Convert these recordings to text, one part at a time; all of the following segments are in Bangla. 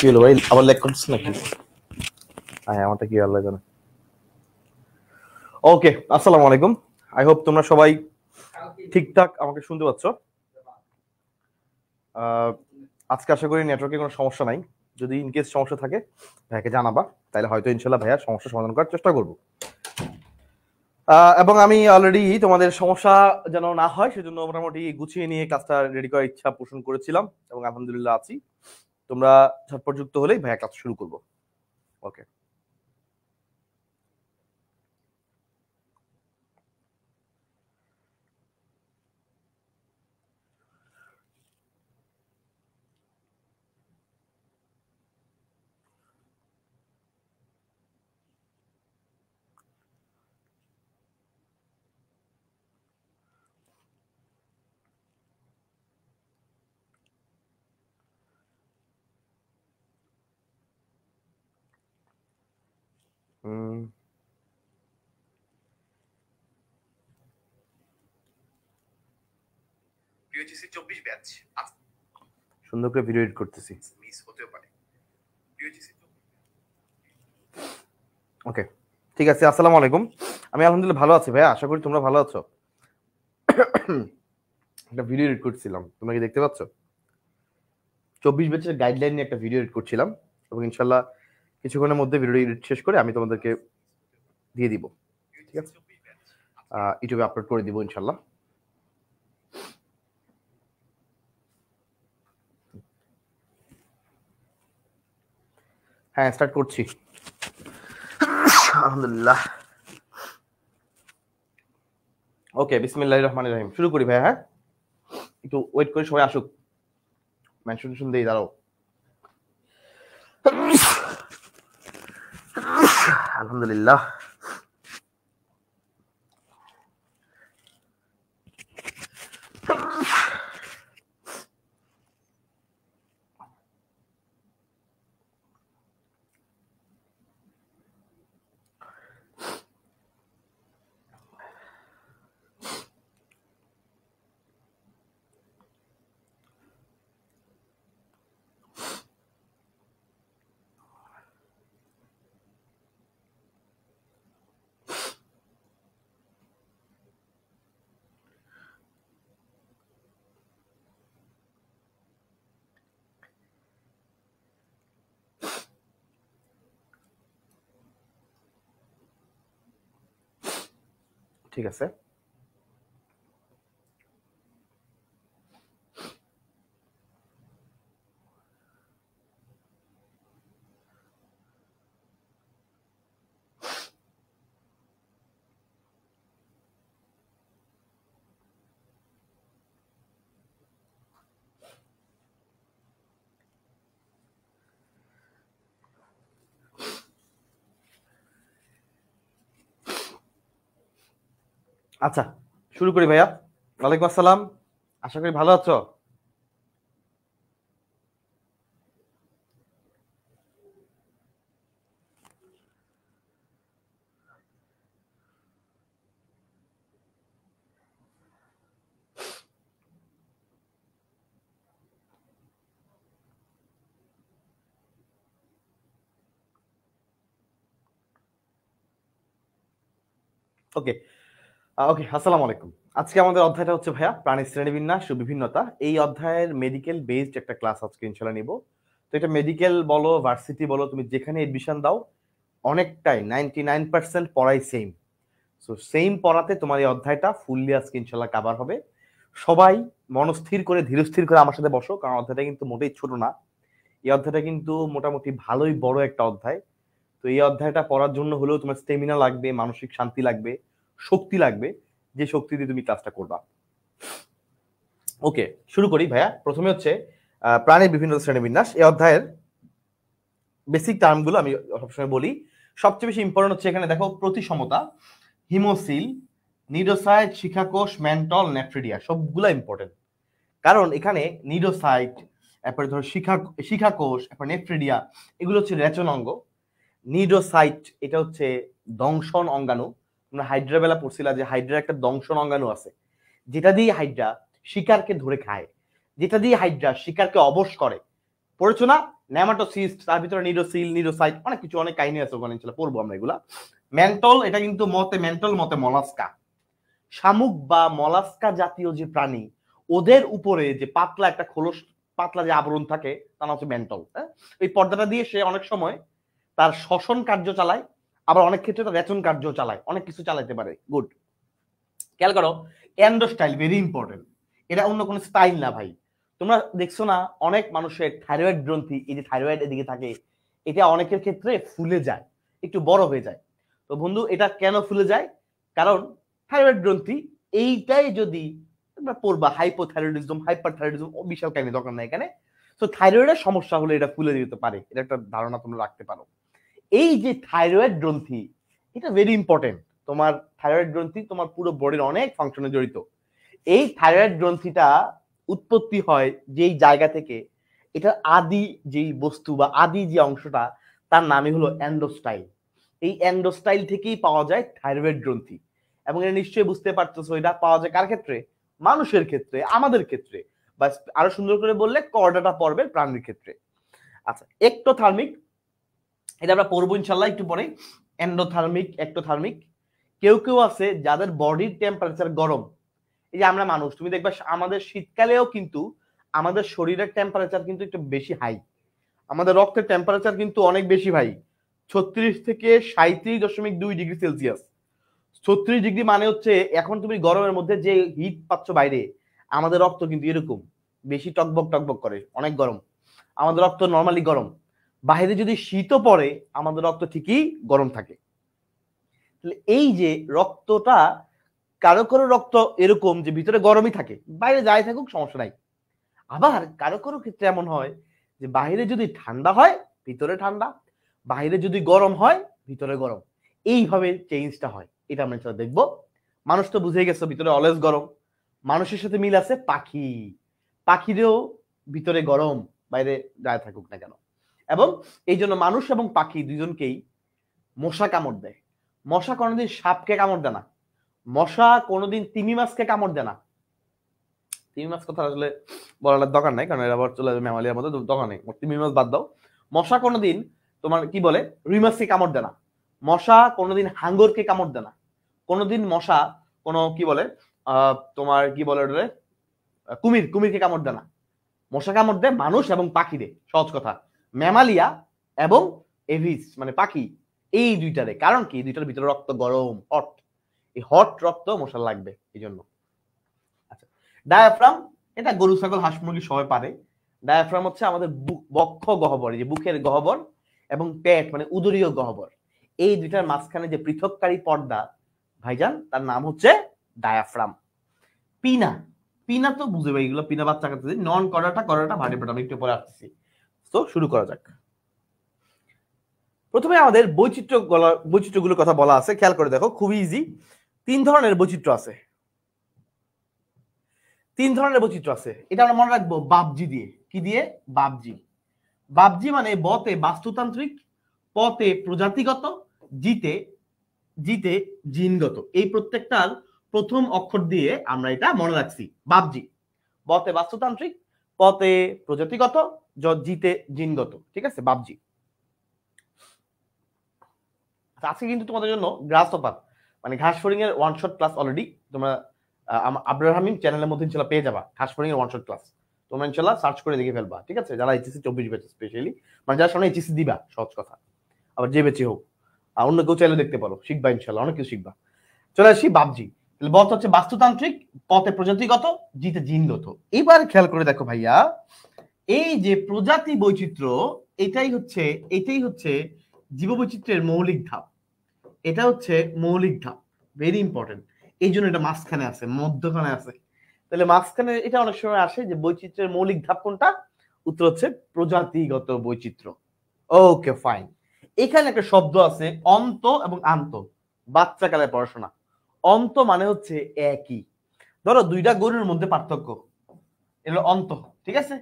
কি হলো ভাই আবার লেগ করছিস নাকি হ্যাঁ আমারটা কি আল্লাহ জানে ওকে আসসালামু আলাইকুম আই হোপ তোমরা সবাই ঠিকঠাক আমাকে শুনতে পাচ্ছ আজকে আশা করি নেটওয়ার্কে কোনো সমস্যা নাই যদি ইন কেস সমস্যা থাকে ভাইয়াকে জানাবা তাহলে হয়তো ইনশাল্লাহ ভাইয়া সমস্যা সমাধান করার চেষ্টা করব এবং আমি অলরেডি তোমাদের সমস্যা যেন না হয় সেজন্য মোটামুটি গুছিয়ে নিয়ে কাজটা রেডি করার ইচ্ছা পোষণ করেছিলাম এবং আলহামদুলিল্লাহ আছি তোমরা ঝটপট যুক্ত হলেই ভাইয়া কাজ শুরু করবো ওকে এইচএসসি 24 ব্যাচ আচ্ছা, সুন্দর করে ভিডিও এডিট করতেছি মিস হতেও পারে ওকে ঠিক আছে আসসালামু আলাইকুম আমি আলহামদুলিল্লাহ ভালো আছি ভাই আশা করি তোমরা ভালো আছো একটা ভিডিও এডিট করছিলাম তোমরা কি দেখতে পাচ্ছ চব্বিশ বছরের গাইডলাইন নিয়ে একটা ভিডিও এডিট করছিলাম এবং ইনশাল্লাহ কিছুক্ষণের মধ্যে ভিডিও এডিট শেষ করে আমি তোমাদেরকে দিয়ে দিব ঠিক আছে ইউটিউবে আপলোড করে দিব ইনশাল্লাহ হ্যাঁ স্টার্ট করছি আলহামদুলিল্লাহ ওকে বিসমিল্লাহ রহমান রহিম শুরু করি ভাই হ্যাঁ একটু ওয়েট করে সবাই আসুক মেনশন মানে শুন দেই দাঁড়াও আলহামদুলিল্লাহ ঠিক আছে আচ্ছা শুরু করি ভাইয়া ওয়ালাইকুম আসসালাম আশা করি ভালো আছো ওকে ওকে আসসালামু আলাইকুম আজকে আমাদের অধ্যায়টা হচ্ছে ভাইয়া প্রাণীর শ্রেণীবিন্যাস ও বিভিন্নতা এই অধ্যায়ের মেডিকেল বেসড একটা ক্লাস আজকে ইনশাল্লাহ নিব তো এটা মেডিকেল বলো ভার্সিটি বলো তুমি যেখানে এডমিশন দাও অনেকটাই নাইনটি নাইন পার্সেন্ট পড়াই সেম সো সেম পড়াতে তোমার এই অধ্যায়টা ফুললি আজকে ইনশাল্লাহ কাভার হবে সবাই মনস্থির করে ধীরস্থির করে আমার সাথে বসো কারণ অধ্যায়টা কিন্তু মোটেই ছোট না এই অধ্যায়টা কিন্তু মোটামুটি ভালোই বড় একটা অধ্যায় তো এই অধ্যায়টা পড়ার জন্য হলেও তোমার স্টেমিনা লাগবে মানসিক শান্তি লাগবে শক্তি লাগবে যে শক্তি দিয়ে তুমি কাজটা করবা ওকে শুরু করি ভাইয়া প্রথমে হচ্ছে প্রাণের বিভিন্ন শ্রেণীবিন্যাস এই অধ্যায়ের বেসিক টার্মগুলো আমি সবসময় বলি সবচেয়ে বেশি ইম্পর্টেন্ট হচ্ছে এখানে দেখো প্রতিসমতা হিমোসিল নিডোসাইট শিখাকোষ ম্যান্টল নেফ্রিডিয়া সবগুলা ইম্পর্টেন্ট কারণ এখানে নিডোসাইট তারপরে ধরো শিখা শিখাকোষ তারপরে নেফ্রিডিয়া এগুলো হচ্ছে রেচন অঙ্গ নিডোসাইট এটা হচ্ছে দংশন অঙ্গাণু তোমরা হাইড্রা বেলা পড়ছিলা যে হাইড্রার একটা দংশন অঙ্গাণু আছে যেটা দিয়ে হাইড্রা শিকারকে ধরে খায় যেটা দিয়ে হাইড্রা শিকারকে অবশ করে পড়েছো না ন্যামাটোসিস্ট তার ভিতরে নিরোসিল নিরোসাইট অনেক কিছু অনেক কাহিনী আছে ওখানে ছিল পড়বো আমরা এগুলা মেন্টল এটা কিন্তু মতে মেন্টল মতে মলাস্কা শামুক বা মলাস্কা জাতীয় যে প্রাণী ওদের উপরে যে পাতলা একটা খোলস পাতলা যে আবরণ থাকে তার নাম হচ্ছে মেন্টল হ্যাঁ ওই পর্দাটা দিয়ে সে অনেক সময় তার শ্বসন কার্য চালায় আবার অনেক ক্ষেত্রে তো রেচন কার্য চালায় অনেক কিছু চালাতে পারে গুড খেয়াল করো অ্যান্ডো স্টাইল ভেরি ইম্পর্টেন্ট এটা অন্য কোনো স্টাইল না ভাই তোমরা দেখছো না অনেক মানুষের থাইরয়েড গ্রন্থি এই যে থাইরয়েড এদিকে থাকে এটা অনেকের ক্ষেত্রে ফুলে যায় একটু বড় হয়ে যায় তো বন্ধু এটা কেন ফুলে যায় কারণ থাইরয়েড গ্রন্থি এইটাই যদি তোমরা পড়বা হাইপোথাইরয়েডিজম থাইরয়েডিজম বিশাল কাহিনী দরকার নাই এখানে তো থাইরয়েডের সমস্যা হলে এটা ফুলে যেতে পারে এটা একটা ধারণা তোমরা রাখতে পারো এই যে থাইরয়েড গ্রন্থি এটা ভেরি ইম্পর্টেন্ট তোমার থাইরয়েড গ্রন্থি তোমার পুরো বডির অনেক ফাংশনে জড়িত এই থাইরয়েড গ্রন্থিটা উৎপত্তি হয় যেই জায়গা থেকে এটার আদি যেই বস্তু বা আদি যে অংশটা তার নামই হলো অ্যান্ডোস্টাইল এই অ্যান্ডোস্টাইল থেকেই পাওয়া যায় থাইরয়েড গ্রন্থি এবং এটা নিশ্চয়ই বুঝতে পারতেছো এটা পাওয়া যায় কার ক্ষেত্রে মানুষের ক্ষেত্রে আমাদের ক্ষেত্রে বা আরো সুন্দর করে বললে কর্ডাটা পর্বের প্রাণীর ক্ষেত্রে আচ্ছা একটোথার্মিক এটা আমরা পড়বো ইনশাল্লাহ একটু পরে এন্ডোথার্মিক একটোথার্মিক কেউ কেউ আছে যাদের বডির টেম্পারেচার গরম এই যে আমরা মানুষ তুমি দেখবা আমাদের শীতকালেও কিন্তু আমাদের শরীরের টেম্পারেচার কিন্তু একটু বেশি হাই আমাদের রক্তের টেম্পারেচার কিন্তু অনেক বেশি ভাই ছত্রিশ থেকে সাঁত্রিশ দশমিক দুই ডিগ্রি সেলসিয়াস ছত্রিশ ডিগ্রি মানে হচ্ছে এখন তুমি গরমের মধ্যে যে হিট পাচ্ছ বাইরে আমাদের রক্ত কিন্তু এরকম বেশি টকবক টকবক করে অনেক গরম আমাদের রক্ত নর্মালি গরম বাহিরে যদি শীতও পড়ে আমাদের রক্ত ঠিকই গরম থাকে তাহলে এই যে রক্তটা কারো কারো রক্ত এরকম যে ভিতরে গরমই থাকে বাইরে যাই থাকুক সমস্যা নাই আবার কারো কারো ক্ষেত্রে এমন হয় যে বাহিরে যদি ঠান্ডা হয় ভিতরে ঠান্ডা বাহিরে যদি গরম হয় ভিতরে গরম এইভাবে চেঞ্জটা হয় এটা আমরা সেটা দেখবো মানুষ তো বুঝে গেছে ভিতরে অলেজ গরম মানুষের সাথে মিল আছে পাখি পাখিরেও ভিতরে গরম বাইরে যায় থাকুক না কেন এবং এই জন্য মানুষ এবং পাখি দুইজনকেই মশা কামড় দেয় মশা কোনোদিন সাপকে কামড় দেয় না মশা কোনোদিন তিমি মাছকে কামড় দেয় না তিমি মাছ কথা আসলে বলার দরকার নাই কারণ এরা আবার চলে যাবে মেমালিয়ার মধ্যে দরকার নেই তিমি মাছ বাদ দাও মশা কোনোদিন তোমার কি বলে রুই মাছকে কামড় দেয় না মশা কোনোদিন হাঙ্গরকে কামড় দেয় না কোনোদিন মশা কোনো কি বলে তোমার কি বলে কুমির কুমিরকে কামড় দেয় না মশা কামড় দেয় মানুষ এবং পাখি দে সহজ কথা ম্যামালিয়া এবং এভিস মানে পাখি এই দুইটারে কারণ কি দুইটার ভিতরে রক্ত গরম হট এই হট রক্ত মশার লাগবে এই জন্য আচ্ছা ডায়াফ্রাম এটা গরু ছাগল হাঁস মুরগি সবাই পারে ডায়াফ্রাম হচ্ছে আমাদের বক্ষ গহ্বর যে বুকের গহবর এবং পেট মানে উদরীয় গহবর এই দুইটার মাঝখানে যে পৃথককারী পর্দা ভাইজান তার নাম হচ্ছে ডায়াফ্রাম পিনা পিনা তো বুঝে ভাই এগুলো পিনা বাচ্চা কাছে নন করাটা করাটা ভারী পেটাম একটু পরে আসতেছি তো শুরু করা যাক প্রথমে আমাদের বৈচিত্র্য বৈচিত্র্যগুলোর কথা বলা আছে খেয়াল করে দেখো খুবই ইজি তিন ধরনের বৈচিত্র্য আছে তিন ধরনের বৈচিত্র্য আছে এটা আমরা মনে রাখবো বাবজি দিয়ে কি দিয়ে বাবজি বাবজি মানে বতে বাস্তুতান্ত্রিক পতে প্রজাতিগত জিতে জিতে জিনগত এই প্রত্যেকটার প্রথম অক্ষর দিয়ে আমরা এটা মনে রাখছি বাবজি বতে বাস্তুতান্ত্রিক পতে প্রজাতিগত জিতে জিনগত ঠিক আছে বাবজি আজকে কিন্তু তোমাদের জন্য গ্রাস অপার মানে ঘাস ফরিং এর ওয়ান শট ক্লাস অলরেডি তোমরা আব্রাহামিম চ্যানেলের মধ্যে ইনশাল্লাহ পেয়ে যাবা ঘাস ফরিং এর ওয়ান শট ক্লাস তোমরা ইনশাল্লাহ সার্চ করে দেখে ফেলবা ঠিক আছে যারা এইচএসসি চব্বিশ বেচে স্পেশালি মানে যারা সামনে এইচএসসি দিবা সহজ কথা আবার যে বেঁচে হোক আর অন্য কেউ চাইলে দেখতে পারো শিখবা ইনশাল্লাহ অনেক কিছু শিখবা চলে আসি বাবজি তাহলে হচ্ছে বাস্তুতান্ত্রিক পথে প্রজাতিগত জিতে জিনগত এবার খেয়াল করে দেখো ভাইয়া এই যে প্রজাতি বৈচিত্র্য এটাই হচ্ছে এটাই হচ্ছে জীববৈচিত্র্যের মৌলিক ধাপ এটা হচ্ছে মৌলিক ধাপ ভেরি ইম্পর্টেন্ট এই জন্য এটা মাঝখানে আছে মধ্যখানে আছে তাহলে মাঝখানে এটা অনেক সময় আসে যে বৈচিত্র্যের মৌলিক ধাপ কোনটা উত্তর হচ্ছে প্রজাতিগত বৈচিত্র্য ওকে ফাইন এখানে একটা শব্দ আছে অন্ত এবং আন্ত বাচ্চাকালে পড়াশোনা অন্ত মানে হচ্ছে একই ধরো দুইটা গরুর মধ্যে পার্থক্য এটা অন্ত ঠিক আছে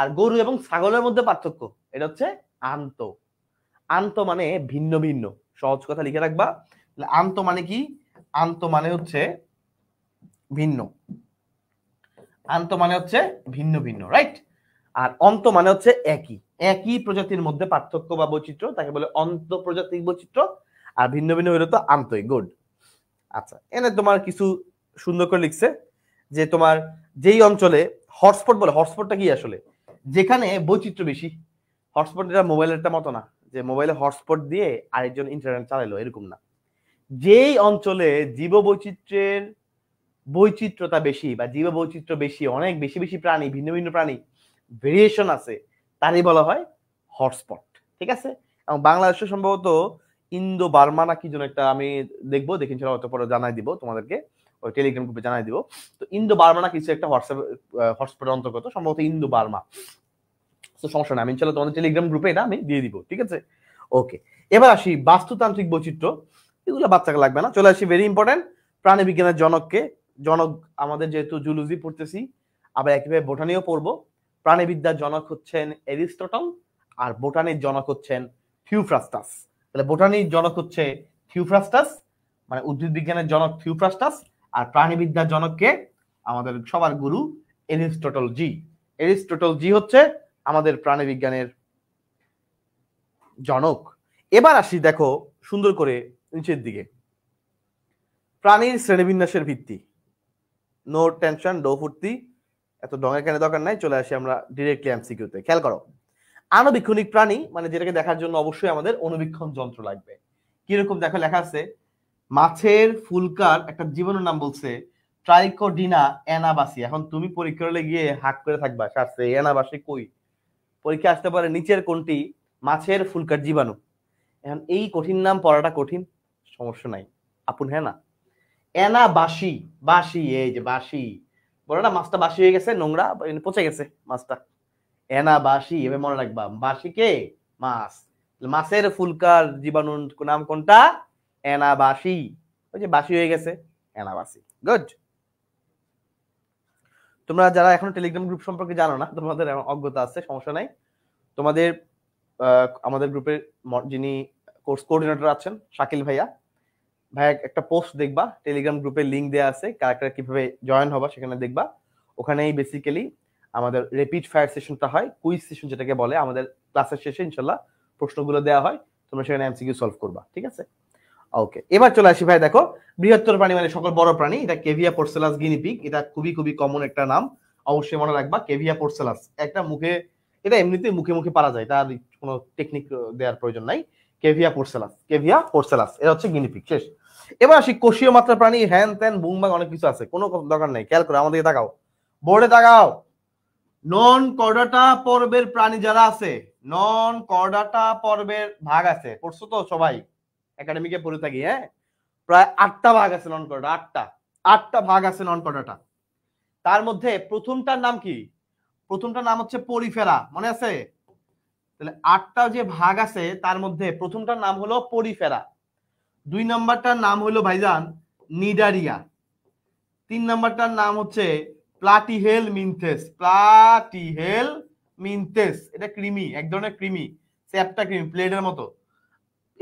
আর গরু এবং ছাগলের মধ্যে পার্থক্য এটা হচ্ছে আন্ত আন্ত মানে ভিন্ন ভিন্ন সহজ কথা লিখে রাখবা আন্ত মানে কি আন্ত মানে হচ্ছে ভিন্ন আন্ত মানে হচ্ছে ভিন্ন ভিন্ন রাইট আর অন্ত মানে হচ্ছে একই একই প্রজাতির মধ্যে পার্থক্য বা বৈচিত্র্য তাকে বলে অন্ত প্রজাতির বৈচিত্র্য আর ভিন্ন ভিন্ন হইলে তো আন্তই গুড আচ্ছা এনে তোমার কিছু সুন্দর করে লিখছে যে তোমার যেই অঞ্চলে হটস্পট বলে হটস্পটটা কি আসলে যেখানে বৈচিত্র্য বেশি হটস্পট এটা মোবাইলের মতো না যে মোবাইলে হটস্পট দিয়ে আরেকজন ইন্টারনেট চালাইলো এরকম না যেই অঞ্চলে জীব বৈচিত্র্যের বৈচিত্র্যতা বেশি বা জীব বৈচিত্র্য বেশি অনেক বেশি বেশি প্রাণী ভিন্ন ভিন্ন প্রাণী ভেরিয়েশন আছে তারই বলা হয় হটস্পট ঠিক আছে এবং বাংলাদেশে সম্ভবত ইন্দো বার্মা না কি জন্য একটা আমি দেখবো দেখি সেটা হয়তো পরে জানাই দিব তোমাদেরকে ওই টেলিগ্রাম গ্রুপে জানাই দিব তো ইন্দো বার্মা না কিছু একটা হোয়াটসঅ্যাপ হোয়াটসঅ্যাপের অন্তর্গত সম্ভবত ইন্দো বার্মা তো সমস্যা নেই আমি চলো তোমাদের টেলিগ্রাম গ্রুপে এটা আমি দিয়ে দিব ঠিক আছে ওকে এবার আসি বাস্তুতান্ত্রিক বৈচিত্র্য এগুলো বাচ্চাকে লাগবে না চলে আসি ভেরি ইম্পর্টেন্ট প্রাণীবিজ্ঞানের জনককে জনক আমাদের যেহেতু জুলুজি পড়তেছি আবার একইভাবে বোটানিও পড়বো প্রাণীবিদ্যার জনক হচ্ছেন এরিস্টটল আর বোটানির জনক হচ্ছেন থিওফ্রাস্টাস তাহলে বোটানির জনক হচ্ছে থিউফ্রাস্টাস মানে উদ্ভিদ বিজ্ঞানের জনক থিউফ্রাস্টাস আর প্রাণীবিদ্যার জনককে আমাদের সবার গুরু এরিস্টটল জি এরিস্টটল জি হচ্ছে আমাদের প্রাণীবিজ্ঞানের জনক এবার আসি দেখো সুন্দর করে নিচের দিকে প্রাণীর শ্রেণীবিন্যাসের ভিত্তি নো টেনশন ডো ফুর্তি এত ডঙা কেন দরকার নাই চলে আসি আমরা ডিরেক্টলি এমসিকিউতে খেয়াল করো আণবিক্ষণিক প্রাণী মানে যেটাকে দেখার জন্য অবশ্যই আমাদের অনুবীক্ষণ যন্ত্র লাগবে কিরকম দেখো লেখা আছে মাছের ফুলকার একটা জীবাণুর নাম বলছে ট্রাইকোডিনা অ্যানাবাসি এখন তুমি পরীক্ষা হলে গিয়ে হাক করে থাকবা সারছে অ্যানাবাসি কই পরীক্ষা আসতে পারে নিচের কোনটি মাছের ফুলকার জীবাণু এখন এই কঠিন নাম পড়াটা কঠিন সমস্যা নাই আপন হ্যাঁ না অ্যানাবাসি বাসি বাসি এই যে বাসি বলো না মাছটা বাসি হয়ে গেছে নোংরা পচে গেছে মাছটা এনা বাসি এভাবে মনে রাখবা বাসি কে মাছ মাছের ফুলকার জীবাণুর নাম কোনটা বাসি ওই যে বাসি হয়ে গেছে বাসি গুড তোমরা যারা এখন টেলিগ্রাম গ্রুপ সম্পর্কে জানো না তোমাদের অজ্ঞতা আছে সমস্যা নাই তোমাদের আমাদের গ্রুপের যিনি কোর্স কোঅর্ডিনেটর আছেন শাকিল ভাইয়া ভাইয়া একটা পোস্ট দেখবা টেলিগ্রাম গ্রুপের লিঙ্ক দেওয়া আছে কারা কিভাবে জয়েন হবা সেখানে দেখবা ওখানেই বেসিক্যালি আমাদের রেপিড ফায়ার সেশনটা হয় কুইজ সেশন যেটাকে বলে আমাদের ক্লাসের শেষে ইনশাল্লাহ প্রশ্নগুলো দেওয়া হয় তোমরা সেখানে এমসিকিউ সলভ করবা ঠিক আছে ওকে এবার চলে আসি ভাই দেখো বৃহত্তর প্রাণী মানে সকল বড় প্রাণী এটা কেভিয়া পোর্সেলাস গিনিপিক এটা খুবই খুবই কমন একটা নাম অবশ্যই মনে রাখবা কেভিয়া পোর্সেলাস একটা মুখে এটা এমনিতেই মুখে মুখে পারা যায় তার কোনো টেকনিক দেওয়ার প্রয়োজন নাই কেভিয়া পোর্সেলাস কেভিয়া পোর্সেলাস এটা হচ্ছে গিনিপিক শেষ এবার আসি কোষীয় মাত্রা প্রাণী হ্যান ত্যান বুংবাং অনেক কিছু আছে কোনো দরকার নাই খেয়াল করে আমাদেরকে তাকাও বোর্ডে তাকাও নন কর্ডাটা পর্বের প্রাণী যারা আছে নন কর্ডাটা পর্বের ভাগ আছে পড়ছো তো সবাই একাডেমিকে পড়ে থাকি হ্যাঁ প্রায় আটটা ভাগ আছে নন কর্ডা আটটা আটটা ভাগ আছে নন কর্ডাটা তার মধ্যে প্রথমটার নাম কি প্রথমটার নাম হচ্ছে পরিফেরা মনে আছে তাহলে আটটা যে ভাগ আছে তার মধ্যে প্রথমটার নাম হলো পরিফেরা দুই নম্বরটার নাম হলো ভাইজান নিডারিয়া তিন নম্বরটার নাম হচ্ছে প্লাটিহেল মিনথেস প্লাটিহেল মিনথেস এটা কৃমি এক ধরনের কৃমি সেপটা কৃমি প্লেডের মতো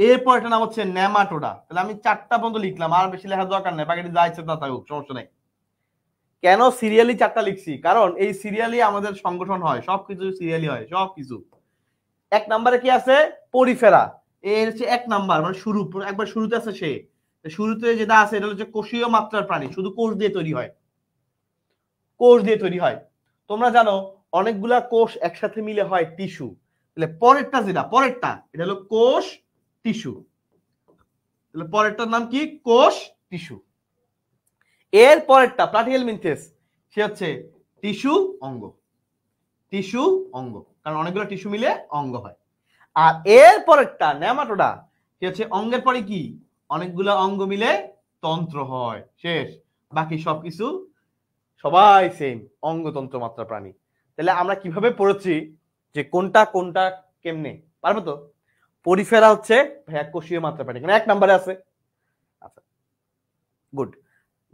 এরপর এটা নাম হচ্ছে নেমাটোডা তাহলে আমি চারটা পর্যন্ত লিখলাম আর বেশি লেখার দরকার নেই বাকি যা ইচ্ছে তা থাকুক সমস্যা নেই কেন সিরিয়ালি চারটা লিখছি কারণ এই সিরিয়ালি আমাদের সংগঠন হয় সবকিছু সিরিয়ালি হয় সবকিছু এক নাম্বারে কি আছে পরিফেরা এর হচ্ছে এক নাম্বার মানে শুরু একবার শুরুতে আছে সে শুরুতে যেটা আছে এটা হচ্ছে কোষীয় মাত্রার প্রাণী শুধু কোষ দিয়ে তৈরি হয় কোষ দিয়ে তৈরি হয় তোমরা জানো অনেকগুলা কোষ একসাথে মিলে হয় টিস্যু তাহলে পরেরটা যেটা পরেরটা এটা হলো কোষ টিস্যু তাহলে পরেরটার নাম কি কোষ টিস্যু এর পরেরটা প্লাটিহেল মিনথেস সে হচ্ছে টিস্যু অঙ্গ টিস্যু অঙ্গ কারণ অনেকগুলো টিস্যু মিলে অঙ্গ হয় আর এর পরেরটা নেমাটোডা সে হচ্ছে অঙ্গের পরে কি অনেকগুলো অঙ্গ মিলে তন্ত্র হয় শেষ বাকি সবকিছু সবাই সেম অঙ্গতন্ত্র মাত্রা প্রাণী তাহলে আমরা কিভাবে পড়েছি যে কোনটা কোনটা কেমনে পারবো তো পরিফেরা হচ্ছে ভাইয়া কোষীয় মাত্রা প্রাণী এখানে এক নাম্বারে আছে আচ্ছা গুড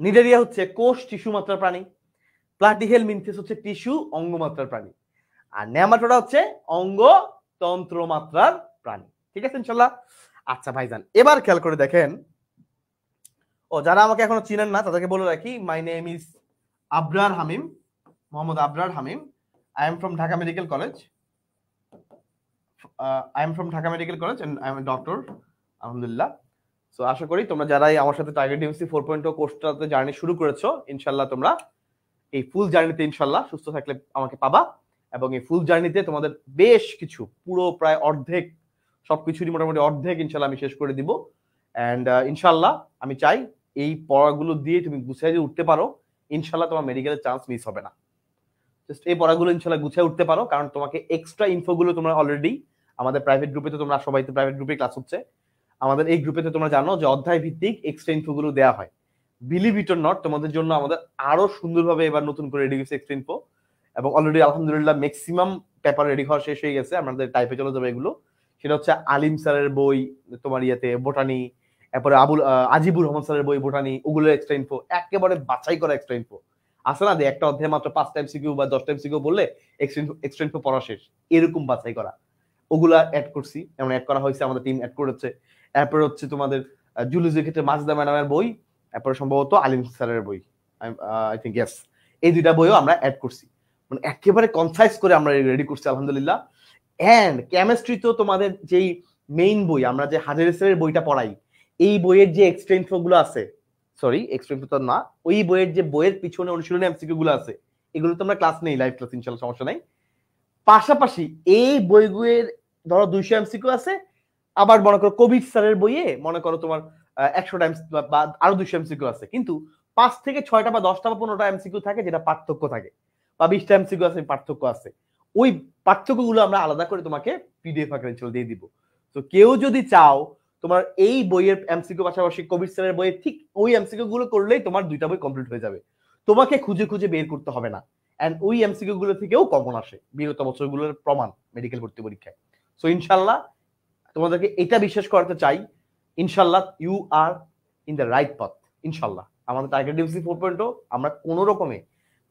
নিডেরিয়া হচ্ছে কোষ টিস্যু মাত্রা প্রাণী প্লাটিহেল মিনথেস হচ্ছে টিস্যু অঙ্গমাত্রার প্রাণী আর নেমাটোডা হচ্ছে অঙ্গ তন্ত্র মাত্রার প্রাণী ঠিক আছে ইনশাল্লাহ আচ্ছা ভাইজান এবার খেয়াল করে দেখেন ও যারা আমাকে এখনো চিনেন না তাদেরকে বলে রাখি my name is Abrar Hamim Mohammad Abrar Hamim I am from Dhaka medical college I am from Dhaka medical college and I am a doctor আলহামদুলিল্লাহ সো আশা করি তোমরা যারাই আমার সাথে টাইগার ডিএমসি ফোর পয়েন্ট ও কোর্সটাতে জার্নি শুরু করেছো ইনশাল্লাহ তোমরা এই ফুল জার্নিতে ইনশাল্লাহ সুস্থ থাকলে আমাকে পাবা এবং এই ফুল জার্নিতে তোমাদের বেশ কিছু পুরো প্রায় অর্ধেক সব কিছুরই মোটামুটি অর্ধেক ইনশাল্লাহ আমি শেষ করে দিব অ্যান্ড uh, ইনশাল্লাহ আমি চাই এই পড়াগুলো দিয়ে তুমি গুছিয়ে উঠতে পারো ইনশাল্লাহ তোমার মেডিকেলের চান্স মিস হবে না জাস্ট এই পড়াগুলো ইনশাল্লাহ গুছিয়ে উঠতে পারো কারণ তোমাকে এক্সট্রা ইনফোগুলো তোমরা অলরেডি আমাদের প্রাইভেট গ্রুপে তো তোমরা সবাই তো প্রাইভেট গ্রুপে ক্লাস হচ্ছে আমাদের এই গ্রুপে তো তোমরা জানো যে অধ্যায় ভিত্তিক এক্সট্রা ইনফোগুলো দেওয়া হয় বিলিভ ইট অর নট তোমাদের জন্য আমাদের আরো সুন্দরভাবে এবার নতুন করে রেডি হয়েছে এক্সট্রা ইনফো এবং অলরেডি আলহামদুলিল্লাহ ম্যাক্সিমাম পেপার রেডি হওয়া শেষ হয়ে গেছে আমাদের টাইপে চলে যাবে এগুলো সেটা হচ্ছে আলিম স্যারের বই তোমার ইয়েতে বোটানি এরপরে আবুল আজিবুর রহমান স্যারের বই বোটানি ওগুলো এক্সট্রা ইনফো একেবারে বাছাই করা এক্সট্রা ইনফো আছে না যে একটা অধ্যায় মাত্র পাঁচ টাইম সিকিউ বা দশ টাইম সিকিউ বললে এক্সট্রা ইনফো পড়া শেষ এরকম বাছাই করা ওগুলো অ্যাড করছি এমন অ্যাড করা হয়েছে আমাদের টিম অ্যাড করেছে এরপরে হচ্ছে তোমাদের জুলুজির ক্ষেত্রে মাজদা ম্যাডামের বই এরপরে সম্ভবত আলিম স্যারের বই আই থিঙ্ক ইয়েস এই দুইটা বইও আমরা অ্যাড করছি মানে একেবারে কনসাইজ করে আমরা রেডি করছি আলহামদুলিল্লাহ অ্যান্ড কেমিস্ট্রি তো তোমাদের যেই মেইন বই আমরা যে হাজার স্যারের বইটা পড়াই এই বইয়ের যে এক্সট্রা গুলো আছে সরি এক্সট্রিম ইনফো তো না ওই বইয়ের যে বইয়ের পিছনে অনুশীলনী এমসিকিউ গুলো আছে এগুলো তো আমরা ক্লাস নেই লাইভ ক্লাস ইনশাল্লাহ সমস্যা নাই পাশাপাশি এই বইগুয়ের ধরো দুইশো এমসিকিউ আছে আবার মনে করো কোভিড স্যারের বইয়ে মনে করো তোমার একশো টাইমস বা আরো দুইশো এমসিকিউ আছে কিন্তু পাঁচ থেকে ছয়টা বা দশটা বা পনেরোটা এমসিকিউ থাকে যেটা পার্থক্য থাকে বা বিশটা এমসিকিউ আছে পার্থক্য আছে ওই গুলো আমরা আলাদা করে তোমাকে পিডিএফ আকারে চলে দিয়ে দিব তো কেউ যদি চাও তোমার এই বইয়ের এমসিকিউ পাশাপাশি কবির স্যারের বইয়ের ঠিক ওই এমসিকিউ গুলো করলেই তোমার দুইটা বই কমপ্লিট হয়ে যাবে তোমাকে খুঁজে খুঁজে বের করতে হবে না অ্যান্ড ওই এমসিকিউ গুলো থেকেও কমন আসে বিগত বছরগুলোর প্রমাণ মেডিকেল ভর্তি পরীক্ষায় সো ইনশাল্লাহ তোমাদেরকে এটা বিশ্বাস করাতে চাই ইনশাল্লাহ you are in the right পথ ইনশাল্লাহ আমাদের টার্গেট ডিভিসি ফোর পয়েন্ট আমরা কোনো রকমে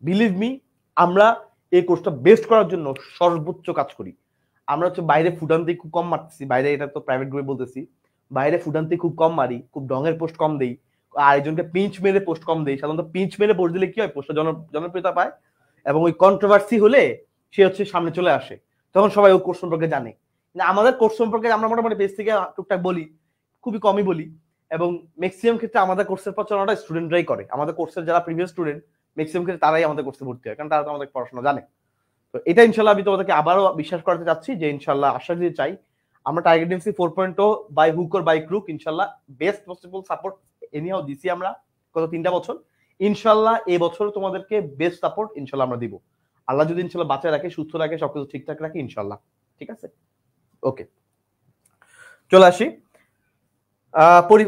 বিলিভ মি আমরা এই কোর্সটা বেস্ট করার জন্য সর্বোচ্চ কাজ করি আমরা হচ্ছে বাইরে ফুটানতে খুব কম মারতেছি বাইরে এটা তো প্রাইভেট গ্রুপে বলতেছি বাইরে ফুটানতে খুব কম মারি খুব ডঙের পোস্ট কম দেই আরেকজনকে পিঞ্চ মেরে পোস্ট কম দেই সাধারণত পিঞ্চ মেরে পোস্ট দিলে কি হয় পোস্টটা জন জনপ্রিয়তা পায় এবং ওই কন্ট্রোভার্সি হলে সে হচ্ছে সামনে চলে আসে তখন সবাই ওই কোর্স সম্পর্কে জানে আমাদের কোর্স সম্পর্কে আমরা মোটামুটি বেশ থেকে টুকটাক বলি খুবই কমই বলি এবং ম্যাক্সিমাম ক্ষেত্রে আমাদের কোর্সের প্রচারণাটা স্টুডেন্টরাই করে আমাদের কোর্সের যারা প্রিভিয়াস স্টুডেন্ট ম্যাক্সিমাম ক্ষেত্রে তারাই আমাদের কোর্সে ভর্তি হয় কারণ তারা তো আমাদের পড়াশোনা জানে তো এটা ইনশাল্লাহ আমি তোমাদেরকে আবারও বিশ্বাস করাতে চাচ্ছি যে ইনশাল্লাহ আশ্বাস দিতে চাই আমরা টার্গেট নিয়েছি four point by hook or by crook ইনশাল্লাহ বেস্ট পসিবল সাপোর্ট এনিহাও দিছি আমরা গত তিনটা বছর ইনশাল্লাহ এই বছর তোমাদেরকে বেস্ট সাপোর্ট ইনশাল্লাহ আমরা দিব আল্লাহ যদি ইনশাল্লাহ বাঁচায় রাখে সুস্থ রাখে সবকিছু ঠিকঠাক রাখে ইনশাল্লাহ ঠিক আছে ওকে চলে আসি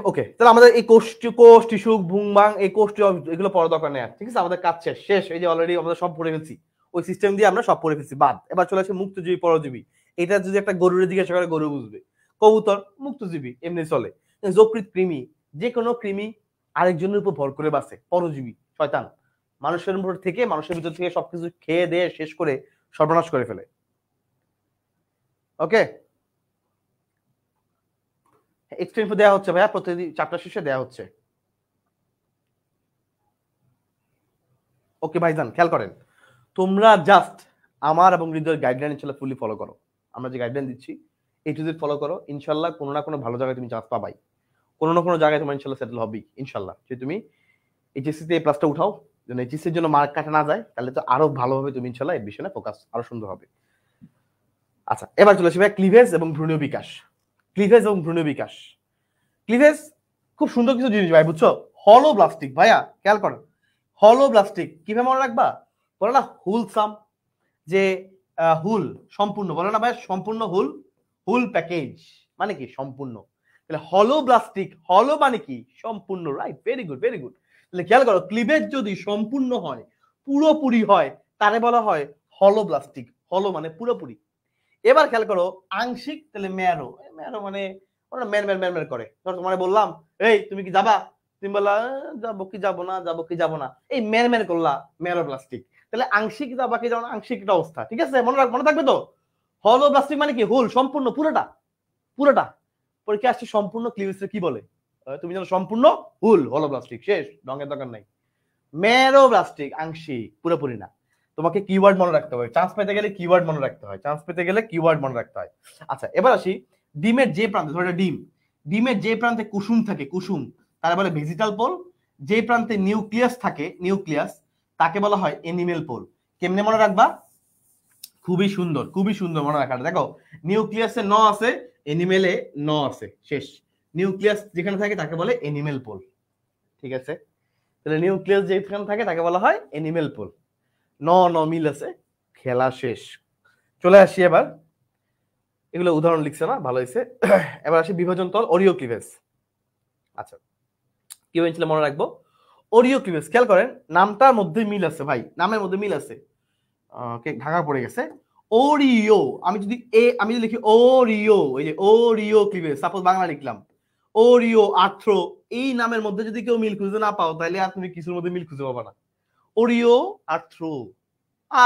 ওকে তাহলে আমাদের এই কোষ কোষ টিসুক ভুংবাং এই কোষ এগুলো পড়া দরকার নেই ঠিক আছে আমাদের কাজ শেষ শেষ এই যে অলরেডি আমরা সব পড়ে ফেলছি ওই সিস্টেম দিয়ে আমরা সব পড়ে ফেলছি বাদ এবার চলে আসি মুক্তজীবী পরজীবী এটা যদি একটা গরুর জিজ্ঞাসা করে গরু বুঝবে কবুতর মুক্তজীবী এমনি চলে যকৃত কৃমি যে কোনো কৃমি আরেকজনের উপর ভর করে বাঁচে পরজীবী শয়তান মানুষের উপর থেকে মানুষের ভিতর থেকে সবকিছু খেয়ে দিয়ে শেষ করে সর্বনাশ করে ফেলে ওকে এক্সট্রিম দেওয়া হচ্ছে ভাইয়া প্রতিদিন চারটা শেষে দেওয়া হচ্ছে ওকে ভাইজান খেয়াল করেন তোমরা জাস্ট আমার এবং হৃদয়ের গাইডলাইন ছিল ফুলি ফলো করো আমরা যে গাইডলাইন দিচ্ছি এই টু জেড ফলো করো ইনশাল্লাহ কোনো না কোনো ভালো জায়গায় তুমি চান্স পাবাই কোনো না কোনো জায়গায় তোমার ইনশাল্লাহ সেটেল হবেই ইনশাল্লাহ যে তুমি এইচএসসিতে এই প্লাসটা উঠাও যেন এইচএসসির জন্য মার্ক কাটা না যায় তাহলে তো আরো ভালোভাবে তুমি ইনশাল্লাহ এই বিষয়ে ফোকাস আরো সুন্দর হবে আচ্ছা এবার চলে আসি ভাই ক্লিভেজ এবং ভ্রূণ বিকাশ ক্লিভেজ এবং ভ্রূণীয় বিকাশ ক্লিভেজ খুব সুন্দর কিছু জিনিস ভাই বুঝছো হলো প্লাস্টিক ভাইয়া খেয়াল করো হলো প্লাস্টিক কিভাবে মনে রাখবা বলো না হুলসাম যে হুল সম্পূর্ণ বলে না ভাই সম্পূর্ণ হুল হুল প্যাকেজ মানে কি সম্পূর্ণ তাহলে হলো প্লাস্টিক হলো মানে কি সম্পূর্ণ right very good very good তাহলে খেয়াল করো ক্লিভেজ যদি সম্পূর্ণ হয় পুরোপুরি হয় তারে বলা হয় হলো প্লাস্টিক হলো মানে পুরোপুরি এবার খেয়াল করো আংশিক তাহলে ম্যারো ম্যারো মানে ওরা ম্যান ম্যান ম্যান ম্যান করে ধর তোমার বললাম এই তুমি কি যাবা তুমি বললা যাবো কি যাবো না যাবো কি যাবো না এই ম্যান ম্যান করলা ম্যারো প্লাস্টিক তাহলে আংশিক যা বাকি যেমন আংশিক অবস্থা ঠিক আছে মনে রাখ মনে থাকবে তো হল প্লাস্টিক মানে কি হোল সম্পূর্ণ পুরোটা পুরোটা পরীক্ষা আসছে সম্পূর্ণ ক্লিউসে কি বলে তুমি জানো সম্পূর্ণ হুল হল প্লাস্টিক শেষ ডঙ্গের দরকার নাই মেরো প্লাস্টিক আংশিক পুরোপুরি না তোমাকে কিওয়ার্ড মনে রাখতে হবে চান্স পেতে গেলে কিওয়ার্ড মনে রাখতে হয় চান্স পেতে গেলে কিওয়ার্ড মনে রাখতে হয় আচ্ছা এবার আসি ডিমের যে প্রান্তে ধরো ডিম ডিমের যে প্রান্তে কুসুম থাকে কুসুম তারা বলে ভেজিটাল পোল যে প্রান্তে নিউক্লিয়াস থাকে নিউক্লিয়াস তাকে বলা হয় এনিমেল পোল কেমনে মনে রাখবা খুবই সুন্দর খুবই সুন্দর মনে রাখাটা দেখো নিউক্লিয়াসে ন আছে এনিমেলে ন আছে শেষ নিউক্লিয়াস যেখানে থাকে তাকে বলে এনিমেল পোল ঠিক আছে তাহলে নিউক্লিয়াস যেখানে থাকে তাকে বলা হয় এনিমেল পোল ন ন মিল আছে খেলা শেষ চলে আসি এবার এগুলো উদাহরণ লিখছে না ভালো হয়েছে এবার আসি বিভাজন তল অরিও ক্লিভেজ আচ্ছা কি হয়েছিল মনে রাখবো অডিও ক্লিপস খেয়াল করেন নামটার মধ্যে মিল আছে ভাই নামের মধ্যে মিল আছে ঢাকা পড়ে গেছে ওরিও আমি যদি এ আমি যদি লিখি ওরিও এই যে ওরিও ক্লিপে সাপোজ বাংলা লিখলাম ওরিও আর্থ্রো এই নামের মধ্যে যদি কেউ মিল খুঁজে না পাও তাহলে আর তুমি কিছুর মধ্যে মিল খুঁজে পাবা না ওরিও আর্থ্রো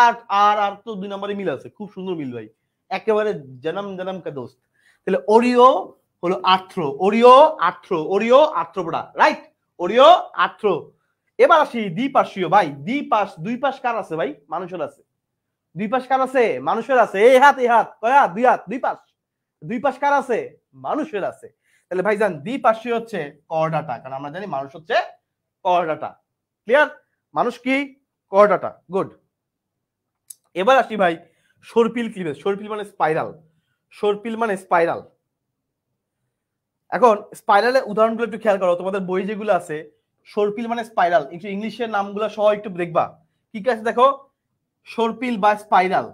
আর আর আর তো দুই নম্বরে মিল আছে খুব সুন্দর মিল ভাই একেবারে জনম জনম কা দোস্ত তাহলে ওরিও হলো আর্থ্রো ওরিও আর্থ্রো ওরিও আর্থ্রোপোডা রাইট ওরিও আর্থ্রো এবার আসি দ্বিপাশীয় ভাই দ্বিপাশ দুই পাশ কার আছে ভাই মানুষের আছে দুই পাশ কার আছে মানুষের আছে এই হাত এই হাত কয় হাত দুই হাত দুই পাশ দুই পাশ কার আছে মানুষের আছে তাহলে ভাই যান দ্বিপাশী হচ্ছে করডাটা কারণ আমরা জানি মানুষ হচ্ছে করডাটা ক্লিয়ার মানুষ কি করডাটা গুড এবার আসি ভাই সর্পিল কি সর্পিল মানে স্পাইরাল সর্পিল মানে স্পাইরাল এখন স্পাইরালের উদাহরণগুলো একটু খেয়াল করো তোমাদের বই যেগুলো আছে সর্পিল মানে স্পাইরাল একটু ইংলিশের নামগুলো সহ একটু দেখবা কি আছে দেখো সর্পিল বা স্পাইরাল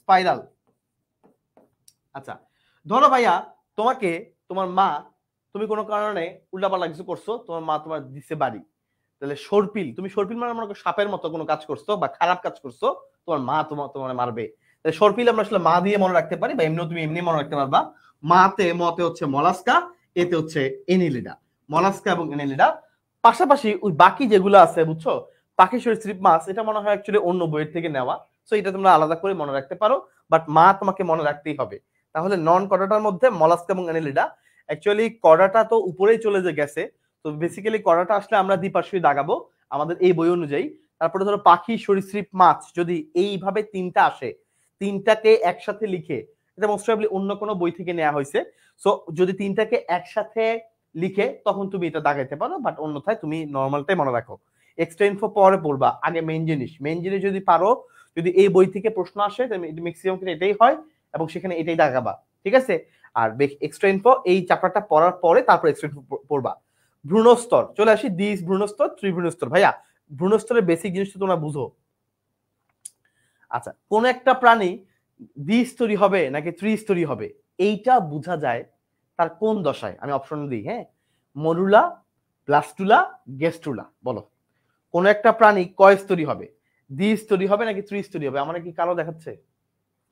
স্পাইরাল আচ্ছা ধরো ভাইয়া তোমাকে তোমার মা তুমি কোনো কারণে উল্টাপাল্টা কিছু করছো তোমার মা তোমার দিচ্ছে বাড়ি তাহলে সর্পিল তুমি সর্পিল মানে মনে করো সাপের মতো কোনো কাজ করছো বা খারাপ কাজ করছো তোমার মা তোমার তোমার মারবে তাহলে সর্পিল আমরা আসলে মা দিয়ে মনে রাখতে পারি বা এমনিও তুমি এমনি মনে রাখতে পারবা মাতে মতে হচ্ছে মলাস্কা এতে হচ্ছে এনিলিডা মলাস্কা এবং এনিলিডা পাশাপাশি ওই বাকি যেগুলো আছে বুঝছো পাখি সরীসৃপ মাছ এটা মনে হয় অ্যাকচুয়ালি অন্য বইয়ের থেকে নেওয়া সো এটা তোমরা আলাদা করে মনে রাখতে পারো বাট মা তোমাকে মনে রাখতেই হবে তাহলে নন কডাটার মধ্যে মলাস্ক এবং অ্যানিলিডা অ্যাকচুয়ালি কডাটা তো উপরেই চলে যে গেছে তো বেসিক্যালি কডাটা আসলে আমরা দ্বিপার্শ্বই দাগাবো আমাদের এই বই অনুযায়ী তারপরে ধরো পাখি সরীসৃপ মাছ যদি এইভাবে তিনটা আসে তিনটাকে একসাথে লিখে এটা মোস্ট অন্য কোনো বই থেকে নেওয়া হয়েছে সো যদি তিনটাকে একসাথে লিখে তখন তুমি এটা দাগাইতে পারো বাট অন্যথায় তুমি নর্মালটাই মনে রাখো এক্সট্রা ইনফো পরে পড়বা আগে মেন জিনিস মেন জিনিস যদি পারো যদি এই বই থেকে প্রশ্ন আসে ম্যাক্সিমাম কিন্তু এটাই হয় এবং সেখানে এটাই দাগাবা ঠিক আছে আর এক্সট্রা ইনফো এই চ্যাপ্টারটা পড়ার পরে তারপর এক্সট্রা ইনফো পড়বা ভ্রূণস্তর চলে আসি দিস ভ্রূণস্তর ত্রিভ্রূণস্তর ভাইয়া ভ্রূণস্তরের বেসিক জিনিসটা তোমরা বুঝো আচ্ছা কোন একটা প্রাণী দ্বিস্তরী হবে নাকি ত্রিস্তরী হবে এইটা বোঝা যায় তার কোন দশায় আমি অপশন দিই হ্যাঁ মরুলা প্লাস্টুলা গেস্টুলা বলো কোন একটা প্রাণী কয় স্তরী হবে দ্বিস্তরী হবে নাকি ত্রিস্তরী হবে আমার কি কালো দেখাচ্ছে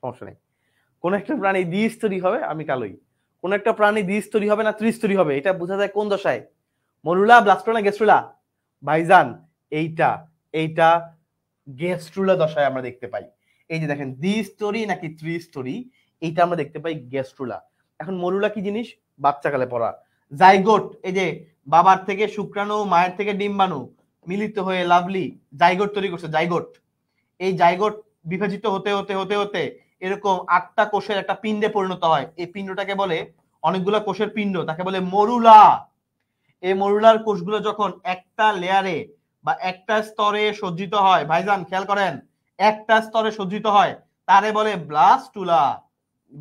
সমস্যা নেই কোন একটা প্রাণী দ্বিস্তরী হবে আমি কালোই কোন একটা প্রাণী দ্বিস্তরী হবে না ত্রিস্তরী হবে এটা বোঝা যায় কোন দশায় মরুলা ব্লাস্টুলা গেস্টুলা ভাইজান এইটা এইটা গেস্ট্রুলা দশায় আমরা দেখতে পাই এই যে দেখেন দ্বিস্তরী নাকি ত্রিস্তরী এইটা আমরা দেখতে পাই গেস্ট্রুলা এখন মরুলা কি জিনিস বাচ্চাকালে পড়া জাইগোট এই যে বাবার থেকে শুক্রাণু মায়ের থেকে ডিম্বাণু মিলিত হয়ে লাভলি জাইগোট তৈরি করছে জাইগোট এই জাইগোট বিভাজিত হতে হতে হতে হতে এরকম আটটা কোষের একটা পিণ্ডে পরিণত হয় এই পিণ্ডটাকে বলে অনেকগুলো কোষের পিণ্ড তাকে বলে মরুলা এই মরুলার কোষগুলো যখন একটা লেয়ারে বা একটা স্তরে সজ্জিত হয় ভাইজান খেয়াল করেন একটা স্তরে সজ্জিত হয় তারে বলে ব্লাস্টুলা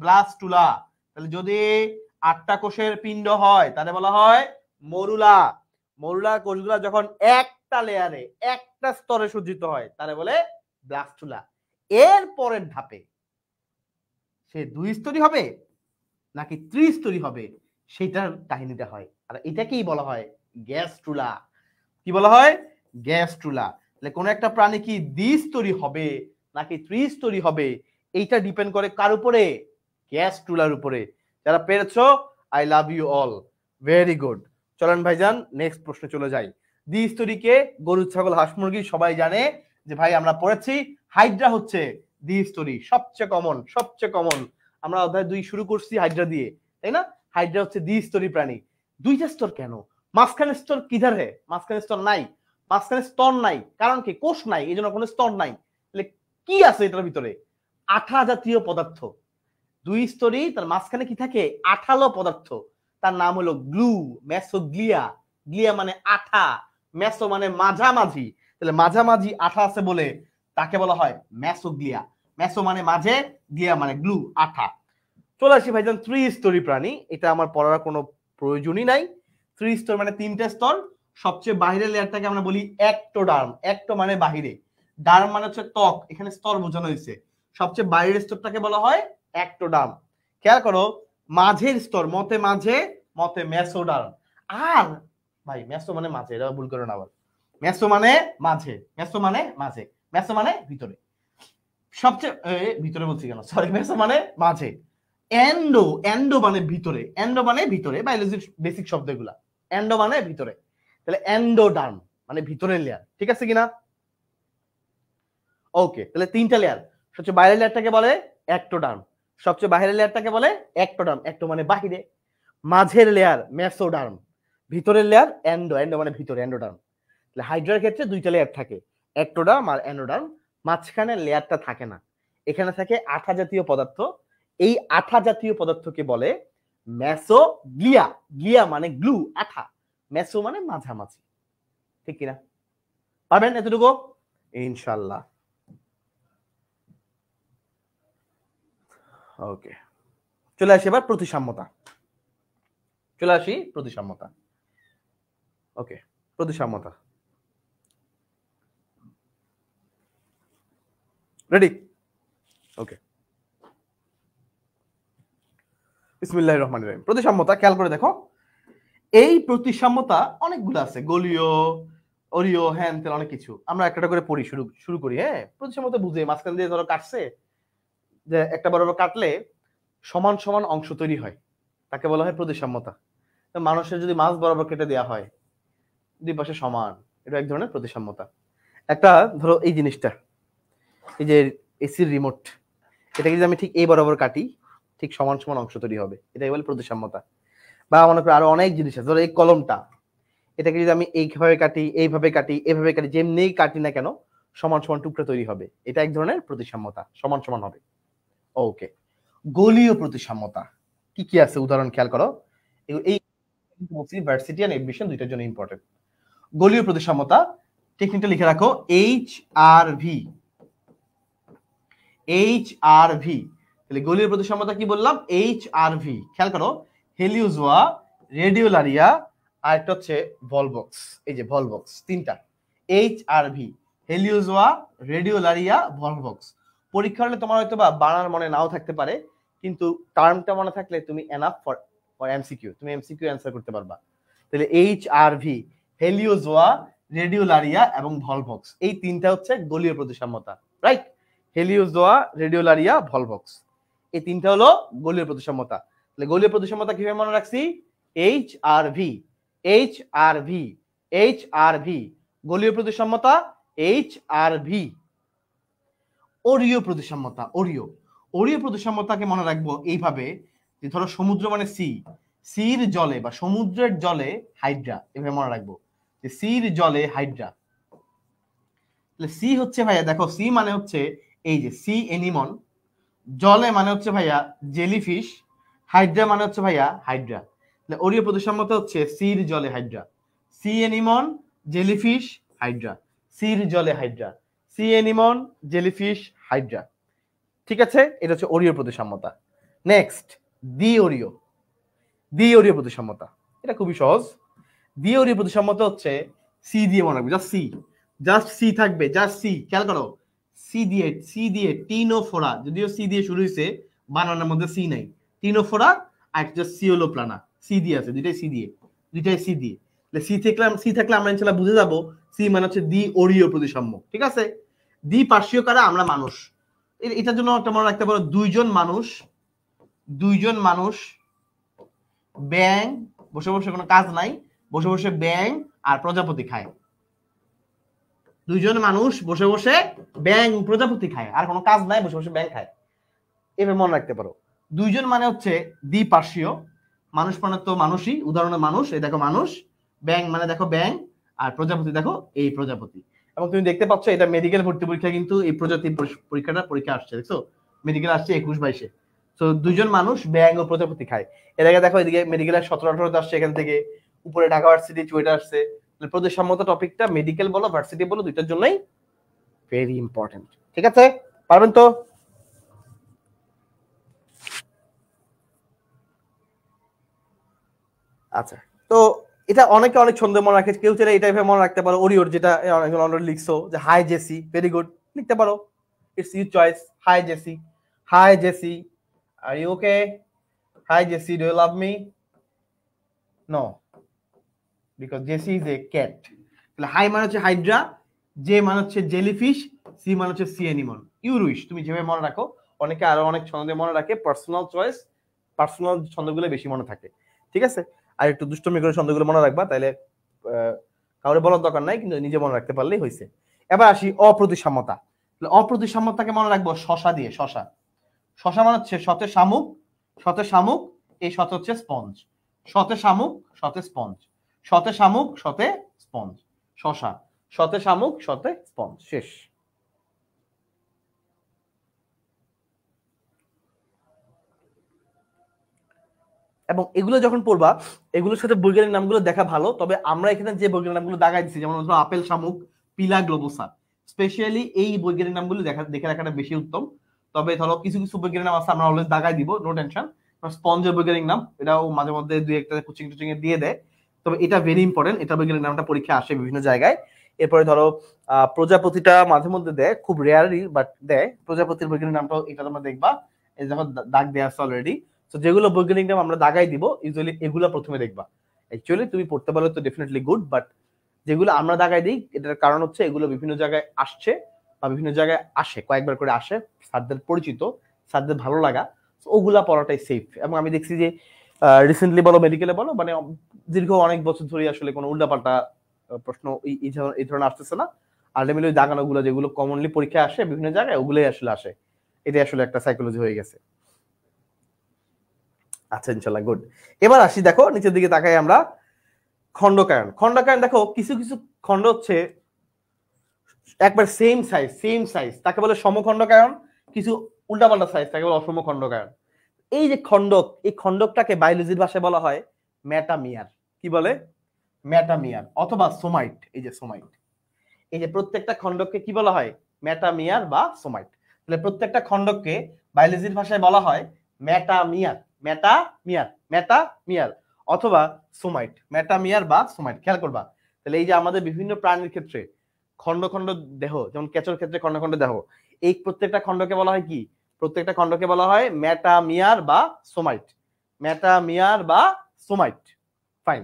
ব্লাস্টুলা তাহলে যদি আটটা কোষের পিণ্ড হয় তাহলে বলা হয় মরুলা মরুলা কোষগুলা যখন একটা লেয়ারে একটা স্তরে সজ্জিত হয় তাহলে বলে ব্লাস্টুলা এর পরের ধাপে সে দুই স্তরী হবে নাকি ত্রিস্তরী হবে সেটার কাহিনীটা হয় আর এটাকেই বলা হয় গ্যাস্ট্রুলা কি বলা হয় গ্যাস্ট্রুলা তাহলে কোন একটা প্রাণী কি দ্বিস্তরী হবে নাকি ত্রিস্তরী হবে এইটা ডিপেন্ড করে কার উপরে গ্যাস চুলার উপরে যারা পেরেছ I love you all very good চলেন ভাইজান নেক্সট প্রশ্নে চলে যাই স্তরীকে গরু ছাগল হাঁস মুরগি সবাই জানে যে ভাই আমরা পড়েছি হাইড্রা হচ্ছে দ্বিস্তরী সবচেয়ে কমন সবচেয়ে কমন আমরা অধ্যায় দুই শুরু করছি হাইড্রা দিয়ে তাই না হাইড্রা হচ্ছে স্তরী প্রাণী দুইটা স্তর কেন মাঝখানে স্তর কিধারে হে মাঝখানে স্তর নাই মাঝখানে স্তর নাই কারণ কি কোষ নাই এই জন্য কোনো স্তর নাই তাহলে কি আছে এটার ভিতরে আঠা জাতীয় পদার্থ দুই স্তরই তার মাঝখানে কি থাকে আঠালো পদার্থ তার নাম হলো গ্লু মেসো গ্লিয়া মানে আঠা ম্যাসো মানে মাঝামাঝি তাহলে মাঝামাঝি আঠা আছে বলে তাকে বলা হয় গ্লিয়া ম্যাসো মানে মাঝে গ্লিয়া মানে গ্লু আঠা চলে আসি ভাইজান ত্রিস্তরী প্রাণী এটা আমার পড়ার কোনো প্রয়োজনই নাই ত্রিস্তর মানে তিনটে স্তর সবচেয়ে বাহিরের লেয়ারটাকে আমরা বলি একটো ডার্ম একটো মানে বাহিরে ডার্ম মানে হচ্ছে ত্বক এখানে স্তর বোঝানো হয়েছে সবচেয়ে বাইরের স্তরটাকে বলা হয় অ্যাক্টোডার্ম খেয়াল করো মাঝের স্তর মতে মাঝে মতে মেসোডার্ম আর ভাই মেসো মানে মাঝে এটা ভুল করো না আবার মেসো মানে মাঝে মেসো মানে মাঝে মেসো মানে ভিতরে সবচেয়ে ভিতরে বলছি কেন সরি মেসো মানে মাঝে এন্ডো এন্ডো মানে ভিতরে এন্ডো মানে ভিতরে বায়োলজির বেসিক শব্দগুলা এগুলা এন্ডো মানে ভিতরে তাহলে এন্ডোডার্ম মানে ভিতরের লেয়ার ঠিক আছে কিনা ওকে তাহলে তিনটা লেয়ার সবচেয়ে বাইরের লেয়ারটাকে বলে অ্যাক্টোডার্ম সবচেয়ে বাহিরের লেয়ারটাকে বলে একটোডার্ম একটো মানে বাহিরে মাঝের লেয়ার মেসোডার্ম ভিতরের লেয়ার এন্ডো অ্যান্ডো মানে ভিতরে এন্ডোডার্ম তাহলে হাইড্রার ক্ষেত্রে দুইটা লেয়ার থাকে একটোডার্ম আর এন্ডোডার্ম মাঝখানে লেয়ারটা থাকে না এখানে থাকে আঠা জাতীয় পদার্থ এই আঠা জাতীয় পদার্থকে বলে মেসো গ্লিয়া গ্লিয়া মানে গ্লু আঠা মেসো মানে মাঝামাঝি ঠিক কিনা পারবেন এতটুকু ইনশাল্লাহ ওকে চলে আসি এবার প্রতিসাম্যতা চলে আসি প্রতিসাম্যতা ওকে প্রতিসাম্যতা রেডি ওকে ইসমিল্লাহ রহমান রহিম প্রতিসাম্যতা খেয়াল করে দেখো এই প্রতিসাম্যতা অনেকগুলো আছে গলিও অরিও হ্যান তেল অনেক কিছু আমরা একটা করে পড়ি শুরু শুরু করি হ্যাঁ প্রতিসাম্যতা বুঝে মাঝখান দিয়ে ধরো কাটছে যে একটা বরাবর কাটলে সমান সমান অংশ তৈরি হয় তাকে বলা হয় প্রতিসাম্যতা মানুষের যদি মাছ বরাবর কেটে দেওয়া হয় দুই পাশে সমান এটা এক ধরনের প্রতিসাম্যতা একটা ধরো এই জিনিসটা এই যে এসির রিমোট এটাকে যদি আমি ঠিক এই বরাবর কাটি ঠিক সমান সমান অংশ তৈরি হবে এটাই বলে প্রতিসাম্যতা বা মনে করি আরো অনেক জিনিস আছে ধরো এই কলমটা এটাকে যদি আমি এইভাবে কাটি এইভাবে কাটি এইভাবে কাটি যেমনি কাটি না কেন সমান সমান টুকরা তৈরি হবে এটা এক ধরনের প্রতিসাম্যতা সমান সমান হবে ওকে গোলীয় প্রতিসাম্যতা কি কি আছে উদাহরণ খেয়াল করো এই মোস্টলি ভার্সিটি এডমিশন দুইটার জন্য ইম্পর্টেন্ট গোলীয় প্রতিসাম্যতা টেকনিকটা লিখে রাখো H R V H R V তাহলে গোলীয় প্রতিসাম্যতা কি বললাম এইচ আর ভি খেয়াল করো হেলিউজোয়া রেডিওলারিয়া আর একটা হচ্ছে ভলবক্স এই যে ভলবক্স তিনটা H R V Heliozoa Radiolaria Volvox পরীক্ষা হলে তোমার হয়তো বা বানার মনে নাও থাকতে পারে কিন্তু টার্মটা মনে থাকলে তুমি এনাফ ফর ফর এমসিকিউ তুমি এমসিকিউ অ্যান্সার করতে পারবা তাহলে এইচ আর ভি হেলিওজোয়া রেডিওলারিয়া এবং ভলভক্স এই তিনটা হচ্ছে দলীয় প্রতিসাম্যতা রাইট হেলিওজোয়া রেডিওলারিয়া ভলভক্স এই তিনটা হলো গলীয় প্রতিসাম্যতা তাহলে গলীয় প্রতিসাম্যতা কিভাবে মনে রাখছি H R V H R V H R V গোলীয় প্রতিসাম্যতা এইচ আর ভি ওরিও প্রতিসাম্যতা ওরিও ওরিও প্রতিসাম্যতাকে মনে রাখবো এইভাবে যে ধরো সমুদ্র মানে সি সির জলে বা সমুদ্রের জলে হাইড্রা এভাবে মনে রাখবো যে সির জলে হাইড্রা তাহলে সি হচ্ছে ভাইয়া দেখো সি মানে হচ্ছে এই যে সি এনিমন জলে মানে হচ্ছে ভাইয়া জেলিফিশ হাইড্রা মানে হচ্ছে ভাইয়া হাইড্রা তাহলে ওরিও প্রতিসাম্যতা হচ্ছে সির জলে Hydra sea anemone jellyfish Hydra সির জলে Hydra sea anemone jellyfish Hydra ঠিক আছে এটা হচ্ছে ওরিও প্রতিসাম্যতা নেক্সট দি ওরিও দি ওরিও প্রতিসাম্যতা এটা খুবই সহজ দি ওরিও প্রতিসাম্যতা হচ্ছে সি দিয়ে মনে রাখবে জাস্ট সি জাস্ট সি থাকবে জাস্ট সি খেয়াল করো সি দিয়ে সি দিয়ে টিনো ফোরা যদিও সি দিয়ে শুরু হয়েছে বানানোর মধ্যে সি নাই টিনো ফোরা আর একটা সিওলো প্লানা সি দিয়ে আছে দুইটাই সি দিয়ে দুইটাই সি দিয়ে সি থাকলে সি থাকলে আমরা ইনশাল্লাহ বুঝে যাবো সি মানে হচ্ছে দি ওরিও প্রতিসাম্য ঠিক আছে দ্বিপার্শ্বীয় কারা আমরা মানুষ এটার জন্য একটা মনে রাখতে পারো দুইজন মানুষ দুইজন মানুষ ব্যাং বসে বসে কোনো কাজ নাই বসে বসে ব্যাং আর প্রজাপতি খায় দুইজন মানুষ বসে বসে ব্যাং প্রজাপতি খায় আর কোনো কাজ নাই বসে বসে ব্যাং খায় এভাবে মনে রাখতে পারো দুইজন মানে হচ্ছে দ্বিপার্শ্বীয় মানুষ মানে তো মানুষই উদাহরণে মানুষ এই দেখো মানুষ ব্যাং মানে দেখো ব্যাং আর প্রজাপতি দেখো এই প্রজাপতি এবং তুমি দেখতে পাচ্ছ এটা মেডিকেল ভর্তি পরীক্ষা কিন্তু এই প্রজাতির পরীক্ষাটা পরীক্ষা আসছে দেখছো মেডিকেল আসছে একুশ বাইশে তো দুজন মানুষ ব্যাং ও প্রজাপতি খায় এর আগে দেখো এদিকে মেডিকেলের সতেরো আঠারো আসছে এখান থেকে উপরে ঢাকা ভার্সিটি চুয়েটা আসছে প্রদেশ সম্মত টপিকটা মেডিকেল বলো ভার্সিটি বলো দুইটার জন্যই ভেরি ইম্পর্টেন্ট ঠিক আছে পারবেন তো আচ্ছা তো এটা অনেকে অনেক ছন্দে মনে রাখে কেউ চাইলে টাইপের মনে রাখতে পারো ওরিওর যেটা লিখছো যে হাই জেসি ভেরি গুড লিখতে পারো it's you choice hi Jessie hi Jessie are you okay hi Jessie do love me no because Jessie is a cat তাহলে হাই মানে হচ্ছে হাইড্রা জে মানে হচ্ছে জেলিফিশ সি মানে হচ্ছে সি অ্যানিমল ইউ রুইশ তুমি যেভাবে মনে রাখো অনেকে আরো অনেক ছন্দে মনে রাখে পার্সোনাল চয়েস পার্সোনাল ছন্দগুলো বেশি মনে থাকে ঠিক আছে আর একটু দুষ্টমি করে ছন্দগুলো মনে রাখবা তাহলে কাউরে বলার দরকার নাই কিন্তু নিজে মনে রাখতে পারলেই হয়েছে এবার আসি অপ্রতিসাম্যতা অপ্রতিসাম্যতাকে মনে রাখবো শশা দিয়ে শশা শশা মানে হচ্ছে সতে শামুক সতে শামুক এই সতে হচ্ছে স্পঞ্জ সতে শামুক সতে স্পঞ্জ সতে শামুক সতে স্পঞ্জ শশা সতে শামুক সতে স্পঞ্জ শেষ এবং এগুলো যখন পড়বা এগুলোর সাথে বৈজ্ঞানিক নামগুলো দেখা ভালো তবে আমরা এখানে যে বৈজ্ঞানিক নামগুলো দেখাই দিচ্ছি যেমন ধরো আপেল শামুক পিলা গ্লোবোসা স্পেশালি এই বৈজ্ঞানিক নামগুলো দেখা দেখে রাখাটা বেশি উত্তম তবে ধরো কিছু কিছু বৈজ্ঞানিক নাম আছে আমরা অলরেডি দাগাই দিব নো টেনশন স্পঞ্জের বৈজ্ঞানিক নাম এটাও মাঝে মধ্যে দুই একটা কোচিং টোচিং এ দিয়ে দেয় তবে এটা ভেরি ইম্পর্টেন্ট এটা বৈজ্ঞানিক নামটা পরীক্ষা আসে বিভিন্ন জায়গায় এরপরে ধরো প্রজাপতিটা মাঝে মধ্যে দেয় খুব রেয়ারলি বাট দেয় প্রজাপতির বৈজ্ঞানিক নামটাও এটা তোমরা দেখবা এই দেখো দাগ দেয়া আছে অলরেডি তো যেগুলো বৈজ্ঞানিক নাম আমরা দাগাই দিব ইউজুয়ালি এগুলো প্রথমে দেখবা অ্যাকচুয়ালি তুমি পড়তে পারো তো ডেফিনেটলি গুড বাট যেগুলো আমরা দাগাই দিই এটার কারণ হচ্ছে এগুলো বিভিন্ন জায়গায় আসছে বা বিভিন্ন জায়গায় আসে কয়েকবার করে আসে স্যারদের পরিচিত স্যারদের ভালো লাগা ওগুলা পড়াটাই সেফ এবং আমি দেখছি যে রিসেন্টলি বলো মেডিকেলে বলো মানে দীর্ঘ অনেক বছর ধরে আসলে কোনো উল্টাপাল্টা প্রশ্ন এই ধরনের আসতেছে না আলটিমেটলি ওই দাগানোগুলো যেগুলো কমনলি পরীক্ষায় আসে বিভিন্ন জায়গায় ওগুলোই আসলে আসে এটা আসলে একটা সাইকোলজি হয়ে গেছে আচ্ছা ইনশাল্লাহ গুড এবার আসি দেখো নিচের দিকে তাকাই আমরা খণ্ডকায়ন খণ্ডকায়ন দেখো কিছু কিছু খণ্ড হচ্ছে একবার সেম সাইজ সেম সাইজ তাকে বলে সমখণ্ডকায়ন কিছু উল্টাপাল্টা সাইজ তাকে বলে অসম খণ্ডকায়ন এই যে খণ্ডক এই খণ্ডকটাকে বায়োলজির ভাষায় বলা হয় ম্যাটামিয়ার কি বলে ম্যাটামিয়ার অথবা সোমাইট এই যে সোমাইট এই যে প্রত্যেকটা খণ্ডককে কি বলা হয় ম্যাটামিয়ার বা সোমাইট তাহলে প্রত্যেকটা খণ্ডককে বায়োলজির ভাষায় বলা হয় ম্যাটামিয়ার ম্যাটামিয়ার ম্যাটামিয়ার অথবা সোমাইট ম্যাটামিয়ার বা সোমাইট খেয়াল করবা তাহলে এই যে আমাদের বিভিন্ন প্রাণীর ক্ষেত্রে খন্ড খন্ড দেহ যেমন কেঁচোর ক্ষেত্রে খন্ড খন্ড দেহ এই প্রত্যেকটা খণ্ডকে বলা হয় কি প্রত্যেকটা খণ্ডকে বলা হয় ম্যাটামিয়ার বা সোমাইট ম্যাটামিয়ার বা সোমাইট ফাইন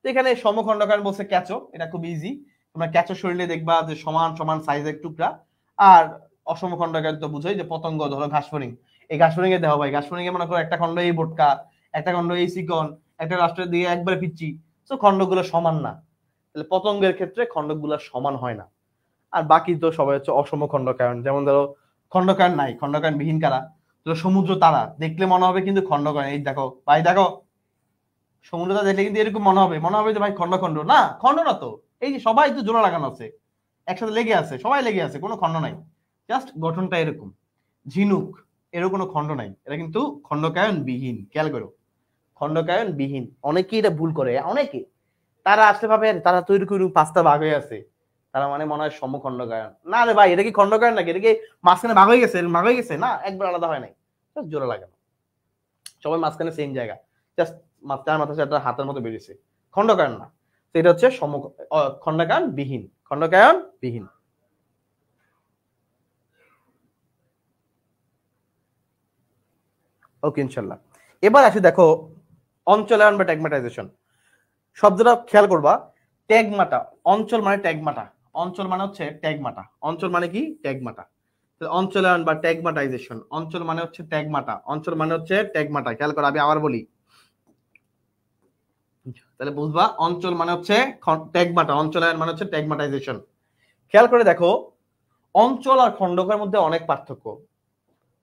তো এখানে সমখণ্ডকার বলছে ক্যাচো এটা খুব ইজি তোমরা ক্যাচো শরীরে দেখবা যে সমান সমান সাইজের টুকরা আর অসমখণ্ডকার তো বুঝোই যে পতঙ্গ ধরো ঘাসফড়িং এই কাশ্মীরিকে দেওয়া হয় কাশ্মীরিকে মনে করো একটা খন্ড এই বোটকা একটা খন্ড এই সিকন একটা রাষ্ট্রের দিকে একবারে পিচ্ছি তো খন্ডগুলো সমান না তাহলে পতঙ্গের ক্ষেত্রে খন্ডগুলো সমান হয় না আর বাকি তো সবাই হচ্ছে অসম খণ্ডকায়ন যেমন ধরো খণ্ডকায়ন নাই খণ্ডকায়ন বিহীন কারা সমুদ্র তারা দেখলে মনে হবে কিন্তু খণ্ডকায়ন এই দেখো ভাই দেখো সমুদ্র তারা দেখলে কিন্তু এরকম মনে হবে মনে হবে যে ভাই খন্ড খন্ড না খন্ড না তো এই যে সবাই তো জোড়া লাগানো আছে একসাথে লেগে আছে সবাই লেগে আছে কোনো খন্ড নাই জাস্ট গঠনটা এরকম ঝিনুক এরও কোনো খণ্ড নাই এটা কিন্তু খণ্ডকায়ন বিহীন খেয়াল করো খণ্ডকায়ন বিহীন অনেকেই এটা ভুল করে অনেকে তারা আসলে ভাবে তারা তৈরি করে পাঁচটা ভাগ হয়ে আছে তারা মানে মনে হয় সমখণ্ডকায়ন না রে ভাই এটা কি খণ্ডকায়ন নাকি এটা কি মাঝখানে ভাগ হয়ে গেছে ভাগ হয়ে গেছে না একবার আলাদা হয় নাই জোরে না সবাই মাঝখানে সেম জায়গা জাস্ট মাথার মাথা একটা হাতের মতো বেরিয়েছে খণ্ডকায়ন না তো এটা হচ্ছে সম খণ্ডকায়ন বিহীন খণ্ডকায়ন বিহীন ওকে ইনশাল্লাহ এবার আসি দেখো অঞ্চলায়ন বা ট্যাগমাটাইজেশন শব্দটা খেয়াল করবা ট্যাগমাটা অঞ্চল মানে ট্যাগমাটা অঞ্চল মানে হচ্ছে ট্যাগমাটা অঞ্চল মানে কি ট্যাগমাটা অঞ্চলায়ন বা ট্যাগমাটাইজেশন অঞ্চল মানে হচ্ছে ট্যাগমাটা অঞ্চল মানে হচ্ছে ট্যাগমাটা খেয়াল করো আমি আবার বলি তাহলে বুঝবা অঞ্চল মানে হচ্ছে ট্যাগমাটা অঞ্চলায়ন মানে হচ্ছে ট্যাগমাটাইজেশন খেয়াল করে দেখো অঞ্চল আর খণ্ডকের মধ্যে অনেক পার্থক্য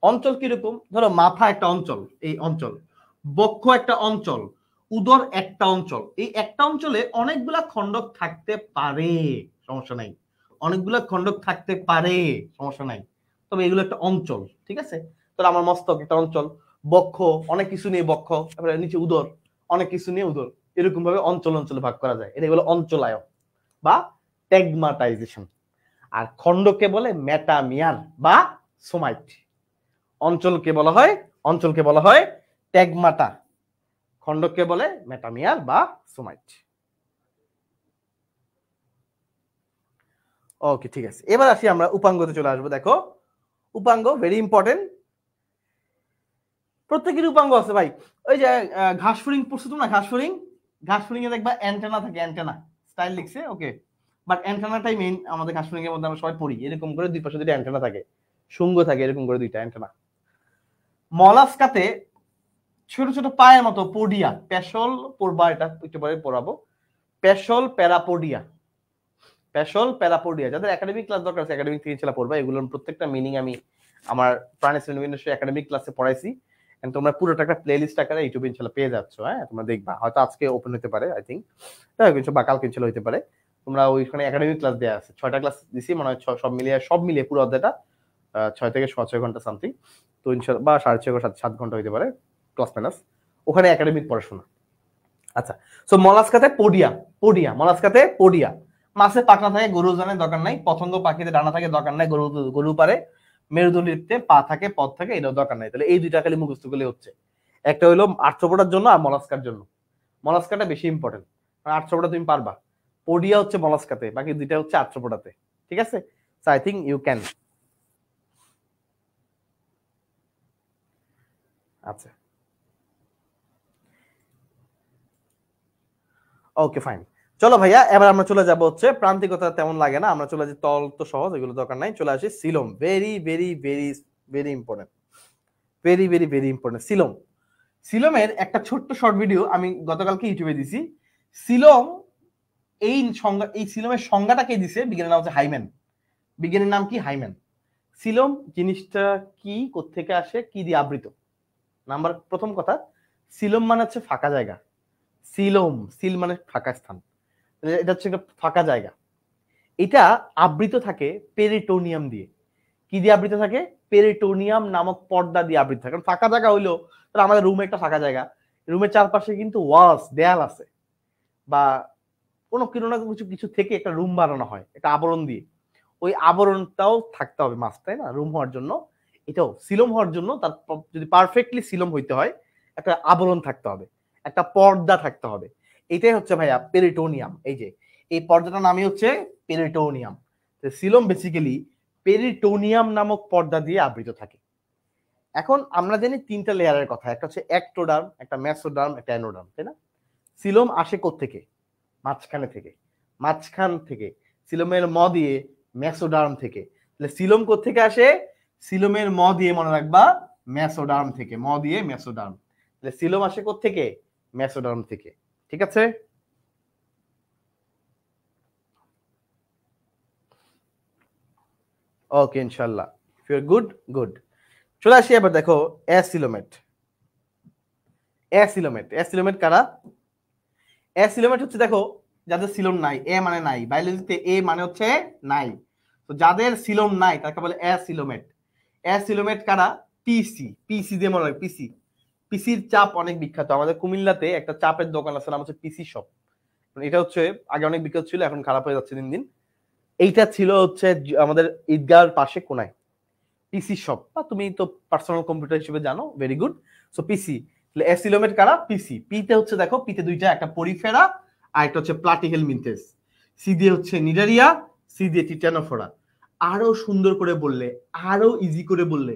অঞ্চল কিরকম ধরো মাথা একটা অঞ্চল এই অঞ্চল বক্ষ একটা অঞ্চল উদর একটা অঞ্চল এই একটা অঞ্চলে অনেকগুলা খণ্ডক থাকতে পারে সমস্যা নাই অনেকগুলা খণ্ডক থাকতে পারে সমস্যা নাই তবে এগুলো একটা অঞ্চল ঠিক আছে তাহলে আমার মস্তক একটা অঞ্চল বক্ষ অনেক কিছু নিয়ে বক্ষ তারপরে নিচে উদর অনেক কিছু নিয়ে উদর এরকম ভাবে অঞ্চল অঞ্চলে ভাগ করা যায় এটা হলো অঞ্চলায় বা ট্যাগমাটাইজেশন আর খণ্ডকে বলে ম্যাটামিয়ার বা সোমাইট অঞ্চলকে বলা হয় অঞ্চলকে বলা হয় ট্যাগমাটা খণ্ডককে বলে মেটামিয়ার বা সুমাইট ওকে ঠিক আছে এবার আসি আমরা উপাঙ্গতে চলে আসবো দেখো উপাঙ্গ ভেরি ইম্পর্টেন্ট প্রত্যেকের উপাঙ্গ আছে ভাই ওই যে ঘাস ঘাসফড়িং পড়ছো না ঘাসফড়িং ঘাসফড়িং এ দেখবা অ্যান্টেনা থাকে অ্যান্টেনা স্টাইল লিখছে ওকে বাট অ্যান্টেনাটাই মেইন আমাদের ঘাসফড়িং এর মধ্যে আমরা সবাই পড়ি এরকম করে দুই পাশে দুইটা অ্যান্টেনা থাকে শুঙ্গ থাকে এরকম করে দুইটা অ্যান্টেনা মলাস্কাতে ছোট ছোট পায়ের মতো পোডিয়া পেশল পড়বা এটা একটু পরে পড়াবো পেশল প্যারাপোডিয়া পেশল প্যারাপোডিয়া যাদের একাডেমিক ক্লাস দরকার আছে একাডেমিক থেকে ছেলে পড়বা এগুলোর প্রত্যেকটা মিনিং আমি আমার প্রাণী শ্রেণী একাডেমিক ক্লাসে পড়াইছি তোমরা পুরোটা একটা প্লে লিস্ট আকারে ইউটিউবে ইনশাল্লাহ পেয়ে যাচ্ছ হ্যাঁ তোমরা দেখবা হয়তো আজকে ওপেন হতে পারে আই থিঙ্ক তাই কিছু বা কালকে ইনশাল্লাহ হতে পারে তোমরা ওইখানে একাডেমিক ক্লাস দেওয়া আছে ছয়টা ক্লাস দিছি মনে হয় সব মিলিয়ে সব মিলিয়ে পুরো অধ্যায়টা ছয় থেকে সোয়া ছয় ঘন্টা সামথিং তো বা সাড়ে ছয় সাত সাত ঘন্টা হইতে পারে ক্লাস মাইনাস ওখানে একাডেমিক পড়াশোনা আচ্ছা সো মলাস্কাতে পোডিয়া পোডিয়া মলাস্কাতে পোডিয়া মাসে পাখনা থাকে গরু জানে দরকার নাই পতঙ্গ পাখিতে ডানা থাকে দরকার নাই গরু গরু পারে মেরুদণ্ডিতে পা থাকে পথ থাকে এটাও দরকার নাই তাহলে এই দুইটা খালি মুখস্থ করলে হচ্ছে একটা হলো আর্থপোটার জন্য আর মলাস্কার জন্য মলাস্কাটা বেশি ইম্পর্টেন্ট কারণ আর্থপোটা তুমি পারবা পোডিয়া হচ্ছে মলাস্কাতে বাকি দুইটা হচ্ছে আর্থপোটাতে ঠিক আছে so I think you can আচ্ছা ওকে ফাইন চলো ভাইয়া এবার আমরা চলে যাব হচ্ছে প্রান্তিকতা তেমন লাগে না আমরা চলে যাই তল তো সহজ এগুলো দরকার নাই চলে আসি coelom very very very very important very very very important coelom সিলমের একটা ছোট্ট শর্ট ভিডিও আমি গতকালকে ইউটিউবে দিছি সিলম এই সংজ্ঞা এই সিলমের সংজ্ঞাটা কে দিছে বিজ্ঞানের নাম হচ্ছে হাইম্যান বিজ্ঞানের নাম কি হাইম্যান সিলম জিনিসটা কি কোথেকে আসে কি দিয়ে আবৃত নাম্বার প্রথম কথা সিলম মানে হচ্ছে ফাঁকা জায়গা সিলম সিল মানে ফাঁকা স্থান এটা হচ্ছে একটা ফাঁকা জায়গা এটা আবৃত থাকে পেরিটোনিয়াম দিয়ে কি দিয়ে আবৃত থাকে পেরিটোনিয়াম নামক পর্দা দিয়ে আবৃত থাকে কারণ ফাঁকা জায়গা হইলো তাহলে আমাদের রুমে একটা ফাঁকা জায়গা রুমের চারপাশে কিন্তু ওয়াস দেয়াল আছে বা কোনো কোনো না কিছু কিছু থেকে একটা রুম বানানো হয় একটা আবরণ দিয়ে ওই আবরণটাও থাকতে হবে মাছ তাই না রুম হওয়ার জন্য এটাও সিলম হওয়ার জন্য তার যদি পারফেক্টলি সিলম হইতে হয় একটা আবরণ থাকতে হবে একটা পর্দা থাকতে হবে এটাই হচ্ছে ভাইয়া পেরিটোনিয়াম এই যে এই পর্দাটার নামই হচ্ছে পেরিটোনিয়াম সিলম বেসিক্যালি পেরিটোনিয়াম নামক পর্দা দিয়ে আবৃত থাকে এখন আমরা জানি তিনটা লেয়ারের কথা একটা হচ্ছে অ্যাক্টোডার্ম একটা ম্যাসোডার্ম একটা অ্যানোডার্ম তাই না সিলম আসে থেকে মাঝখানে থেকে মাঝখান থেকে সিলমের ম দিয়ে ম্যাসোডার্ম থেকে তাহলে সিলম থেকে আসে সিলোমের ম দিয়ে মনে রাখবা ম্যাসোডার্ম থেকে ম দিয়ে ম্যাসোডার্ম তাহলে সিলোম আসে থেকে ম্যাসোডার্ম থেকে ঠিক আছে ওকে ইনশাল্লাহ ইফ গুড গুড চলে আসি এবার দেখো এ এ সিলোমেট এ সিলোমেট কারা এ সিলোমেট হচ্ছে দেখো যাদের সিলোম নাই এ মানে নাই বায়োলজিতে এ মানে হচ্ছে নাই তো যাদের সিলোম নাই তাকে বলে সিলোমেট অ্যাসিলোমেট কারা পিসি পিসি দিয়ে মনে হয় পিসি পিসির চাপ অনেক বিখ্যাত আমাদের কুমিল্লাতে একটা চাপের দোকান আছে নাম হচ্ছে পিসি শপ মানে এটা হচ্ছে আগে অনেক বিখ্যাত ছিল এখন খারাপ হয়ে যাচ্ছে দিন দিন এইটা ছিল হচ্ছে আমাদের ঈদগার পাশে কোনায় পিসি শপ বা তুমি তো পার্সোনাল কম্পিউটার হিসেবে জানো very good so PC acoelomate কারা পিসি পিতে হচ্ছে দেখো পিতে দুইটা একটা পরিফেরা আর একটা হচ্ছে প্লাটিহেল মিনথেস সি দিয়ে হচ্ছে নিডারিয়া সি দিয়ে টিটানোফোরা আরো সুন্দর করে বললে আরো ইজি করে বললে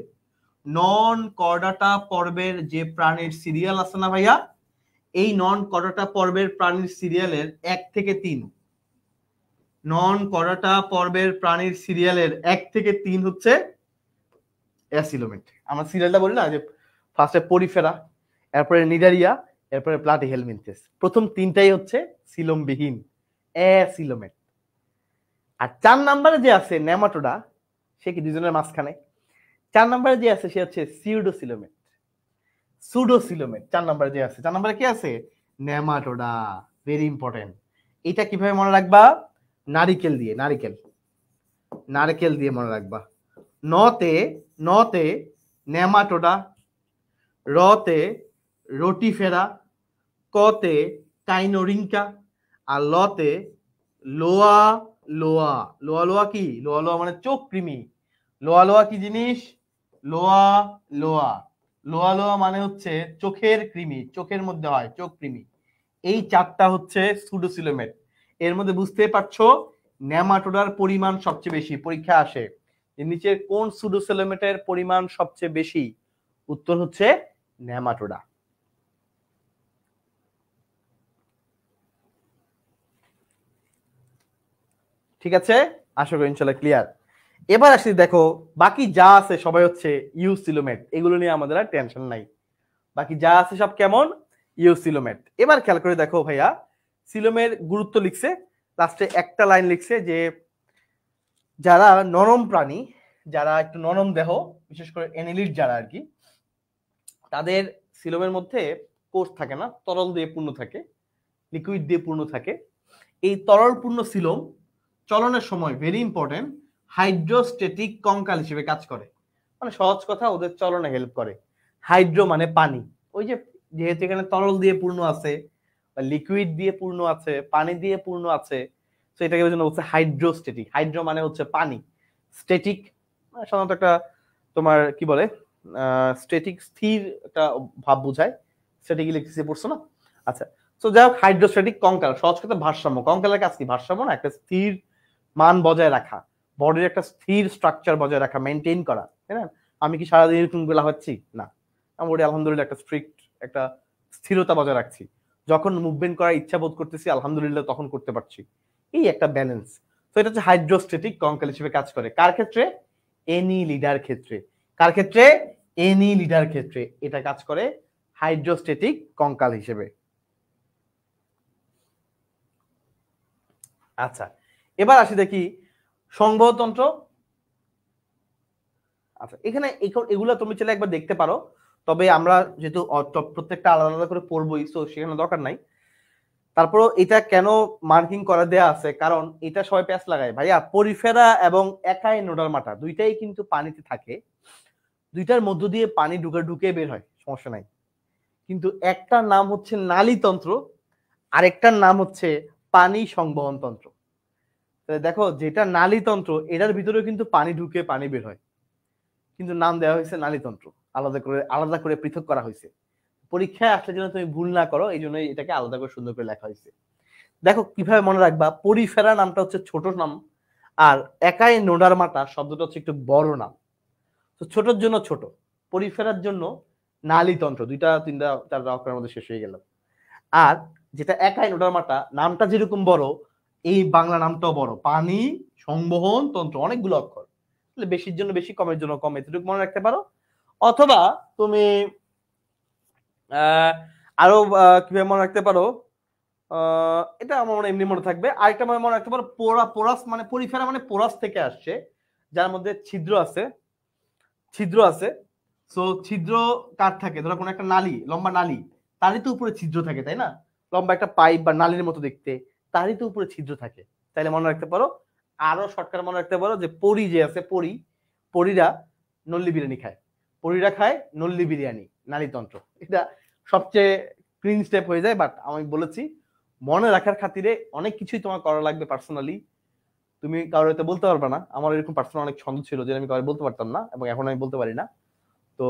নন কর্ডাটা পর্বের যে প্রাণের সিরিয়াল আছে না ভাইয়া এই নন কর্ডাটা পর্বের প্রাণীর সিরিয়ালের এক থেকে তিন নন করাটা পর্বের প্রাণীর সিরিয়ালের এক থেকে তিন হচ্ছে অ্যাসিলোমেট আমার সিরিয়ালটা বলি না যে ফার্স্টে পরিফেরা এরপরে নিডারিয়া এরপরে প্লাটি হেলমিনথেস প্রথম তিনটাই হচ্ছে সিলোমবিহীন অ্যাসিলোমেট আর চার নাম্বারে যে আছে নেমাটোডা সে কি দুজনের মাঝখানে চার নাম্বারে যে আছে সে হচ্ছে সিউডোসিলোমেট সুডোসিলোমেট চার নাম্বারে যে আছে চার নাম্বারে কি আছে নেমাটোডা ভেরি ইম্পর্টেন্ট এটা কিভাবে মনে রাখবা নারিকেল দিয়ে নারিকেল নারকেল দিয়ে মনে রাখবা নতে নতে নেমাটোডা রতে ফেরা কতে কাইনোরিঙ্কা আর লতে লোয়া লোয়া লোয়া লোয়া কি লোয়া লোয়া মানে চোখ কৃমি লোয়া লোয়া কি জিনিস লোয়া লোয়া লোয়া লোয়া মানে হচ্ছে চোখের কৃমি চোখের মধ্যে হয় চোখ কৃমি এই চারটা হচ্ছে সুডোসিলোমেট এর মধ্যে বুঝতে পারছো ন্যামাটোডার পরিমাণ সবচেয়ে বেশি পরীক্ষা আসে নিচের কোন সুডোসিলোমেটের পরিমাণ সবচেয়ে বেশি উত্তর হচ্ছে নেমাটোডা ঠিক আছে আশা করি ইনশাল্লাহ ক্লিয়ার এবার আসি দেখো বাকি যা আছে সবাই হচ্ছে সিলোমেট এগুলো নিয়ে আমাদের আর টেনশন নাই বাকি যা আছে সব কেমন সিলোমেট এবার খেয়াল করে দেখো ভাইয়া সিলোমের গুরুত্ব লিখছে লাস্টে একটা লাইন লিখছে যে যারা নরম প্রাণী যারা একটু নরম দেহ বিশেষ করে এনিলিট যারা আর কি তাদের সিলোমের মধ্যে কোষ থাকে না তরল দিয়ে পূর্ণ থাকে লিকুইড দিয়ে পূর্ণ থাকে এই তরল পূর্ণ সিলোম চলনের সময় ভেরি ইম্পর্টেন্ট হাইড্রোস্টেটিক কঙ্কাল হিসেবে কাজ করে মানে সহজ কথা ওদের চলনে হেল্প করে হাইড্রো মানে পানি ওই যে যেহেতু এখানে তরল দিয়ে পূর্ণ আছে বা লিকুইড দিয়ে পূর্ণ আছে পানি দিয়ে পূর্ণ আছে তো এটাকে জন্য হচ্ছে হাইড্রোস্টেটিক হাইড্রো মানে হচ্ছে পানি স্টেটিক মানে সাধারণত একটা তোমার কি বলে স্টেটিক স্থির একটা ভাব বোঝায় স্টেটিক ইলেকট্রিসিটি পড়ছো না আচ্ছা তো যাই হোক হাইড্রোস্টেটিক কঙ্কাল সহজ কথা ভারসাম্য কঙ্কালের কাজ কি ভারসাম্য না একটা স্থির মান বজায় রাখা বডির একটা স্থির স্ট্রাকচার বজায় রাখা মেনটেন করা তাই না আমি কি সারাদিন এরকম গোলা হচ্ছি না আমি বডি আলহামদুলিল্লাহ একটা স্ট্রিক্ট একটা স্থিরতা বজায় রাখছি যখন মুভমেন্ট করার ইচ্ছা বোধ করতেছি আলহামদুলিল্লাহ তখন করতে পারছি এই একটা ব্যালেন্স তো এটা হচ্ছে হাইড্রোস্টেটিক কঙ্কাল হিসেবে কাজ করে কার ক্ষেত্রে এনি লিডার ক্ষেত্রে কার ক্ষেত্রে এনি লিডার ক্ষেত্রে এটা কাজ করে হাইড্রোস্টেটিক কঙ্কাল হিসেবে আচ্ছা এবার আসি দেখি সংবহতন্ত্র আচ্ছা এখানে এগুলো তুমি চাইলে একবার দেখতে পারো তবে আমরা যেহেতু প্রত্যেকটা আলাদা আলাদা করে পড়বোই তো সেখানে দরকার নাই তারপর এটা কেন মার্কিং করা দেয়া আছে কারণ এটা সবাই প্যাস লাগায় ভাইয়া পরিফেরা এবং একাই নোডাল মাটা দুইটাই কিন্তু পানিতে থাকে দুইটার মধ্য দিয়ে পানি ঢুকে ঢুকে বের হয় সমস্যা নাই কিন্তু একটার নাম হচ্ছে আর একটার নাম হচ্ছে পানি সংবহনতন্ত্র দেখো যেটা নালীতন্ত্র এটার ভিতরেও কিন্তু পানি ঢুকে পানি বের হয় কিন্তু নাম দেওয়া হয়েছে নালীতন্ত্র আলাদা করে আলাদা করে পৃথক করা হয়েছে পরীক্ষায় আসলে যেন তুমি ভুল না করো এই জন্যই এটাকে আলাদা করে সুন্দর করে লেখা হয়েছে দেখো কিভাবে মনে রাখবা পরিফেরা নামটা হচ্ছে ছোট নাম আর একাই নোডার মাটা শব্দটা হচ্ছে একটু বড় নাম তো ছোটর জন্য ছোট পরিফেরার জন্য নালীতন্ত্র দুইটা তিনটা চারটা অক্ষরের মধ্যে শেষ হয়ে গেল আর যেটা একাই নোডার মাটা নামটা যেরকম বড় এই বাংলা নামটাও বড় পানি সংবহন তন্ত্র অনেকগুলো অক্ষর বেশির জন্য বেশি কমের জন্য কম এতটুকু মনে রাখতে পারো অথবা তুমি আরো কিভাবে মনে রাখতে পারো এটা আমার মনে এমনি মনে থাকবে আর একটা মনে রাখতে পারো পোড়া পোরাস মানে পরিফেরা মানে পোরাস থেকে আসছে যার মধ্যে ছিদ্র আছে ছিদ্র আছে সো ছিদ্র কার থাকে ধরো কোনো একটা নালি লম্বা নালি তারই তো উপরে ছিদ্র থাকে তাই না লম্বা একটা পাইপ বা নালির মতো দেখতে তারই তো উপরে ছিদ্র থাকে তাইলে মনে রাখতে পারো আরো শর্টকাট মনে রাখতে পারো যে পরি যে আছে পরি পরীরা নল্লি বিরিয়ানি খায় পরীরা খায় নল্লি বিরিয়ানি নালীতন্ত্র এটা সবচেয়ে ক্লিন স্টেপ হয়ে যায় বাট আমি বলেছি মনে রাখার খাতিরে অনেক কিছুই তোমার করা লাগবে পার্সোনালি তুমি কারোর হয়তো বলতে পারবে না আমার এরকম পার্সোনাল অনেক ছন্দ ছিল যে আমি কারো বলতে পারতাম না এবং এখন আমি বলতে পারি না তো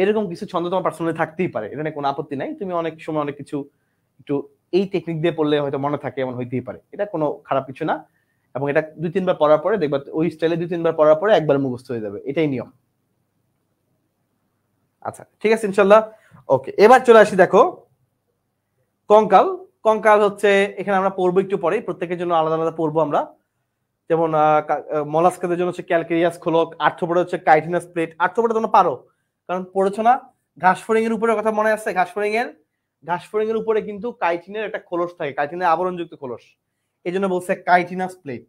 এরকম কিছু ছন্দ তোমার পার্সোনালি থাকতেই পারে এখানে কোনো আপত্তি নাই তুমি অনেক সময় অনেক কিছু একটু এই টেকনিক দিয়ে পড়লে হয়তো মনে থাকে এমন হইতেই পারে এটা কোনো খারাপ কিছু না এবং এটা দুই তিনবার পড়ার পরে দেখবা ওই স্টাইলে দুই তিনবার পড়ার পরে একবার মুখস্থ হয়ে যাবে এটাই নিয়ম আচ্ছা ঠিক আছে ইনশাল্লাহ ওকে এবার চলে আসি দেখো কঙ্কাল কঙ্কাল হচ্ছে এখানে আমরা পড়বো একটু পরে প্রত্যেকের জন্য আলাদা আলাদা পড়বো আমরা যেমন মলাস্কাদের জন্য হচ্ছে ক্যালকেরিয়াস খোলক আর্থপড়ে হচ্ছে কাইটিনাস প্লেট আর্থপড়ে তোমরা পারো কারণ পড়েছো না ঘাস ফরিং এর উপরে কথা মনে আছে ঘাস ফরিং এর ঘাসফড়িং এর উপরে কিন্তু কাইটিনের একটা খোলস থাকে কাইটিনের আবরণযুক্ত খোলস এই জন্য বলছে কাইটিনাস প্লেট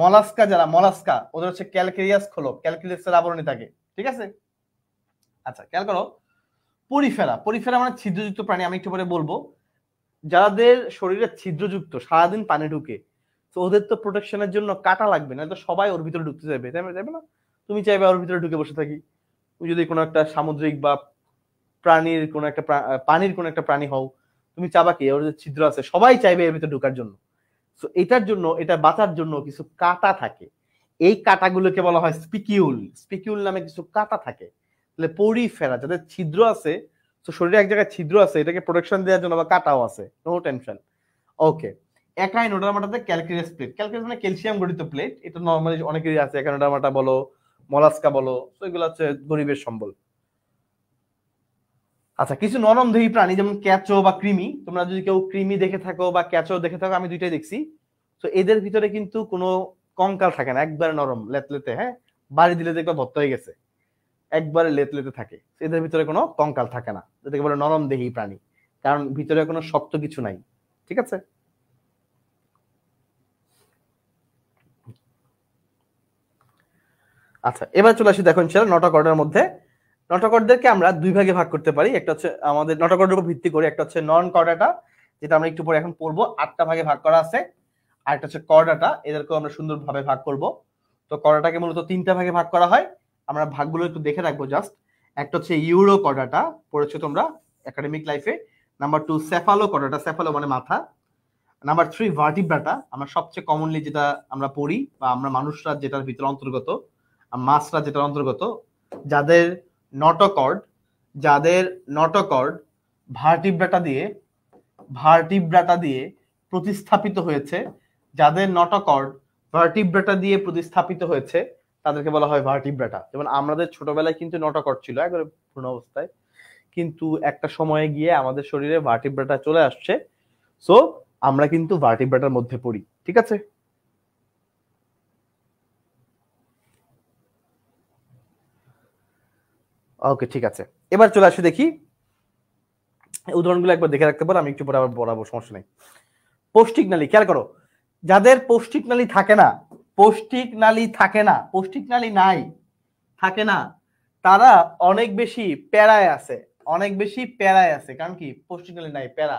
মলাস্কা যারা মলাস্কা ওদের হচ্ছে ক্যালকেরিয়াস খোলক ক্যালকেরিয়াসের আবরণে থাকে ঠিক আছে আচ্ছা খেয়াল করো পরিফেরা পরিফেরা মানে ছিদ্রযুক্ত প্রাণী আমি একটু পরে বলবো যাদের শরীরে ছিদ্রযুক্ত সারাদিন পানি ঢুকে তো ওদের তো প্রোটেকশনের জন্য কাটা লাগবে না তো সবাই ওর ভিতরে ঢুকতে যাবে তাই যাবে না তুমি চাইবে ওর ভিতরে ঢুকে বসে থাকি তুমি যদি কোনো একটা সামুদ্রিক বা প্রাণীর কোন একটা পানির কোন একটা প্রাণী হও তুমি চাবা কি ওর যে ছিদ্র আছে সবাই চাইবে এর ভিতরে ঢোকার জন্য তো এটার জন্য এটা বাঁচার জন্য কিছু কাটা থাকে এই কাটাগুলোকে বলা হয় স্পিকিউল স্পিকিউল নামে কিছু কাটা থাকে তাহলে ফেরা যাদের ছিদ্র আছে তো শরীরে এক জায়গায় ছিদ্র আছে এটাকে প্রোটেকশন দেওয়ার জন্য বা কাটাও আছে নো টেনশন ওকে একাইনোডারমাটাতে ক্যালকেরিয়াস প্লেট ক্যালকেরিয়াস মানে ক্যালসিয়াম গঠিত প্লেট এটা নর্মালি অনেকেরই আছে একাইনোডারমাটা বলো মলাস্কা বলো তো এগুলো হচ্ছে গরিবের সম্বল আচ্ছা কিছু নরম দেহী প্রাণী যেমন ক্যাচো বা কৃমি তোমরা যদি কেউ কৃমি দেখে থাকো বা ক্যাচো দেখে থাকো আমি দুইটাই দেখছি তো এদের ভিতরে কিন্তু কোনো কঙ্কাল থাকে না একবারে নরম লেতলেতে হ্যাঁ বাড়ি দিলে দেখবে ভত্ত হয়ে গেছে একবারে লেতলেতে থাকে এদের ভিতরে কোনো কঙ্কাল থাকে না যেটাকে বলে নরম দেহী প্রাণী কারণ ভিতরে কোনো শক্ত কিছু নাই ঠিক আছে আচ্ছা এবার চলে আসি দেখো ইনশাল্লাহ নটা কর্ডের মধ্যে নটকরদেরকে আমরা দুই ভাগে ভাগ করতে পারি একটা হচ্ছে আমাদের নটকরের উপর ভিত্তি করে একটা হচ্ছে নন কর্ডাটা যেটা আমরা একটু পরে এখন পড়বো আটটা ভাগে ভাগ করা আছে আর একটা হচ্ছে করডাটা এদেরকেও আমরা সুন্দরভাবে ভাগ করব তো করডাটাকে মূলত তিনটা ভাগে ভাগ করা হয় আমরা ভাগগুলো একটু দেখে রাখবো জাস্ট একটা হচ্ছে ইউরো করডাটা পড়েছো তোমরা একাডেমিক লাইফে নাম্বার টু সেফালো করডাটা সেফালো মানে মাথা নাম্বার থ্রি ভার্টিব্রাটা আমরা সবচেয়ে কমনলি যেটা আমরা পড়ি বা আমরা মানুষরা যেটার ভিতরে অন্তর্গত মাছরা যেটার অন্তর্গত যাদের নটকর্ড যাদের নটকর্ড ভার্টিব্রাটা দিয়ে ভার্টিব্রাটা দিয়ে প্রতিস্থাপিত হয়েছে যাদের নটকর্ড ভার্টিব্রাটা দিয়ে প্রতিস্থাপিত হয়েছে তাদেরকে বলা হয় ভার্টিব্রাটা যেমন আমাদের ছোটবেলায় কিন্তু নটকর্ড ছিল একবারে পূর্ণ অবস্থায় কিন্তু একটা সময়ে গিয়ে আমাদের শরীরে ভার্টিব্রাটা চলে আসছে সো আমরা কিন্তু ভার্টিব্রাটার মধ্যে পড়ি ঠিক আছে ওকে ঠিক আছে এবার চলে আসি দেখি উদাহরণগুলো একবার দেখে রাখতে পারো আমি একটু পরে আবার বলাবো সমস্যা নেই পৌষ্টিক নালী খেয়াল করো যাদের পৌষ্টিক নালী থাকে না পৌষ্টিক নালী থাকে না পৌষ্টিক নালী নাই থাকে না তারা অনেক বেশি প্যারায় আছে অনেক বেশি প্যারায় আছে কারণ কি পৌষ্টিক নালী নাই প্যারা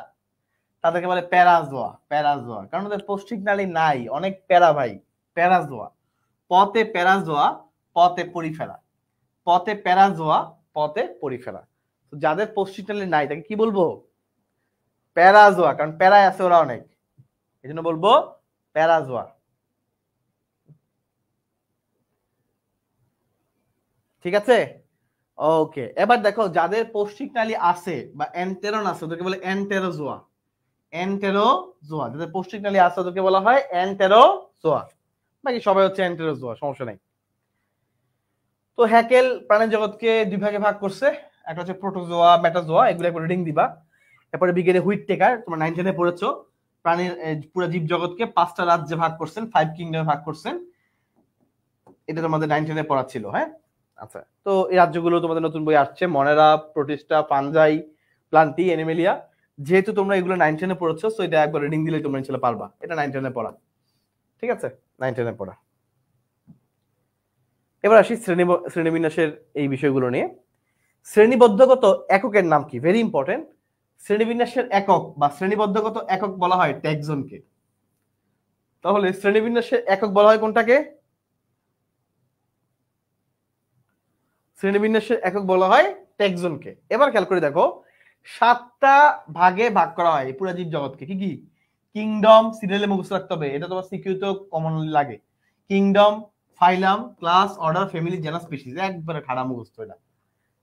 তাদেরকে বলে প্যারাজোয়া প্যারাজোয়া কারণ ওদের পৌষ্টিক নালী নাই অনেক প্যারা ভাই প্যারাজোয়া পথে প্যারাজোয়া পথে পরিফেরা পথে প্যারাজোয়া পথে পরিফেরা তো যাদের পশ্চিমটালে নাই তাকে কি বলবো প্যারাজোয়া কারণ প্যারায় আছে ওরা অনেক এই জন্য বলবো প্যারাজোয়া ঠিক আছে ওকে এবার দেখো যাদের পৌষ্টিক নালী আছে বা অ্যান্টেরন আছে ওদেরকে বলে অ্যান্টেরোজোয়া জোয়া যাদের পৌষ্টিক নালী আছে ওদেরকে বলা হয় জোয়া বাকি সবাই হচ্ছে জোয়া সমস্যা নাই তো হ্যাকেল প্রাণী জগৎকে দুই ভাগে ভাগ করছে একটা হচ্ছে প্রোটোজোয়া ম্যাটাজোয়া এগুলো একবার রিডিং দিবা এরপরে বিগেলে হুইট টেকার তোমরা নাইন টেনে পড়েছো প্রাণীর পুরো জীব জগৎকে পাঁচটা রাজ্যে ভাগ করছেন ফাইভ কিংডমে ভাগ করছেন এটা তোমাদের নাইন টেনে পড়া ছিল হ্যাঁ আচ্ছা তো এই রাজ্যগুলো তোমাদের নতুন বই আসছে মনেরা প্রতিষ্ঠা পাঞ্জাই প্লান্টি এনিমেলিয়া যেহেতু তোমরা এগুলো নাইন টেনে পড়েছো তো এটা একবার রিডিং দিলে তোমরা ছিল পারবা এটা নাইন টেনে পড়া ঠিক আছে নাইন টেনে পড়া এবার আসি শ্রেণী শ্রেণীবিন্যাসের এই বিষয়গুলো নিয়ে শ্রেণীবদ্ধগত এককের নাম কি ভেরি ইম্পর্টেন্ট শ্রেণীবিন্যাসের একক বা শ্রেণীবদ্ধগত একক বলা হয় ট্যাকজনকে তাহলে শ্রেণীবিন্যাসের একক বলা হয় কোনটাকে শ্রেণীবিন্যাসের একক বলা হয় ট্যাকজনকে এবার খেয়াল করে দেখো সাতটা ভাগে ভাগ করা হয় পুরাজীব জগৎকে কি কি কিংডম সিরিয়ালে মুখস্থ রাখতে হবে এটা তোমার স্বীকৃত কমন লাগে kingdom phylum class order family genus species একবারে ঠাড়া মুখস্থ এটা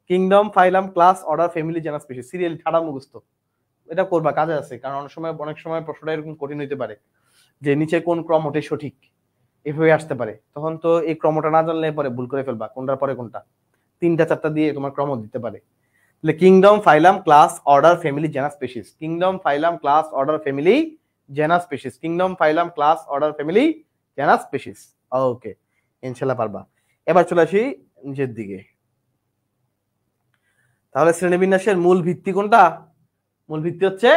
kingdom phylum class order family genus species serial ঠাড়া মুখস্থ এটা করবা কাজে আছে কারণ অনেক সময় অনেক সময় প্রশ্নটা এরকম কঠিন হইতে পারে যে নিচে কোন ক্রম ওঠে সঠিক এভাবে আসতে পারে তখন তো এই ক্রমটা না জানলে পরে ভুল করে ফেলবা কোনটার পরে কোনটা তিনটা চারটা দিয়ে তোমার ক্রম দিতে পারে তাহলে kingdom phylum class order family genus species kingdom phylum class order family genus species kingdom phylum class order family genus species okay ইনশাল্লাহ পারবা এবার চলে আসি নিচের দিকে তাহলে শ্রেণীবিন্যাসের মূল ভিত্তি কোনটা মূল ভিত্তি হচ্ছে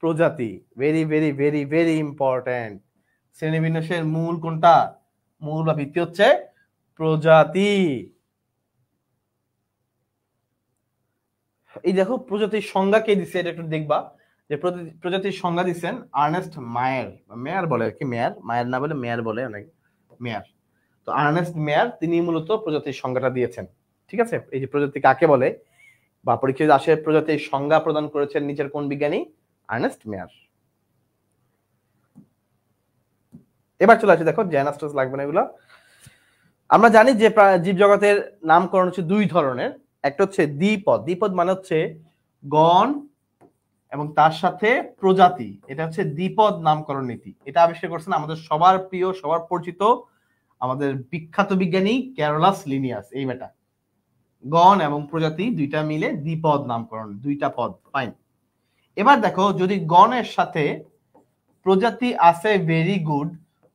প্রজাতি very very very very important শ্রেণীবিন্যাসের মূল কোনটা মূল বা ভিত্তি হচ্ছে প্রজাতি এই দেখো প্রজাতির সংজ্ঞা কে দিচ্ছে এটা একটু দেখবা যে প্রজাতির সংজ্ঞা দিচ্ছেন আর্নেস্ট মায়ের মেয়ার বলে আর কি মেয়ার মায়ের না বলে মেয়ার বলে অনেক মেয়ার তো আর্নেস্ট মেয়ার তিনি মূলত প্রজাতির সংজ্ঞাটা দিয়েছেন ঠিক আছে এই যে প্রজাতি কাকে বলে বা পরীক্ষিত আসে প্রজাতির সংজ্ঞা প্রদান করেছেন নিচের কোন বিজ্ঞানী আর্নেস্ট মেয়ার এবার চলে আসি দেখো জ্যানাস্টাস লাগবে না এগুলো আমরা জানি যে জীব জগতের নামকরণ হচ্ছে দুই ধরনের একটা হচ্ছে দ্বিপদ দ্বিপদ মানে হচ্ছে গণ এবং তার সাথে প্রজাতি এটা হচ্ছে দ্বিপদ নামকরণ নীতি এটা আবিষ্কার করছেন আমাদের সবার প্রিয় সবার পরিচিত আমাদের বিখ্যাত বিজ্ঞানী ক্যারোলাস লিনিয়াস এই বেটা গণ এবং প্রজাতি দুইটা মিলে দ্বিপদ নামকরণ দুইটা পদ ফাইন এবার দেখো যদি গণের সাথে প্রজাতি আছে ভেরি গুড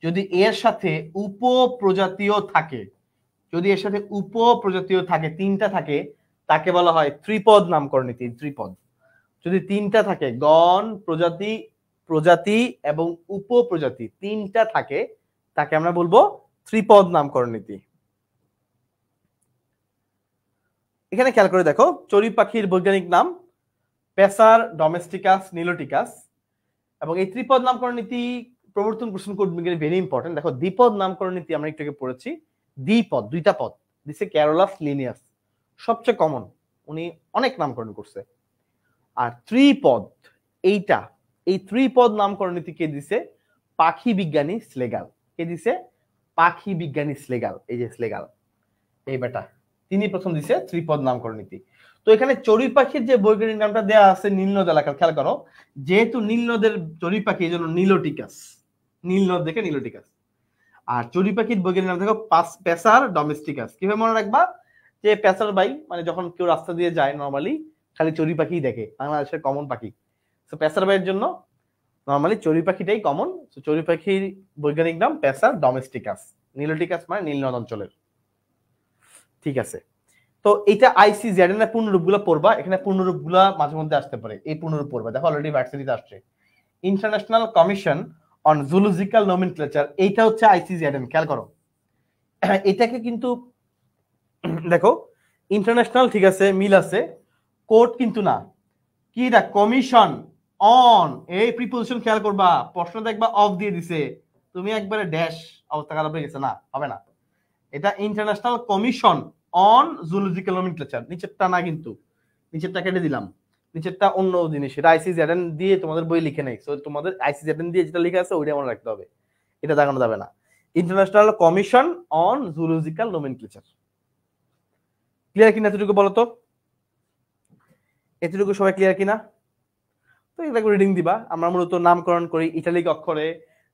যদি এর সাথে উপপ্রজাতিও থাকে যদি এর সাথে উপপ্রজাতিও থাকে তিনটা থাকে তাকে বলা হয় ত্রিপদ নামকরণ নীতি ত্রিপদ যদি তিনটা থাকে গণ প্রজাতি প্রজাতি এবং উপপ্রজাতি তিনটা থাকে তাকে আমরা বলবো ত্রিপদ নামকরণ নীতি এখানে খেয়াল করে দেখো চড়ুই পাখির বৈজ্ঞানিক নাম পেসার ডোমেস্টিকাস নিলোটিকাস এবং এই ত্রিপদ নামকরণ নীতি প্রবর্তন কৃষ্ণ কোড ভেরি ইম্পর্টেন্ট দেখো দ্বিপদ নামকরণ নীতি আমরা একটু পড়েছি দ্বিপদ দুইটা পদ দিছে ক্যারোলাস লিনিয়াস সবচেয়ে কমন উনি অনেক নামকরণ করছে আর ত্রিপদ এইটা এই ত্রিপদ নামকরণ নীতি কে দিছে পাখি বিজ্ঞানী স্লেগাল কে দিছে পাখি বিজ্ঞানী স্লেগাল এই যে স্লেগাল এই বেটা তিনি প্রথম দিছে ত্রিপদ নামকরণ নীতি তো এখানে চড়ুই পাখির যে বৈজ্ঞানিক নামটা দেয়া আছে নীলনদ এলাকার খেয়াল করো যেহেতু নীলনদের চড়ুই পাখি এই জন্য নীলোটিকাস নীলনদ দেখে নীলোটিকাস আর চড়ুই পাখির বৈজ্ঞানিক নাম দেখো পেসার ডোমেস্টিকাস কিভাবে মনে রাখবা যে পেসার বাই মানে যখন কেউ রাস্তা দিয়ে যায় নর্মালি খালি চড়ুই পাখিই দেখে বাংলাদেশের কমন পাখি তো পেসার বাইয়ের জন্য নর্মালি চড়ুই পাখিটাই কমন চড়ুই পাখির বৈজ্ঞানিক নাম প্যাসা ডোমেস্টিকাস নীলটিকাস মানে নীলনদ অঞ্চলের ঠিক আছে তো এটা আইসি এর পূর্ণরূপগুলো পড়বা এখানে পূর্ণরূপগুলো মাঝে মধ্যে আসতে পারে এই পূর্ণরূপ পড়বা দেখো অলরেডি ভার্সিটিতে আসছে international commission on zoological nomenclature এইটা হচ্ছে আইসি এন খেয়াল করো এটাকে কিন্তু দেখো ইন্টারন্যাশনাল ঠিক আছে মিল আছে কোর্ট কিন্তু না কি এটা কমিশন অন এই প্রিপোজিশন খেয়াল করবা প্রশ্ন দেখবা অফ দিয়ে দিছে তুমি একবারে ড্যাশ অবস্থা খারাপ হয়ে গেছে না হবে না এটা International commission on zoological Nomenclature নিচেরটা না কিন্তু নিচেরটা কেটে দিলাম নিচেরটা অন্য জিনিস এটা আইসিজেডেন দিয়ে তোমাদের বই লিখে নেই সো তোমাদের আইসিজেডেন দিয়ে যেটা লেখা আছে ওইটা মনে রাখতে হবে এটা দেখানো যাবে না International commission on zoological Nomenclature clear কিনা এতটুকু বলো তো এতটুকু সবাই ক্লিয়ার কিনা তো এটা করে রিডিং দিবা আমরা মূলত নামকরণ করি ইটালিক অক্ষরে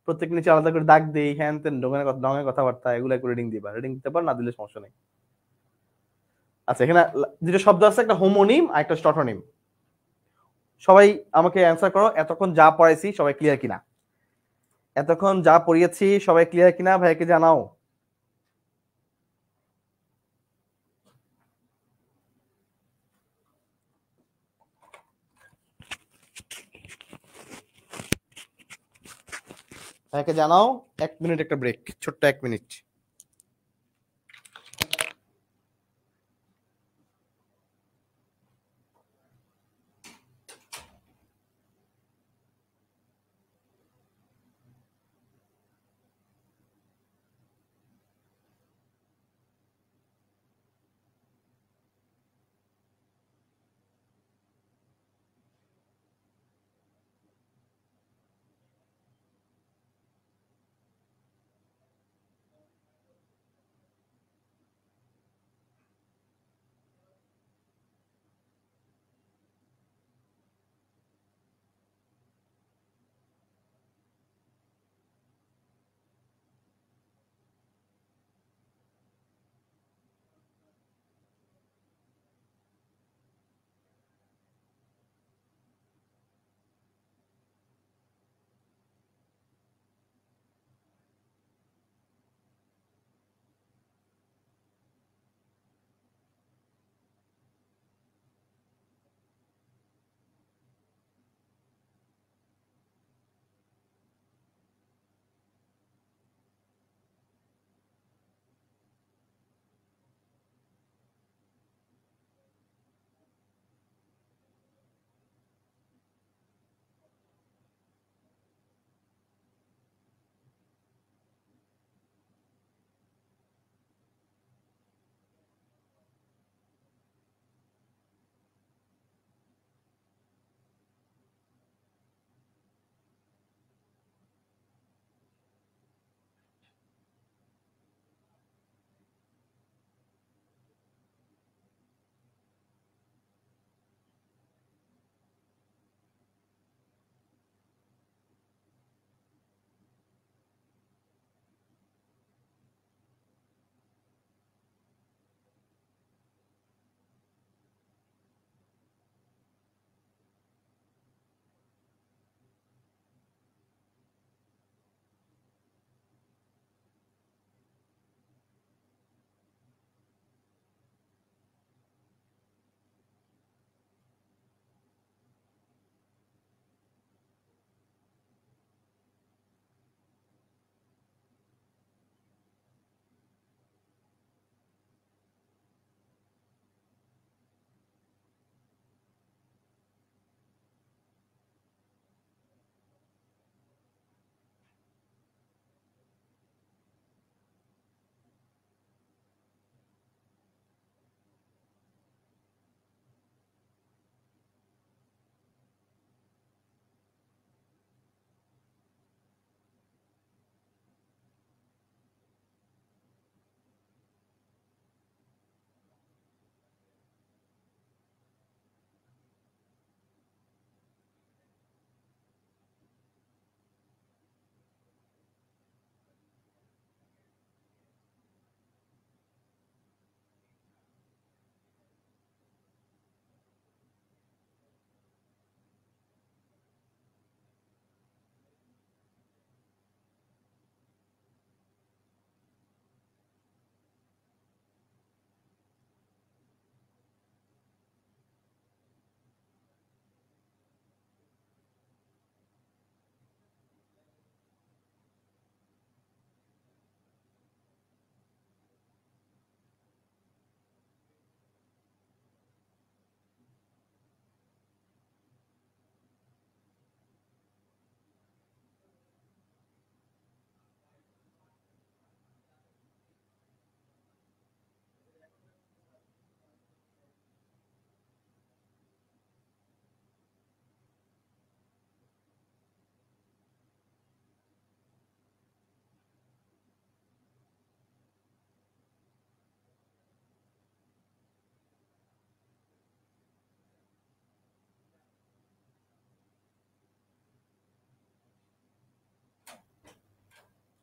প্রত্যেক নিচে আলাদা করে দাগ দিই হ্যান তেন ডোঙের ডোঙের কথাবার্তা এগুলো একটু রিডিং দিবা রিডিং দিতে পার না দিলে সমস্যা নেই আচ্ছা এখানে দুটো শব্দ আছে একটা হোমোনিম আর একটা স্টটোনিম সবাই আমাকে অ্যান্সার করো এতক্ষণ যা পড়াইছি সবাই ক্লিয়ার কিনা এতক্ষণ যা পড়িয়েছি সবাই ক্লিয়ার কিনা ভাইকে জানাও তাকে জানাও এক মিনিট একটা ব্রেক ছোট্ট এক মিনিট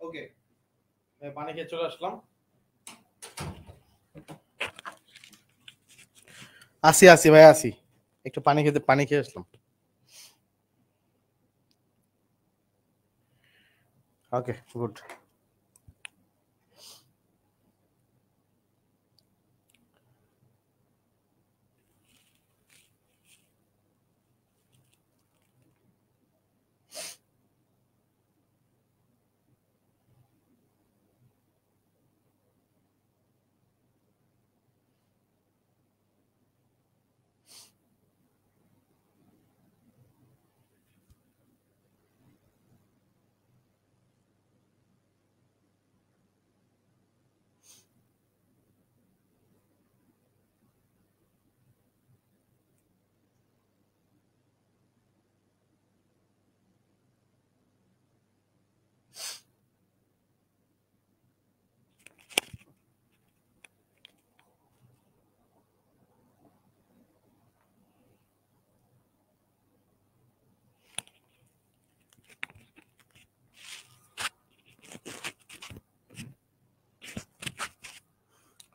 ওকে পানি খেয়ে চলে আসলাম আসি আসি ভাই আসি একটু পানি খেতে পানি খেয়ে আসলাম ওকে গুড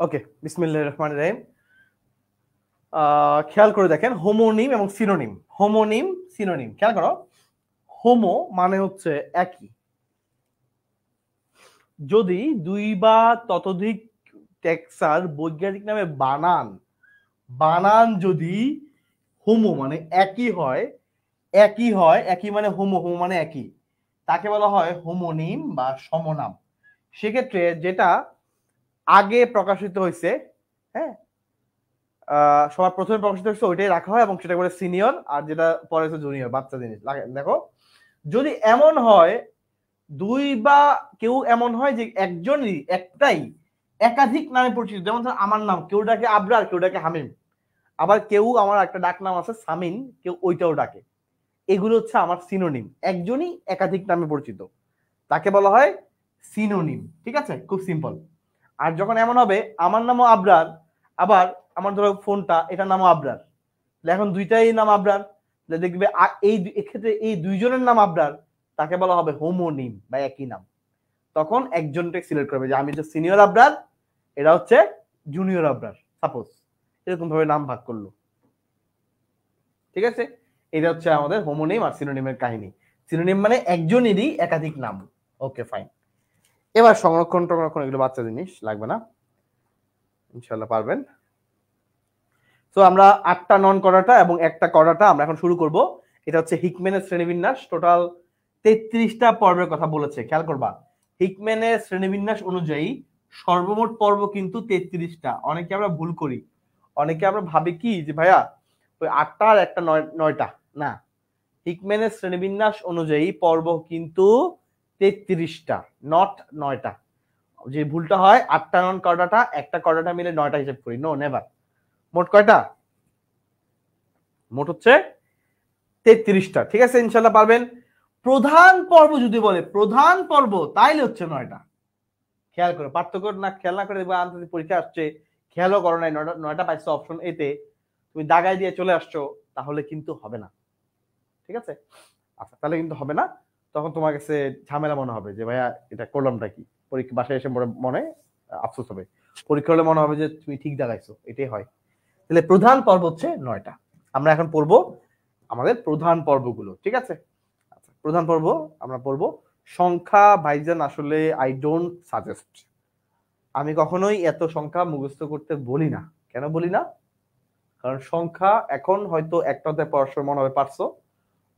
ওকে বিসমিল্লা রহমান রাহিম খেয়াল করে দেখেন হোমোনিম এবং সিনোনিম হোমোনিম সিনোনিম খেয়াল করো হোমো মানে হচ্ছে একই যদি দুই বা ততোধিক টেক্সার বৈজ্ঞানিক নামে বানান বানান যদি হোমো মানে একই হয় একই হয় একই মানে হোমো হোমো মানে একই তাকে বলা হয় হোমোনিম বা সমনাম সেক্ষেত্রে যেটা আগে প্রকাশিত হয়েছে হ্যাঁ সবার প্রথমে প্রকাশিত হয়েছে ওইটাই রাখা হয় এবং সেটা করে সিনিয়র আর যেটা পরে হচ্ছে জুনিয়র বাচ্চা জিনিস দেখো যদি এমন হয় দুই বা কেউ এমন হয় যে একজনই একটাই একাধিক নামে পরিচিত যেমন ধর আমার নাম কেউ ডাকে আবরার কেউ ডাকে হামিম আবার কেউ আমার একটা ডাক নাম আছে সামিন কেউ ওইটাও ডাকে এগুলো হচ্ছে আমার সিনোনিম একজনই একাধিক নামে পরিচিত তাকে বলা হয় সিনোনিম ঠিক আছে খুব সিম্পল আর যখন এমন হবে আমার নামও আবরার আবার আমার ধরো ফোনটা এটার নামও আবরার এখন দুইটাই নাম আবরার দেখবে এই ক্ষেত্রে এই দুইজনের নাম আবরার তাকে বলা হবে হোমোনিম বা একই নাম তখন একজনকে সিলেক্ট করবে যে আমি হচ্ছে সিনিয়র আবরার এটা হচ্ছে জুনিয়র আবরার সাপোজ এরকম ভাবে নাম ভাগ করলো ঠিক আছে এটা হচ্ছে আমাদের হোমোনিম আর সিনোনিমের কাহিনী সিনোনিম মানে একজনেরই একাধিক নাম ওকে ফাইন এবার সংরক্ষণ টংরক্ষণ এগুলো বাচ্চা জিনিস লাগবে না ইনশাল্লাহ পারবেন তো আমরা আটটা নন করাটা এবং একটা করাটা আমরা এখন শুরু করব এটা হচ্ছে হিকম্যানের শ্রেণীবিন্যাস টোটাল তেত্রিশটা পর্বের কথা বলেছে খেয়াল করবা হিকম্যানের শ্রেণীবিন্যাস অনুযায়ী সর্বমোট পর্ব কিন্তু তেত্রিশটা অনেকে আমরা ভুল করি অনেকে আমরা ভাবি কি যে ভাইয়া ওই আটটা আর একটা নয় নয়টা না হিকম্যানের শ্রেণীবিন্যাস অনুযায়ী পর্ব কিন্তু তেত্রিশটা নট নয়টা যে ভুলটা হয় আটটা নন কর্ডাটা একটা কর্ডাটা মিলে নয়টা হিসেব করি নো নেভার মোট কয়টা মোট হচ্ছে তেত্রিশটা ঠিক আছে ইনশাল্লাহ পারবেন প্রধান পর্ব যদি বলে প্রধান পর্ব তাইলে হচ্ছে নয়টা খেয়াল করে পার্থক্য না খেয়াল না করে দেখবে আন্তর্জাতিক পরীক্ষা আসছে খেয়ালও করো নাই নয়টা নয়টা পাইছো অপশন এতে তুমি দাগায় দিয়ে চলে আসছো তাহলে কিন্তু হবে না ঠিক আছে আচ্ছা তাহলে কিন্তু হবে না তখন তোমার কাছে ঝামেলা মনে হবে যে ভাইয়া এটা করলামটা কি পরীক্ষা বাসায় এসে মনে আফসোস হবে পরীক্ষা হলে মনে হবে যে তুমি ঠিক দাঁড়াইছো এটাই হয় তাহলে প্রধান পর্ব হচ্ছে নয়টা আমরা এখন পড়বো আমাদের প্রধান পর্বগুলো ঠিক আছে আচ্ছা, প্রধান পর্ব আমরা পড়বো সংখ্যা ভাইজান আসলে আই ডোন্ট সাজেস্ট আমি কখনোই এত সংখ্যা মুখস্থ করতে বলি না কেন বলি না কারণ সংখ্যা এখন হয়তো একটা পড়াশোনা মনে হবে পারছো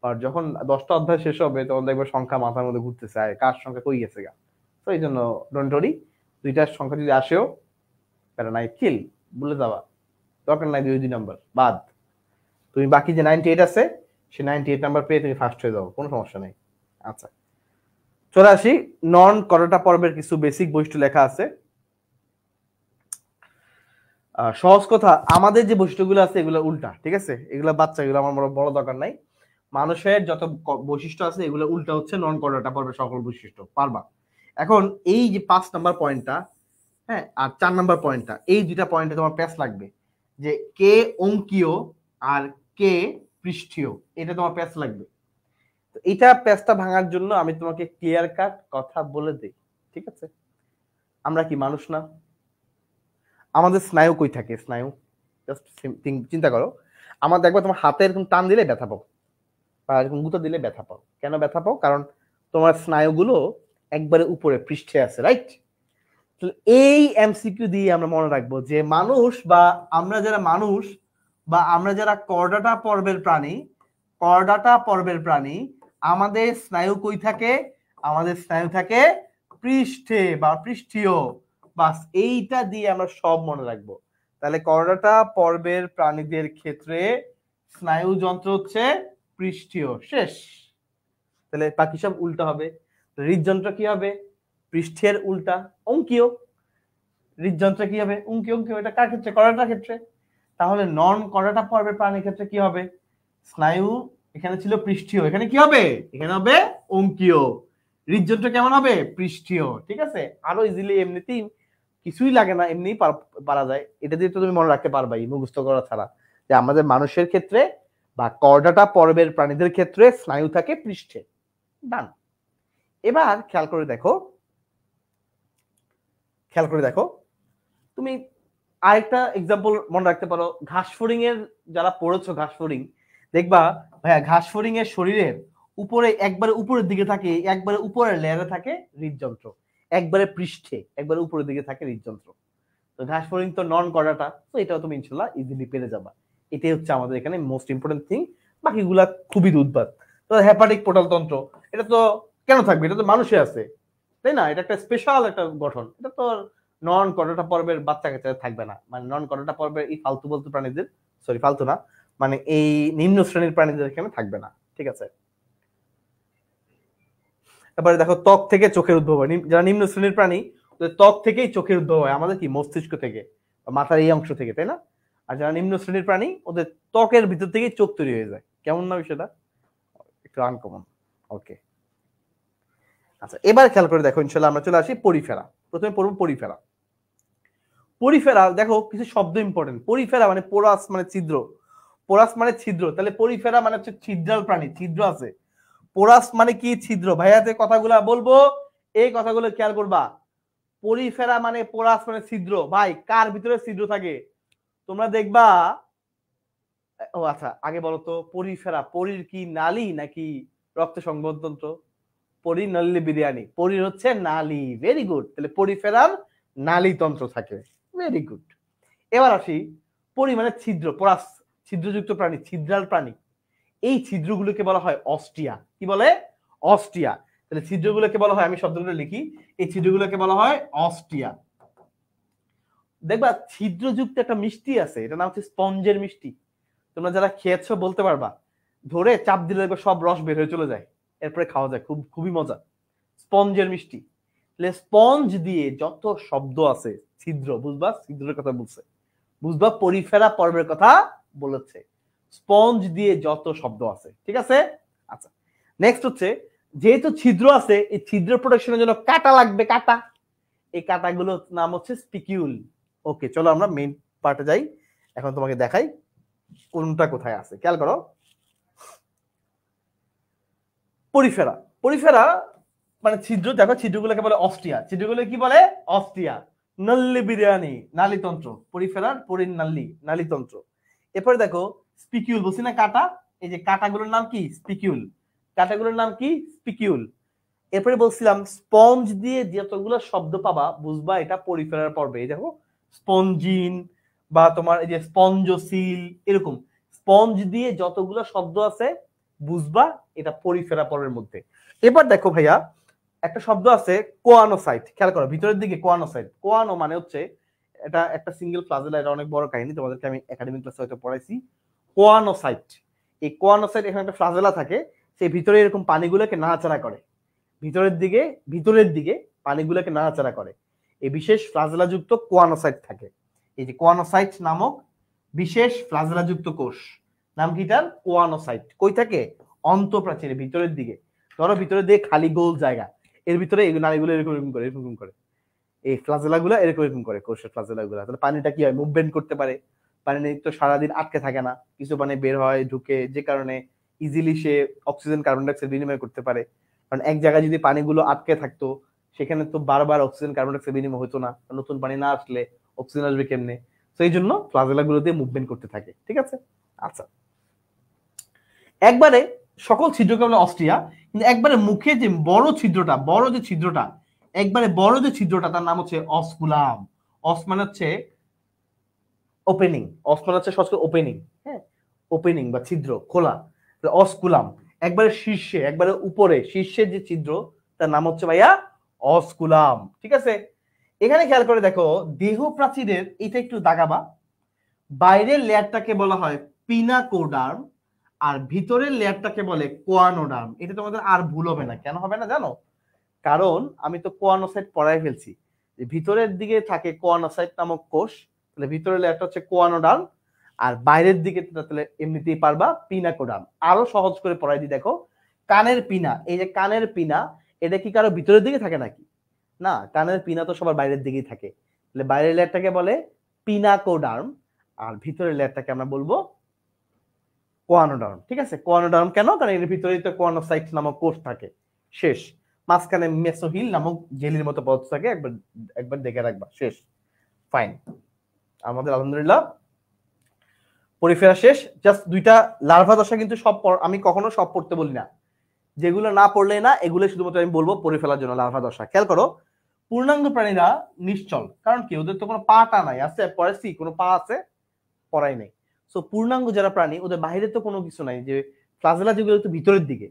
আর যখন দশটা অধ্যায় শেষ হবে তখন দেখবো সংখ্যা মাথার মধ্যে ঘুরতে চায় কার সংখ্যা কই গেছে গা তো এই জন্য ডোন্টরি দুইটার সংখ্যা যদি আসেও প্যারা নাই কিল বলে যাওয়া দরকার নাই দুই দুই নাম্বার বাদ তুমি বাকি যে নাইনটি এইট আছে সে নাইনটি এইট নাম্বার পেয়ে তুমি ফার্স্ট হয়ে যাও কোনো সমস্যা নেই আচ্ছা চলে আসি নন করোটা পর্বের কিছু বেসিক বৈশিষ্ট্য লেখা আছে সহজ কথা আমাদের যে বৈশিষ্ট্যগুলো আছে এগুলো উল্টা ঠিক আছে এগুলো বাচ্চা এগুলো আমার বড় দরকার নাই মানুষের যত বৈশিষ্ট্য আছে এগুলো উল্টা হচ্ছে নন কোয়াডাটা পড়বে সকল বৈশিষ্ট্য পারবা এখন এই যে পাঁচ নাম্বার পয়েন্টটা হ্যাঁ আর চার নাম্বার পয়েন্টটা এই দুইটা পয়েন্টে তোমার প্যাস লাগবে যে কে অঙ্কীয় আর কে পৃষ্ঠীয় এটা তোমার প্যাস লাগবে তো এটা প্যাসটা ভাঙার জন্য আমি তোমাকে ক্লিয়ার কাট কথা বলে দিই ঠিক আছে আমরা কি মানুষ না আমাদের স্নায়ু কই থাকে স্নায়ু জাস্ট চিন্তা করো আমাদের একবার তোমার হাতে এরকম টান দিলে ব্যথা পাবো বা এরকম গুঁতো দিলে ব্যথা পাও কেন ব্যথা পাও কারণ তোমার স্নায়ুগুলো একবারে উপরে পৃষ্ঠে আছে রাইট এই এমসিকিউ দিয়ে আমরা মনে রাখবো যে মানুষ বা আমরা যারা মানুষ বা আমরা যারা করডাটা পর্বের প্রাণী করডাটা পর্বের প্রাণী আমাদের স্নায়ু কই থাকে আমাদের স্নায়ু থাকে পৃষ্ঠে বা পৃষ্ঠীয় বাস এইটা দিয়ে আমরা সব মনে রাখবো তাহলে করডাটা পর্বের প্রাণীদের ক্ষেত্রে স্নায়ু যন্ত্র হচ্ছে পৃষ্ঠীয় শেষ তাহলে বাকি সব উল্টা হবে হৃদযন্ত্র কি হবে পৃষ্ঠের উল্টা অঙ্কীয় হৃদযন্ত্র কি হবে অঙ্কি অঙ্কীয় এটা কার ক্ষেত্রে করাটার ক্ষেত্রে তাহলে নন করাটা পর্বে প্রাণের ক্ষেত্রে কি হবে স্নায়ু এখানে ছিল পৃষ্ঠীয় এখানে কি হবে এখানে হবে অঙ্কীয় হৃদযন্ত্র কেমন হবে পৃষ্ঠীয় ঠিক আছে আরো ইজিলি এমনিতেই কিছুই লাগে না এমনি পারা যায় এটা দিয়ে তো তুমি মনে রাখতে পারবাই মুখস্থ করা ছাড়া যে আমাদের মানুষের ক্ষেত্রে বা কর্ডাটা পর্বের প্রাণীদের ক্ষেত্রে স্নায়ু থাকে পৃষ্ঠে ডান এবার খেয়াল করে দেখো খেয়াল করে দেখো তুমি আরেকটা এক্সাম্পল মনে রাখতে পারো ফরিং এর যারা পড়েছো ঘাসফড়িং দেখবা ভাইয়া ফরিং এর শরীরের উপরে একবারে উপরের দিকে থাকে একবারে উপরের লেয়ারে থাকে হৃদযন্ত্র একবারে পৃষ্ঠে একবারে উপরের দিকে থাকে হৃদযন্ত্র তো ঘাসফড়িং তো নন করাটা তো এটাও তুমি ইনশাল্লাহ ইজিলি পেরে যাবা এটাই হচ্ছে আমাদের এখানে মোস্ট ইম্পর্টেন্ট থিং বাকিগুলা খুবই দুধবাদ হ্যাপাটিক পোর্টাল তন্ত্র এটা তো কেন থাকবে এটা তো মানুষে আছে তাই না এটা একটা স্পেশাল একটা গঠন এটা তো নন কটটা পর্বের বাচ্চা কাচ্চা থাকবে না মানে নন কটটা পর্বের এই ফালতু বলতু প্রাণীদের সরি ফালতু না মানে এই নিম্ন শ্রেণীর প্রাণীদের এখানে থাকবে না ঠিক আছে তারপরে দেখো ত্বক থেকে চোখের উদ্ভব হয় যারা নিম্ন শ্রেণীর প্রাণী ত্বক থেকেই চোখের উদ্ভব হয় আমাদের কি মস্তিষ্ক থেকে মাথার এই অংশ থেকে তাই না আর যারা নিম্ন শ্রেণীর প্রাণী ওদের ত্বকের ভিতর থেকে চোখ তৈরি হয়ে যায় কেমন না বিষয়টা একটু আনকমন ওকে আচ্ছা এবার খেয়াল করে দেখো ইনশাল্লাহ আমরা চলে আসি পরিফেরা প্রথমে পড়ব পরিফেরা পরিফেরা দেখো কিছু শব্দ ইম্পর্টেন্ট পরিফেরা মানে পোরাস মানে ছিদ্র পোরাস মানে ছিদ্র তাহলে পরিফেরা মানে হচ্ছে ছিদ্রাল প্রাণী ছিদ্র আছে পোরাস মানে কি ছিদ্র ভাইয়াতে কথাগুলো বলবো এই কথাগুলো খেয়াল করবা পরিফেরা মানে পোরাস মানে ছিদ্র ভাই কার ভিতরে ছিদ্র থাকে তোমরা দেখবা ও আচ্ছা আগে বলো তো পরিফেরা পরির কি নালি নাকি রক্ত সংবন্ধতন্ত্র পরি নালি বিরিয়ানি পরির হচ্ছে নালি ভেরি গুড তাহলে পরিফেরার তন্ত্র থাকে ভেরি গুড এবার আসি পরি মানে ছিদ্র পরাস ছিদ্রযুক্ত প্রাণী ছিদ্রাল প্রাণী এই ছিদ্রগুলোকে বলা হয় অস্টিয়া কি বলে অস্টিয়া তাহলে ছিদ্রগুলোকে বলা হয় আমি শব্দগুলো লিখি এই ছিদ্রগুলোকে বলা হয় অস্টিয়া দেখবা ছিদ্রযুক্ত একটা মিষ্টি আছে এটা নাম হচ্ছে স্পঞ্জের মিষ্টি তোমরা যারা খেয়েছো বলতে পারবা ধরে চাপ দিলে দেখবে সব রস বের হয়ে চলে যায় এরপরে খাওয়া যায় খুব খুবই মজা স্পঞ্জের মিষ্টি স্পঞ্জ দিয়ে যত শব্দ আছে ছিদ্র বুঝবা ছিদ্রের কথা বলছে বুঝবা পরিফেরা পর্বের কথা বলেছে স্পঞ্জ দিয়ে যত শব্দ আছে ঠিক আছে আচ্ছা নেক্সট হচ্ছে যেহেতু ছিদ্র আছে এই ছিদ্র প্রোটেকশনের জন্য কাটা লাগবে কাটা এই কাটাগুলোর নাম হচ্ছে স্পিকিউল ওকে চলো আমরা মেইন পার্টে যাই এখন তোমাকে দেখাই কোনটা কোথায় আছে খেয়াল করো পরিফেরা পরিফেরা মানে ছিদ্র দেখো ছিদ্রগুলোকে বলে অস্ট্রিয়া ছিদ্রগুলো কি বলে অস্ট্রিয়া নল্লি বিরিয়ানি নালিতন্ত্র পরিফেরার পরিন নাল্লি নালিতন্ত্র এরপরে দেখো স্পিকিউল বলছি না কাটা এই যে কাটাগুলোর নাম কি স্পিকিউল কাটাগুলোর নাম কি স্পিকিউল এরপরে বলছিলাম স্পঞ্জ দিয়ে যতগুলো শব্দ পাবা বুঝবা এটা পরিফেরার পর্বে এই দেখো স্পঞ্জিন বা তোমার এই যে স্পঞ্জসিল এরকম স্পঞ্জ দিয়ে যতগুলো শব্দ আছে বুঝবা এটা পরিফেরা পরের মধ্যে এবার দেখো ভাইয়া একটা শব্দ আছে কোয়ানোসাইট খেয়াল করো ভিতরের দিকে কোয়ানোসাইট কোয়ানো মানে হচ্ছে এটা একটা সিঙ্গেল ফ্লাজেলা এটা অনেক বড় কাহিনী তোমাদেরকে আমি একাডেমিক ক্লাসে হয়তো পড়াইছি কোয়ানোসাইট এই কোয়ানোসাইট এখানে একটা ফ্লাজেলা থাকে সেই ভিতরে এরকম পানিগুলোকে নাড়াচাড়া করে ভিতরের দিকে ভিতরের দিকে পানিগুলোকে নাড়াচাড়া করে এই বিশেষ ফ্লাজেলাযুক্ত কোয়ানোসাইট থাকে এই যে কোয়ানোসাইট নামক বিশেষ ফ্লাজেলাযুক্ত কোষ নাম কি তার কোয়ানোসাইট কই থাকে অন্তঃপ্রাচীরের ভিতরের দিকে ধরো ভিতরে দিয়ে খালি গোল জায়গা এর ভিতরে এই নারীগুলো এরকম এরকম করে এরকম করে এই ফ্লাজেলাগুলো এরকম এরকম করে কোষের ফ্লাজেলাগুলো তাহলে পানিটা কি হয় মুভমেন্ট করতে পারে পানি তো সারাদিন আটকে থাকে না কিছু পানি বের হয় ঢুকে যে কারণে ইজিলি সে অক্সিজেন কার্বন ডাইঅক্সাইড বিনিময় করতে পারে কারণ এক জায়গায় যদি পানিগুলো আটকে থাকতো সেখানে তো বারবার অক্সিজেন কার্বন ডাইঅক্সাইড বিনিময় হতো না নতুন পানি না আসলে অক্সিজেন আসবে কেমনে তো এই জন্য গুলো দিয়ে মুভমেন্ট করতে থাকে ঠিক আছে আচ্ছা একবারে সকল ছিদ্রকে বলে অস্ট্রিয়া কিন্তু একবারে মুখে যে বড় ছিদ্রটা বড় যে ছিদ্রটা একবারে বড় যে ছিদ্রটা তার নাম হচ্ছে অসকুলাম অস মানে হচ্ছে ওপেনিং অস মানে হচ্ছে সংস্কৃত ওপেনিং হ্যাঁ ওপেনিং বা ছিদ্র খোলা অসকুলাম একবারে শীর্ষে একবারে উপরে শীর্ষের যে ছিদ্র তার নাম হচ্ছে ভাইয়া অস্কুলাম ঠিক আছে এখানে খেয়াল করে দেখো দেহ প্রাচীরের এটা একটু দাগাবা বাইরের লেয়ারটাকে বলা হয় পিনাকোডার্ম আর ভিতরের লেয়ারটাকে বলে কোয়ানোডার্ম এটা তোমাদের আর ভুল হবে না কেন হবে না জানো কারণ আমি তো কোয়ানোসাইট পড়াই ফেলছি ভিতরের দিকে থাকে কোয়ানোসাইট নামক কোষ তাহলে ভিতরের লেয়ারটা হচ্ছে কোয়ানোডার্ম আর বাইরের দিকে তাহলে এমনিতেই পারবা পিনাকোডার্ম আরো সহজ করে পড়াই দিই দেখো কানের পিনা এই যে কানের পিনা এটা কি কারো ভিতরের দিকে থাকে নাকি না কানের পিনা তো সবার বাইরের দিকেই থাকে তাহলে বাইরের লেয়ারটাকে বলে পিনাকোডার্ম আর ভিতরের লেয়ারটাকে আমরা বলবো কোয়ানোডার্ম ঠিক আছে কোয়ানোডার্ম কেন কারণ এর ভিতরেই তো কোয়ানোসাইট নামক কোষ থাকে শেষ মাঝখানে মেসোহিল নামক জেলির মতো পদার্থ থাকে একবার একবার দেখে রাখবা শেষ ফাইন আমাদের আলহামদুলিল্লাহ পরিফেরা শেষ জাস্ট দুইটা লার্ভা দশা কিন্তু সব আমি কখনো সব পড়তে বলি না যেগুলো না পড়লেই না এগুলো শুধুমাত্র আমি বলবো পড়ে ফেলার জন্য লাভা দশা খেয়াল করো পূর্ণাঙ্গ প্রাণীরা নিশ্চল কারণ কি ওদের তো কোনো পা টা নাই আছে পরে সি কোনো পা আছে পড়াই নেই সো পূর্ণাঙ্গ যারা প্রাণী ওদের বাহিরে তো কোনো কিছু নাই যে ফ্লাজেলা যেগুলো তো ভিতরের দিকে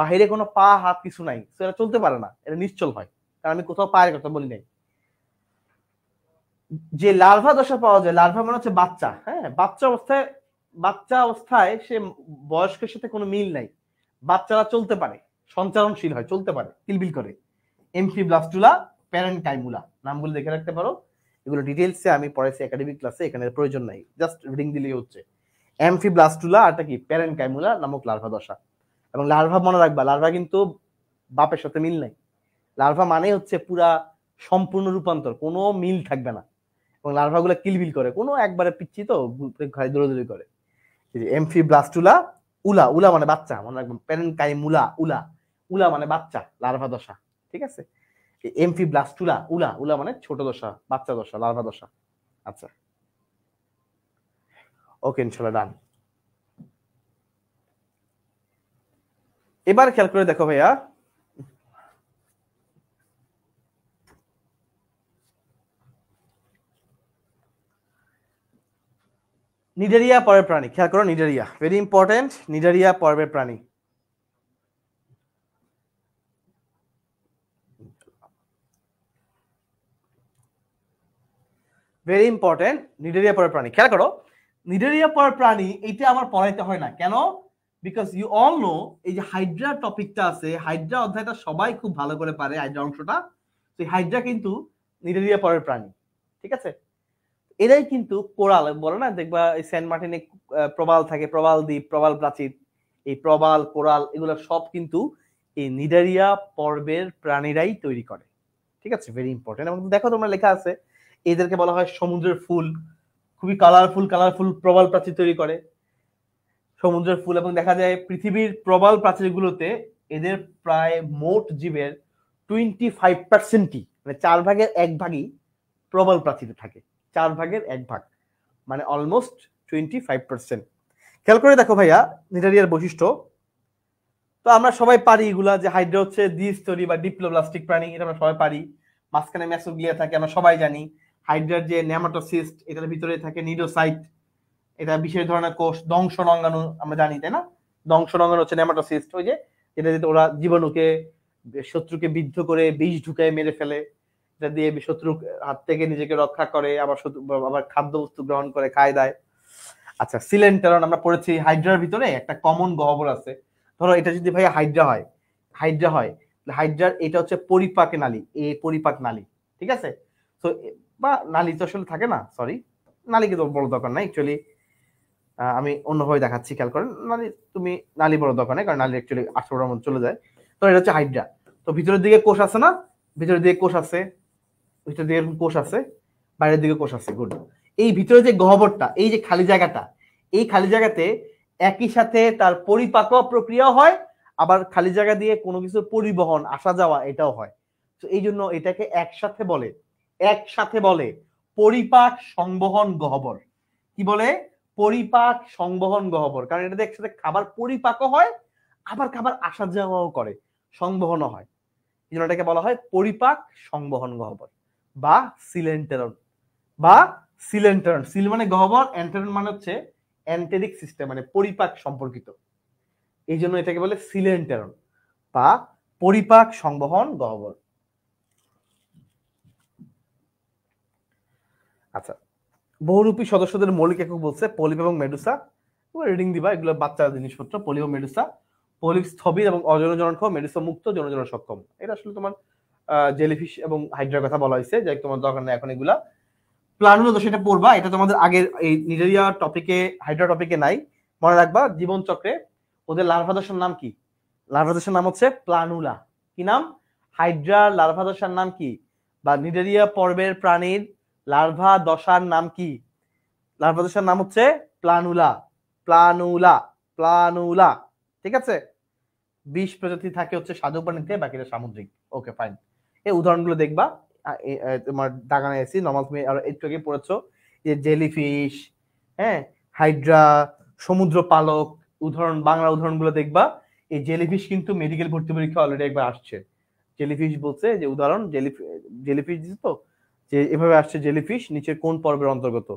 বাহিরে কোনো পা হাত কিছু নাই তো এরা চলতে পারে না এটা নিশ্চল হয় কারণ আমি কোথাও পায়ের কথা বলি নাই যে লার্ভা দশা পাওয়া যায় লার্ভা মানে হচ্ছে বাচ্চা হ্যাঁ বাচ্চা অবস্থায় বাচ্চা অবস্থায় সে বয়স্কের সাথে কোনো মিল নাই বাচ্চারা চলতে পারে সঞ্চারণশীল হয় চলতে পারে কিলবিল করে এমফি ব্লাস্টুলা প্যারেন্ট কাইমুলা নামগুলো দেখে রাখতে পারো এগুলো ডিটেলসে আমি পড়াইছি একাডেমিক ক্লাসে এখানে প্রয়োজন নাই জাস্ট রিডিং দিলেই হচ্ছে এমফি ব্লাস্টুলা আর কি প্যারেন্ট কাইমুলা নামক লার্ভা দশা এবং লার্ভা মনে রাখবা লার্ভা কিন্তু বাপের সাথে মিল নাই লার্ভা মানে হচ্ছে পুরা সম্পূর্ণ রূপান্তর কোনো মিল থাকবে না এবং লার্ভাগুলো কিলবিল করে কোনো একবারে পিচ্ছি তো ঘরে দৌড়াদৌড়ি করে এমফি ব্লাস্টুলা উলা উলা মানে বাচ্চা মনে রাখবেন প্যারেন কাই উলা উলা মানে বাচ্চা লার্ভা দশা ঠিক আছে এমফি ব্লাস্টুলা উলা উলা মানে ছোট দশা বাচ্চা দশা লার্ভা দশা আচ্ছা ওকে ইনশাল্লাহ ডান এবার খেয়াল করে দেখো ভাইয়া নিডেরিয়া পর্বের প্রাণী খেয়াল করো নিডেরিয়া ভেরি ইম্পর্টেন্ট নিডেরিয়া পর্বের প্রাণী ভেরি ইম্পর্টেন্ট নিডেরিয়া পরের প্রাণী খেয়াল করো নিডেরিয়া পরের প্রাণী এইটা আমার পড়াইতে হয় না কেন বিকজ ইউ অল নো এই যে হাইড্রা টপিকটা আছে হাইড্রা অধ্যায়টা সবাই খুব ভালো করে পারে হাইড্রা অংশটা তো হাইড্রা কিন্তু নিডেরিয়া পরের প্রাণী ঠিক আছে এরাই কিন্তু কোরাল বলে না দেখবা সেন্ট মার্টিনে প্রবাল থাকে প্রবাল দ্বীপ প্রবাল প্রাচীর এই প্রবাল কোরাল এগুলো সব কিন্তু এই নিডারিয়া পর্বের প্রাণীরাই তৈরি করে ঠিক আছে ভেরি ইম্পর্টেন্ট এবং দেখো তোমার লেখা আছে এদেরকে বলা হয় সমুদ্রের ফুল খুবই কালারফুল কালারফুল প্রবাল প্রাচীর তৈরি করে সমুদ্রের ফুল এবং দেখা যায় পৃথিবীর প্রবাল প্রাচীরগুলোতে এদের প্রায় মোট জীবের টোয়েন্টি ফাইভ পার্সেন্টই মানে চার ভাগের এক ভাগই প্রবাল প্রাচীরে থাকে চার ভাগের এক ভাগ মানে অলমোস্ট টোয়েন্টি ফাইভ পার্সেন্ট খেয়াল করে দেখো ভাইয়া নিটারিয়ার বৈশিষ্ট্য তো আমরা সবাই পারি এগুলা যে হাইড্রো হচ্ছে দ্বিস্তরি বা ডিপ্লোপ্লাস্টিক প্রাণী এটা আমরা সবাই পারি মাঝখানে ম্যাসোগ্লিয়া থাকে আমরা সবাই জানি হাইড্রার যে নেমাটোসিস্ট এটার ভিতরে থাকে নিডোসাইট এটা বিশেষ ধরনের কোষ দংশন অঙ্গাণু আমরা জানি তাই না দংশন অঙ্গাণু হচ্ছে নেমাটোসিস্ট ওই যে যেটা যেটা ওরা জীবাণুকে শত্রুকে বিদ্ধ করে বিষ ঢুকায় মেরে ফেলে এটা দিয়ে শত্রু হাত থেকে নিজেকে রক্ষা করে আবার আবার খাদ্যবস্তু গ্রহণ করে খায় দেয় আচ্ছা সিলেন্টারন আমরা পড়েছি হাইড্রার ভিতরে একটা কমন গহবর আছে ধরো এটা যদি ভাই হাইড্রা হয় হাইড্রা হয় হাইড্রার এটা হচ্ছে পরিপাক নালী এ পরিপাক নালী ঠিক আছে তো বা নালী তো আসলে থাকে না সরি নালীকে তো বড় দরকার না অ্যাকচুয়ালি আমি অন্যভাবে দেখাচ্ছি খেয়াল করেন নালী তুমি নালী বড় দরকার নেই কারণ নালী অ্যাকচুয়ালি আঠারোটার মধ্যে চলে যায় তো এটা হচ্ছে হাইড্রা তো ভিতরের দিকে কোষ আছে না ভিতরের দিকে কোষ আছে ভিতর দিকে কোষ আছে বাইরের দিকে কোষ আছে গুড এই ভিতরে যে গহ্বরটা এই যে খালি জায়গাটা এই খালি জায়গাতে একই সাথে তার পরিপাক প্রক্রিয়া হয় আবার খালি জায়গা দিয়ে কোনো কিছু পরিবহন আসা যাওয়া এটাও হয় তো এই জন্য এটাকে একসাথে বলে একসাথে বলে পরিপাক সংবহন গহ্বর কি বলে পরিপাক সংবহন গহ্বর কারণ এটাতে একসাথে খাবার পরিপাকও হয় আবার খাবার আসা যাওয়াও করে সংবহনও হয় এই জন্য এটাকে বলা হয় পরিপাক সংবহন গহ্বর বা সিলেন্টেরন বা সিলেন্টারন সিল মানে গহ্বর এন্টারন মানে হচ্ছে অ্যান্টেরিক সিস্টেম মানে পরিপাক সম্পর্কিত এই জন্য এটাকে বলে সিলেন্টারন বা পরিপাক সংবহন গহ্বর আচ্ছা বহুরূপী সদস্যদের মৌলিক একক বলছে পলিপ এবং মেডুসা রিডিং দিবা এগুলো বাচ্চার জিনিসপত্র পলিপ ও মেডুসা পলিপ স্থবির এবং অজনজনক মেডুসা মুক্ত জনজন সক্ষম এটা আসলে তোমার জেলিফিশ এবং হাইড্রার কথা বলা হয়েছে যে তোমার দরকার নেই এখন এগুলা প্লানুলো তো সেটা পড়বা এটা তোমাদের আগের এই নিডেরিয়া টপিকে হাইড্রা টপিকে নাই মনে রাখবা চক্রে ওদের লার্ভা নাম কি লার্ভা নাম হচ্ছে প্লানুলা কি নাম হাইড্রা লার্ভা নাম কি বা নিডেরিয়া পর্বের প্রাণীর লার্ভা দশার নাম কি লার্ভা দশার নাম হচ্ছে প্লানুলা প্লানুলা প্লানুলা ঠিক আছে বিশ প্রজাতি থাকে হচ্ছে সাধু প্রাণীতে বাকিটা সামুদ্রিক ওকে ফাইন এই উদাহরণগুলো দেখবা তোমার দাগানা এসি নর্মাল তুমি আর একটু আগে পড়েছো যে জেলিফিশ হ্যাঁ হাইড্রা সমুদ্র পালক উদাহরণ বাংলা উদাহরণগুলো দেখবা এই জেলিফিশ কিন্তু মেডিকেল ভর্তি পরীক্ষা অলরেডি একবার আসছে জেলিফিশ বলছে যে উদাহরণ জেলি জেলিফিশ দিস তো যে এভাবে আসছে জেলিফিশ নিচের কোন পর্বের অন্তর্গত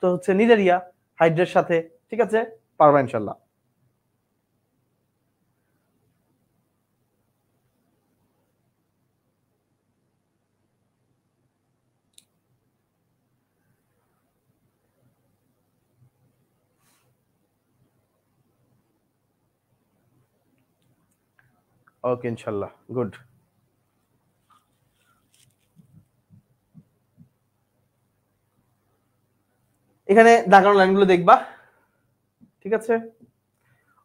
তো হচ্ছে নিজেরিয়া হাইড্রের সাথে ঠিক আছে পারবা ইনশাল্লাহ ওকে ইনশাল্লাহ গুড এখানে দাগানো লাইনগুলো দেখবা ঠিক আছে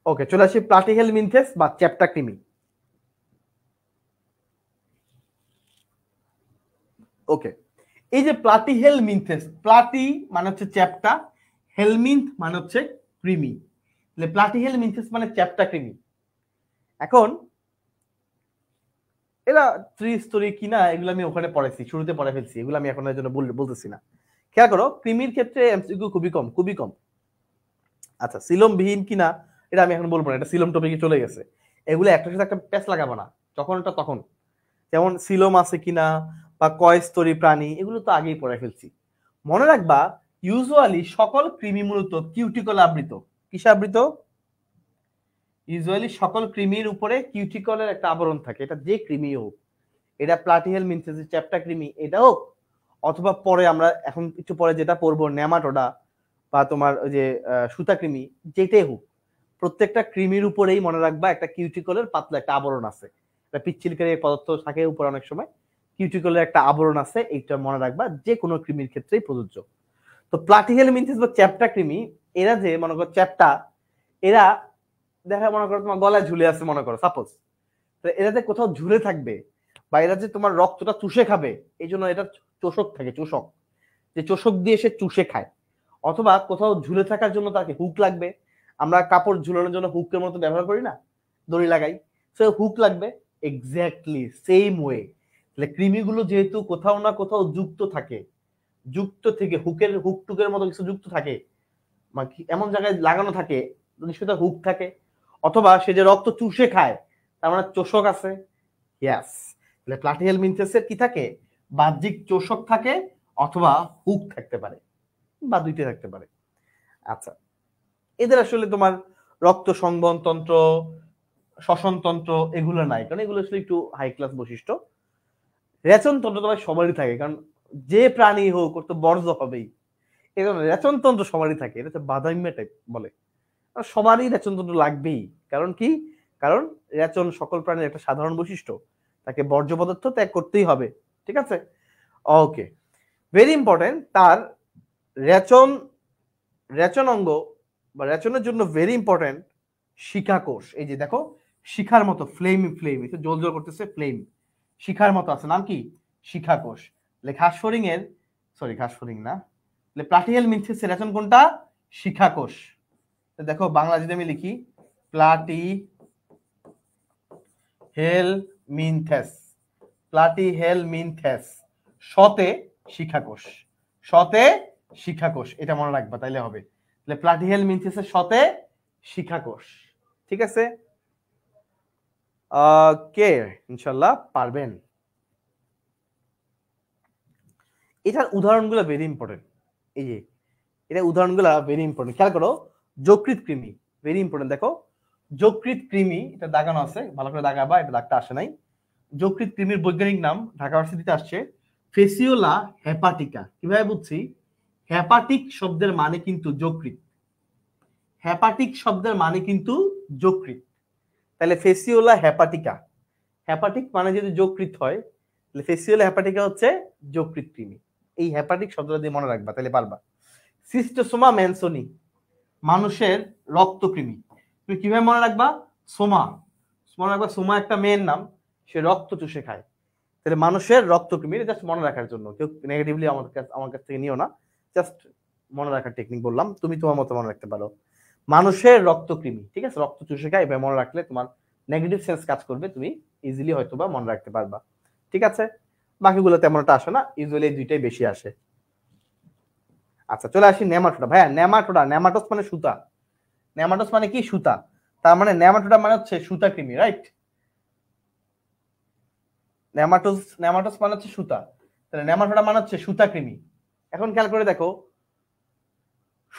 ওকে চলে আসি প্লাটিহেল মিনথেস বা চ্যাপ্টা ক্রিমি ওকে এই যে প্লাটি মিনথেস প্লাটি মানে হচ্ছে চ্যাপটা হেলমিন্থ মানে হচ্ছে ক্রিমি তাহলে প্লাটি হেলমিনথেস মানে চ্যাপটা ক্রিমি এখন এরা ত্রিস্তরি কিনা এগুলো আমি ওখানে পড়াইছি শুরুতে পড়ে ফেলছি এগুলো আমি এখন জন্য বলতেছি না খেয়াল করো কৃমির ক্ষেত্রে এমসিকিউ খুবই কম খুবই কম আচ্ছা সিলম বিহীন কিনা এটা আমি এখন বলবো না এটা সিলম টপিকে চলে গেছে এগুলো একটা সাথে একটা প্যাস লাগাবো না যখন ওটা তখন যেমন সিলম আছে কিনা বা কয়স্তরী প্রাণী এগুলো তো আগেই পড়ে ফেলছি মনে রাখবা ইউজুয়ালি সকল কৃমি মূলত কিউটিকল আবৃত কিসে আবৃত ইউজুয়ালি সকল ক্রিমির উপরে কিউটিকলের একটা আবরণ থাকে এটা যে ক্রিমি হোক এটা প্লাটিহেল মিনসেসি চ্যাপটা ক্রিমি এটা হোক অথবা পরে আমরা এখন একটু পরে যেটা পড়বো নেমাটোডা বা তোমার ওই যে সুতা ক্রিমি যেটাই হোক প্রত্যেকটা ক্রিমির উপরেই মনে রাখবা একটা কিউটিকলের পাতলা একটা আবরণ আছে এটা পিচ্ছিলকারী পদার্থ থাকে উপরে অনেক সময় কিউটিকলের একটা আবরণ আছে এইটা মনে রাখবা যে কোনো ক্রিমির ক্ষেত্রেই প্রযোজ্য তো প্লাটিহেল মিনসিস বা চ্যাপটা ক্রিমি এরা যে মনে করো চ্যাপটা এরা দেখা মনে করো তোমার গলায় ঝুলে আছে মনে করো সাপোজ তো এটাতে কোথাও ঝুলে থাকবে বা এরা যে তোমার রক্তটা চুষে খাবে এই জন্য এটা চোষক থাকে চোষক যে চোষক দিয়ে সে চুষে খায় অথবা কোথাও ঝুলে থাকার জন্য তাকে হুক লাগবে আমরা কাপড় ঝুলানোর জন্য হুকের মতো ব্যবহার করি না দড়ি লাগাই সে হুক লাগবে এক্স্যাক্টলি সেম ওয়ে তাহলে কৃমিগুলো যেহেতু কোথাও না কোথাও যুক্ত থাকে যুক্ত থেকে হুকের হুক টুকের মতো কিছু যুক্ত থাকে এমন জায়গায় লাগানো থাকে নিশ্চয়ই হুক থাকে অথবা সে যে রক্ত চুষে খায় তার মানে চোষক আছে ইয়াস তাহলে প্লাটিহেল মিনথেসের কি থাকে বাহ্যিক চোষক থাকে অথবা হুক থাকতে পারে বা দুইটা থাকতে পারে আচ্ছা এদের আসলে তোমার রক্ত সংবহনতন্ত্র শ্বসনতন্ত্র এগুলো নাই কারণ এগুলো আসলে একটু হাই ক্লাস বৈশিষ্ট্য রেচনতন্ত্র তোমার সবারই থাকে কারণ যে প্রাণী হোক ওর তো বর্জ্য হবেই এই কারণে রেচনতন্ত্র সবারই থাকে এটা হচ্ছে বাদাম্য টাইপ বলে সবারই রেচনতন্ত্র লাগবেই কারণ কি কারণ রেচন সকল প্রাণীর একটা সাধারণ বৈশিষ্ট্য তাকে বর্জ্য পদার্থ ত্যাগ করতেই হবে ঠিক আছে ওকে ভেরি ইম্পর্টেন্ট তার রেচন রেচন অঙ্গ বা রেচনের জন্য ভেরি ইম্পর্টেন্ট কোষ এই যে দেখো শিখার মতো ফ্লেম ফ্লেম একটু জল জল করতেছে ফ্লেম শিখার মতো আছে নাম কি শিখাকোষ ফরিং এর সরি ফরিং না প্লাটিহেল মিনছে রেচন কোনটা শিখাকোষ দেখো বাংলা যদি আমি লিখি প্লাটি হেল মিনথেস প্লাটি হেল মিনথেস সতে শিক্ষাকোষ সতে শিক্ষাকোষ এটা মনে রাখবা তাইলে হবে তাহলে প্লাটি হেল মিনথেসের সতে শিক্ষাকোষ ঠিক আছে কে ইনশাল্লাহ পারবেন এটার উদাহরণগুলো ভেরি ইম্পর্টেন্ট এই যে এটা উদাহরণগুলো ভেরি ইম্পর্টেন্ট খেয়াল করো যকৃত কৃমি ভেরি ইম্পর্টেন্ট দেখো যকৃত কৃমি এটা দাগানো আছে ভালো করে দাগাবা এটা দাগটা আসে নাই যকৃত কৃমির বৈজ্ঞানিক নাম ঢাকা ইউনিভার্সিটিতে আসছে ফেসিওলা হ্যাপাটিকা কিভাবে বুঝছি হ্যাপাটিক শব্দের মানে কিন্তু যকৃত হ্যাপাটিক শব্দের মানে কিন্তু যকৃত তাহলে ফেসিওলা হ্যাপাটিকা হ্যাপাটিক মানে যদি যকৃত হয় তাহলে ফেসিওলা হ্যাপাটিকা হচ্ছে যকৃত কৃমি এই হ্যাপাটিক শব্দটা দিয়ে মনে রাখবা তাহলে পারবা সিস্টোসোমা ম্যানসোনি মানুষের রক্তকৃমি তুমি কিভাবে মনে রাখবা সোমা মনে রাখবা সোমা একটা মেয়ের নাম সে রক্ত চুষে খায় তাহলে মানুষের রক্তকৃমি জাস্ট মনে রাখার জন্য কেউ নেগেটিভলি আমার কাছে আমার কাছ থেকে নিও না জাস্ট মনে রাখার টেকনিক বললাম তুমি তোমার মতো মনে রাখতে পারো মানুষের রক্তকৃমি ঠিক আছে রক্ত চুষে খায় এভাবে মনে রাখলে তোমার নেগেটিভ সেন্স কাজ করবে তুমি ইজিলি হয়তো বা মনে রাখতে পারবা ঠিক আছে বাকিগুলো তেমনটা আসে না ইউজুয়ালি দুইটাই বেশি আসে আচ্ছা চলে আসি নেমাটোডা ভাইয়া নেমাটোডা নেমাটোস মানে সুতা নেমাটোস মানে কি সুতা তার মানে নেমাটোডা মানে হচ্ছে সুতা কৃমি রাইট নেমাটোস নেমাটোস মানে হচ্ছে সুতা তাহলে নেমাটোডা মানে হচ্ছে সুতা কৃমি এখন খেয়াল করে দেখো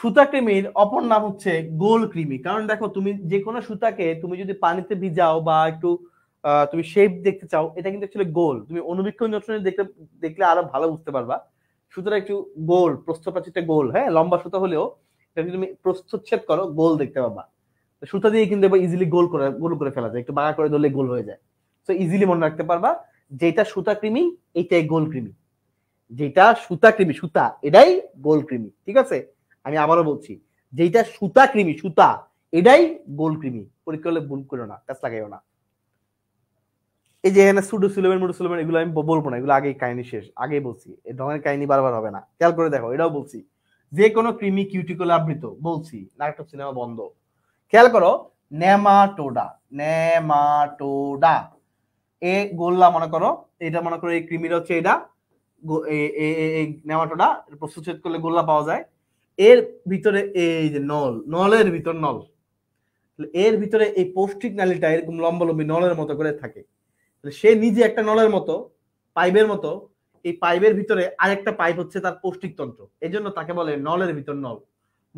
সুতা কৃমির অপর নাম হচ্ছে গোল কৃমি কারণ দেখো তুমি যে কোনো সুতাকে তুমি যদি পানিতে ভিজাও বা একটু তুমি শেপ দেখতে চাও এটা কিন্তু গোল তুমি অনুবীক্ষণ যত্ন দেখলে দেখলে আরো ভালো বুঝতে পারবা সুতরাং একটু গোল প্রস্থপ্রাচীরটা গোল হ্যাঁ লম্বা সুতা হলেও এটা তুমি প্রস্থচ্ছেদ করো গোল দেখতে পাবা সুতা দিয়ে কিন্তু এবার ইজিলি গোল করে গোল করে ফেলা যায় একটু বাঁকা করে ধরলে গোল হয়ে যায় তো ইজিলি মনে রাখতে পারবা যেটা সুতা কৃমি এইটাই গোল কৃমি যেটা সুতা কৃমি সুতা এটাই গোল কৃমি ঠিক আছে আমি আবারও বলছি যেটা সুতা কৃমি সুতা এটাই গোল কৃমি পরীক্ষা হলে ভুল করো না কাজ লাগাইও না এই যে এখানে সুডু সুলেমেন মুডু সুলেমেন এগুলো আমি বলবো না এগুলো আগেই কাহিনী শেষ আগেই বলছি এই ধরনের কাহিনী বারবার হবে না খেয়াল করে দেখো এটাও বলছি যে কোনো ক্রিমি কিউটিকল আবৃত বলছি নাটক সিনেমা বন্ধ খেয়াল করো নেমাটোডা নেমাটোডা এ গোল্লা মনে করো এটা মনে করো এই ক্রিমির হচ্ছে এটা নেমাটোডা প্রস্তুচ্ছেদ করলে গোল্লা পাওয়া যায় এর ভিতরে এই যে নল নলের ভিতর নল এর ভিতরে এই পৌষ্টিক নালীটা এরকম লম্বা লম্বি নলের মতো করে থাকে সে নিজে একটা নলের মতো পাইপের মতো এই পাইপের ভিতরে আরেকটা পাইপ হচ্ছে তার পৌষ্টিক তন্ত্র এই জন্য তাকে বলে নলের ভিতর নল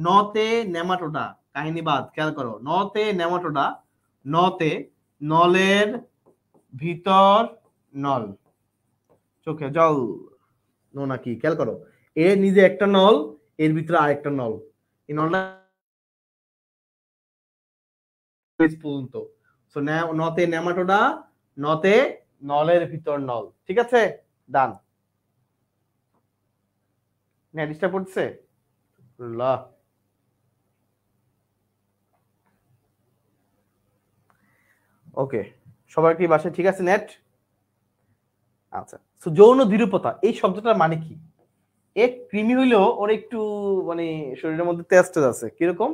নতে নেমাটোডা কাহিনীবাদ খেয়াল করো নতে নেমাটোডা নতে নলের ভিতর নল চোখে জল নো নাকি খেয়াল করো এ নিজে একটা নল এর ভিতরে আরেকটা নল এই নলটা পর্যন্ত সো নতে নেমাটোডা নতে নলের ভিতর নল ঠিক আছে ডান ন্যাডিসটা পড়ছে আল্লাহ ওকে সবার কি বাসায় ঠিক আছে নেট আচ্ছা সো যৌন দ্বিরূপতা এই শব্দটার মানে কি এক কৃমি হইলেও ওর একটু মানে শরীরের মধ্যে তেজ আছে কিরকম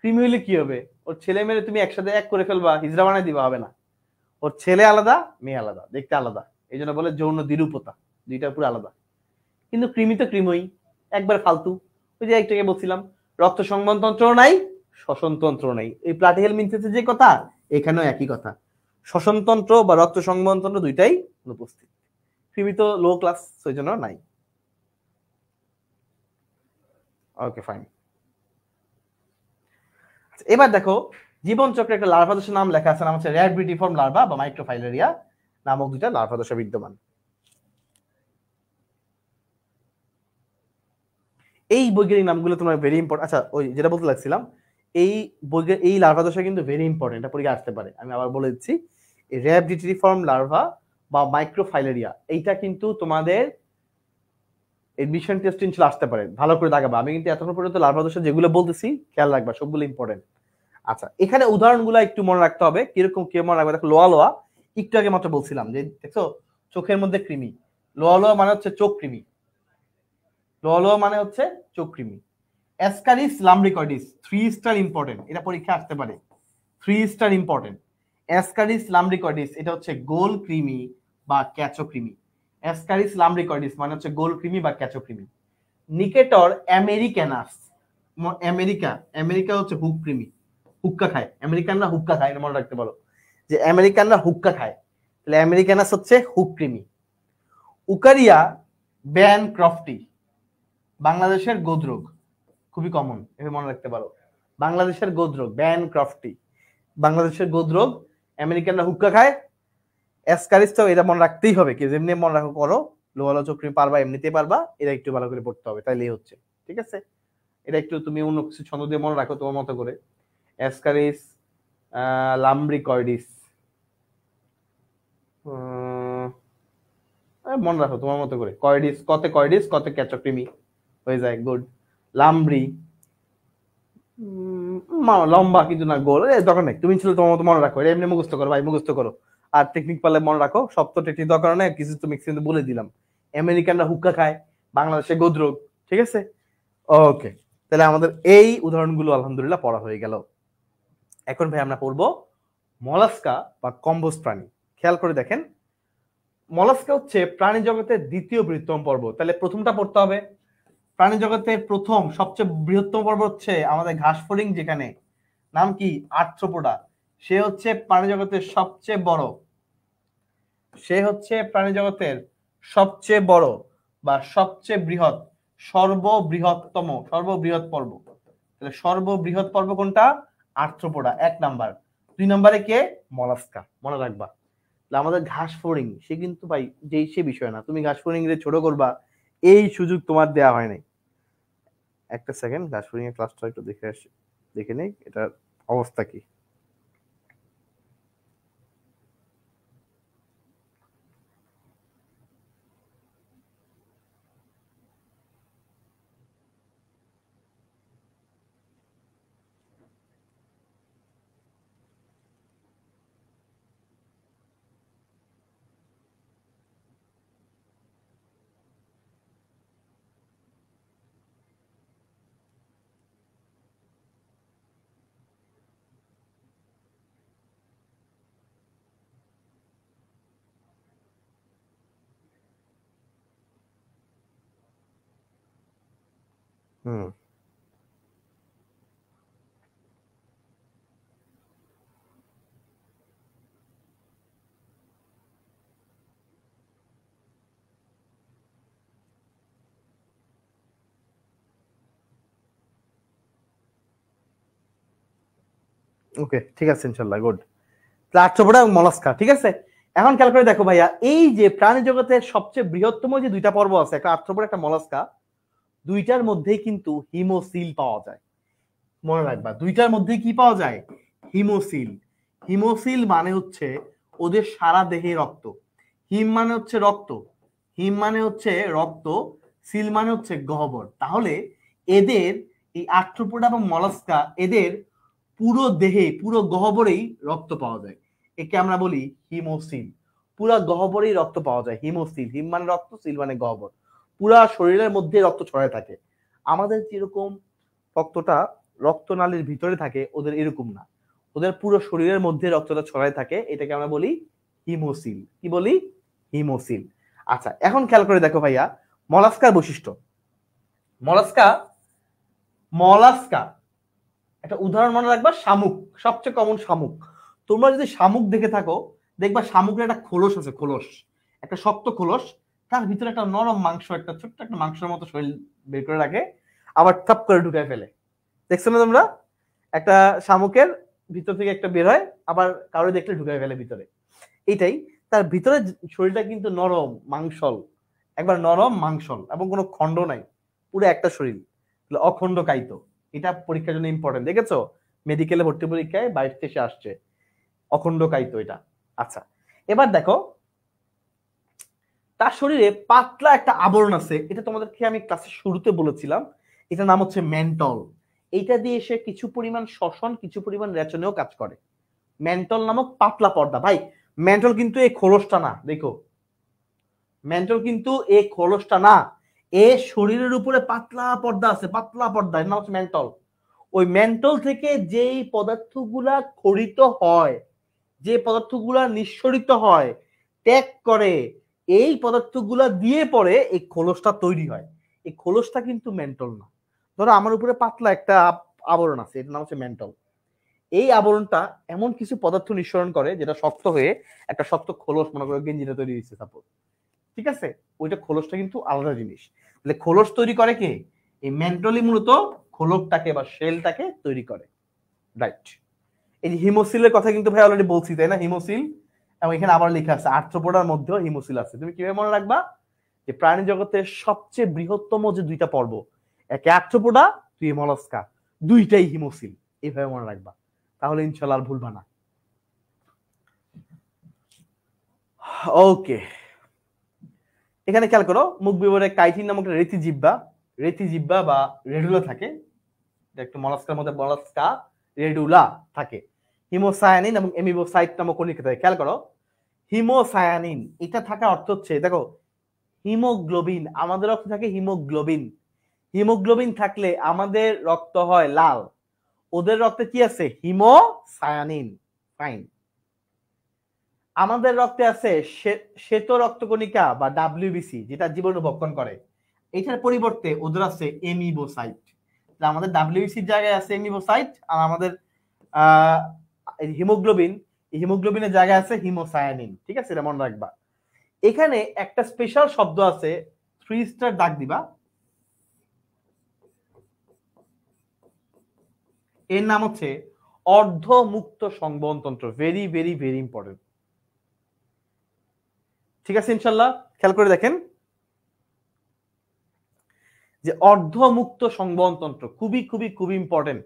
কৃমি হইলে কি হবে ওর ছেলে মেয়ে তুমি একসাথে এক করে ফেলবা হিজড়া বানাই দিবা হবে না ওর ছেলে আলাদা মেয়ে আলাদা দেখতে আলাদা এই জন্য বলে যৌন দ্বিরূপতা দুইটা পুরো আলাদা কিন্তু কৃমি তো কৃমই একবার ফালতু ওই যে একটাকে বলছিলাম রক্ত সংবনতন্ত্র নাই শ্বসনতন্ত্র নাই এই প্লাটিহেল মিনসেসে যে কথা এখানেও একই কথা শ্বসনতন্ত্র বা রক্ত সংবনতন্ত্র দুইটাই অনুপস্থিত কৃমি তো লো ক্লাস সেই জন্য নাই ওকে ফাইন আচ্ছা, এবার দেখো জীবনচক্রে একটা লার্ভা দোষের নাম লেখা আছে নাম হচ্ছে র্যাড বিডিফর্ম লার্ভা বা মাইক্রোফাইলেরিয়া নামক দুইটা লার্ভা দোষে বিদ্যমান এই বৈজ্ঞানিক নামগুলো তোমার ভেরি ইম্পর্টেন্ট আচ্ছা ওই যেটা বলতে লাগছিলাম এই এই লার্ভা দশা কিন্তু ভেরি ইম্পর্টেন্ট এটা পরীক্ষা আসতে পারে আমি আবার বলে দিচ্ছি র্যাবডিটিফর্ম লার্ভা বা মাইক্রোফাইলেরিয়া এইটা কিন্তু তোমাদের এডমিশন টেস্ট ইনশাল আসতে পারে ভালো করে দেখাবা আমি কিন্তু এতক্ষণ পর্যন্ত লার্ভা দশা যেগুলো বলতেছি খেয়াল রাখবা সবগুলো ইম্পর্টেন্ট আচ্ছা এখানে উদাহরণগুলো একটু মনে রাখতে হবে কিরকম কে মনে রাখবে দেখো লোয়া লোয়া একটু আগে মাত্র বলছিলাম যে দেখছো চোখের মধ্যে কৃমি লোয়া লোয়া মানে হচ্ছে চোখ কৃমি লোয়া লোয়া মানে হচ্ছে চোখ কৃমি Ascaris lumbricoides three star important এটা পরীক্ষা আসতে পারে three star important Ascaris lumbricoides এটা হচ্ছে গোল কৃমি বা ক্যাচো কৃমি অ্যাসকারিস লামরিকডিস মানে হচ্ছে গোল কৃমি বা ক্যাচো কৃমি নিকেটর আমেরিকানাস আমেরিকা আমেরিকা হচ্ছে হুক কৃমি হুক্কা খায় আমেরিকানরা হুক্কা খায় মনে রাখতে পারো যে আমেরিকানরা হুক্কা খায় তাহলে আমেরিকানাস হচ্ছে হুক্রিমি উকারিয়া ব্যান ক্রফটি বাংলাদেশের গোদরোগ খুবই কমন এটা মনে রাখতে পারো বাংলাদেশের গোদরোগ ব্যান ক্রফটি বাংলাদেশের গোদরোগ আমেরিকানরা হুক্কা খায় অ্যাসকারিস তো এটা মনে রাখতেই হবে কি যেমনি মনে রাখো করো লোয়ালো চোখ পারবা এমনিতেই পারবা এটা একটু ভালো করে পড়তে হবে তাইলেই হচ্ছে ঠিক আছে এটা একটু তুমি অন্য কিছু ছন্দ দিয়ে মনে রাখো তোমার মতো করে অ্যাসকারিস লাম্ব্রিকর্ডিস uh, uh, মনে রাখো তোমার মতো করে কয়ডিস কত কয়ডিস কত ক্যাচক্রিমি হয়ে যায় গুড লাম্বরি লম্বা কিন্তু না গোল দরকার নেই তুমি ছিল তোমার মতো মনে রাখো এমনি মুখস্থ করো ভাই মুখস্থ করো আর টেকনিক পারলে মনে রাখো সপ্ত টেকনিক দরকার নেই কিছু তুমি কিন্তু বলে দিলাম আমেরিকানরা হুক্কা খায় বাংলাদেশে গোদ্রোগ ঠিক আছে ওকে তাহলে আমাদের এই উদাহরণগুলো আলহামদুলিল্লাহ পড়া হয়ে গেল এখন ভাই আমরা পড়বো মলাস্কা বা কম্বোজ প্রাণী খেয়াল করে দেখেন মলাস্কা হচ্ছে প্রাণী জগতের দ্বিতীয় বৃহত্তম পর্ব তাহলে প্রথমটা পড়তে হবে প্রাণী জগতের প্রথম সবচেয়ে বৃহত্তম পর্ব হচ্ছে আমাদের ঘাসফড়িং যেখানে নাম কি আর্থ্রোপোডা সে হচ্ছে প্রাণী জগতের সবচেয়ে বড় সে হচ্ছে প্রাণী জগতের সবচেয়ে বড় বা সবচেয়ে বৃহৎ সর্ববৃহত্তম সর্ববৃহৎ পর্ব তাহলে সর্ববৃহৎ পর্ব কোনটা আর্থ্রোপোডা এক নাম্বার দুই নাম্বারে কে মলাস্কা মনে রাখবা আমাদের ঘাস ফোরিং সে কিন্তু ভাই যেই সে বিষয় না তুমি ঘাস ফোরিং রে ছোট করবা এই সুযোগ তোমার দেয়া হয় নাই একটা সেকেন্ড ঘাস ফোরিং এর ক্লাসটা একটু দেখে আসি দেখে নেই এটার অবস্থা কি ওকে hmm. ঠিক আছে ইনশাল্লাহ গুড প্লাট চোপড়া এবং মলাস্কা ঠিক আছে এখন খেয়াল করে দেখো ভাইয়া এই যে প্রাণী জগতের সবচেয়ে বৃহত্তম যে দুইটা পর্ব আছে একটা আর্থ্রোপোড একটা মলাস্কা দুইটার মধ্যেই কিন্তু হিমোসিল পাওয়া যায় মনে রাখবা দুইটার মধ্যে কি পাওয়া যায় হিমোসিল হিমোসিল মানে হচ্ছে ওদের সারা দেহে রক্ত হিম মানে হচ্ছে রক্ত হিম মানে হচ্ছে রক্ত সিল মানে হচ্ছে গহ্বর তাহলে এদের এই আর্থ্রোপোডা এবং মলাস্কা এদের পুরো দেহে পুরো গহ্বরেই রক্ত পাওয়া যায় একে আমরা বলি হিমোসিল পুরো গহ্বরেই রক্ত পাওয়া যায় হিমোসিল হিম মানে রক্ত সিল মানে গহ্বর পুরা শরীরের মধ্যে রক্ত ছড়ায় থাকে আমাদের যেরকম রক্তটা রক্তনালীর ভিতরে থাকে ওদের এরকম না ওদের পুরো শরীরের মধ্যে রক্তটা ছড়ায় থাকে এটাকে আমরা বলি হিমোসিল কি বলি হিমোসিল আচ্ছা এখন খেয়াল করে দেখো ভাইয়া মলাস্কার বৈশিষ্ট্য মলাস্কা মলাস্কা একটা উদাহরণ মনে রাখবা শামুক সবচেয়ে কমন শামুক তোমরা যদি শামুক দেখে থাকো দেখবা শামুকের একটা খোলস আছে খোলস একটা শক্ত খোলস তার ভিতরে একটা নরম মাংস একটা ছোট্ট একটা মাংসের মতো শরীর বের করে রাখে আবার চপ করে ঢুকায় ফেলে দেখছো না তোমরা একটা শামুকের ভিতর থেকে একটা বের হয় আবার কারোর দেখলে ঢুকায় ফেলে ভিতরে এটাই তার ভিতরে শরীরটা কিন্তু নরম মাংসল একবার নরম মাংসল এবং কোনো খণ্ড নাই পুরো একটা শরীর অখণ্ড কায়িত এটা পরীক্ষার জন্য ইম্পর্টেন্ট দেখেছো মেডিকেলে ভর্তি পরীক্ষায় বাইশ থেকে আসছে অখণ্ড কায়িত এটা আচ্ছা এবার দেখো তার শরীরে পাতলা একটা আবরণ আছে এটা তোমাদেরকে আমি ক্লাসের শুরুতে বলেছিলাম এটা নাম হচ্ছে ম্যান্টল এইটা দিয়ে সে কিছু পরিমাণ শোষণ কিছু পরিমাণ রেচনেও কাজ করে ম্যান্টল নামক পাতলা পর্দা ভাই ম্যান্টল কিন্তু এই খোলসটা না দেখো ম্যান্টল কিন্তু এই খোলসটা না এ শরীরের উপরে পাতলা পর্দা আছে পাতলা পর্দা নাম হচ্ছে ম্যান্টল ওই ম্যান্টল থেকে যেই পদার্থগুলা খরিত হয় যে পদার্থগুলা নিঃসরিত হয় ত্যাগ করে এই পদার্থগুলো দিয়ে পরে এই খোলসটা তৈরি হয় এই খোলসটা কিন্তু মেন্টল না ধরো আমার উপরে পাতলা একটা আবরণ আছে এটার নাম হচ্ছে মেন্টল এই আবরণটা এমন কিছু পদার্থ নিঃসরণ করে যেটা শক্ত হয়ে একটা শক্ত খোলস মনে করো গেঞ্জিটা তৈরি হয়েছে সাপোজ ঠিক আছে ওইটা খোলসটা কিন্তু আলাদা জিনিস তাহলে খোলস তৈরি করে কে এই মেন্টলি মূলত খোলকটাকে বা শেলটাকে তৈরি করে রাইট এই যে হিমোসিলের কথা কিন্তু ভাই অলরেডি বলছি তাই না হিমোসিল এবং এখানে আবার লেখা আছে আর্থ্রোপোডার মধ্যেও হিমোসিল আছে তুমি কিভাবে মনে রাখবা যে প্রাণী জগতের সবচেয়ে বৃহত্তম যে দুইটা পর্ব একে আর্থ্রোপোডা দুই মলস্কা দুইটাই হিমোসিল এইভাবে মনে রাখবা তাহলে ইনশাল্লাহ আর ভুলবা না ওকে এখানে খেয়াল করো মুখ বিবরে কাইটিন নামক একটা রেতি জিব্বা রেতি জিব্বা বা রেডুলা থাকে একটু মলাস্কার মধ্যে মলাস্কা রেডুলা থাকে হিমোসায়ানিন এবং এমিবোসাইট নামক কণিকা থাকে খেয়াল করো হিমোসায়ানিন এটা থাকা অর্থ হচ্ছে দেখো হিমোগ্লোবিন আমাদের রক্ত থাকে হিমোগ্লোবিন হিমোগ্লোবিন থাকলে আমাদের রক্ত হয় লাল ওদের রক্তে কি আছে হিমোসায়ানিন ফাইন আমাদের রক্তে আছে শ্বেত রক্তকণিকা বা ডাব্লিউবিসি যেটা জীবন ভক্ষণ করে এটার পরিবর্তে ওদের আছে এমিবোসাইট আমাদের ডাব্লিউবিসির জায়গায় আছে এমিবোসাইট আর আমাদের হিমোগ্লোবিন হিমোগ্লোবিনের জায়গায় আছে হিমোসায়ানিন ঠিক আছে এটা মনে রাখবা এখানে একটা স্পেশাল শব্দ আছে থ্রি স্টার দাগ দিবা এর নাম হচ্ছে অর্ধমুক্ত সংবহনতন্ত্র ভেরি ভেরি ভেরি ইম্পর্টেন্ট ঠিক আছে ইনশাল্লাহ খেয়াল করে দেখেন যে অর্ধমুক্ত সংবহনতন্ত্র খুবই খুবই খুবই ইম্পর্টেন্ট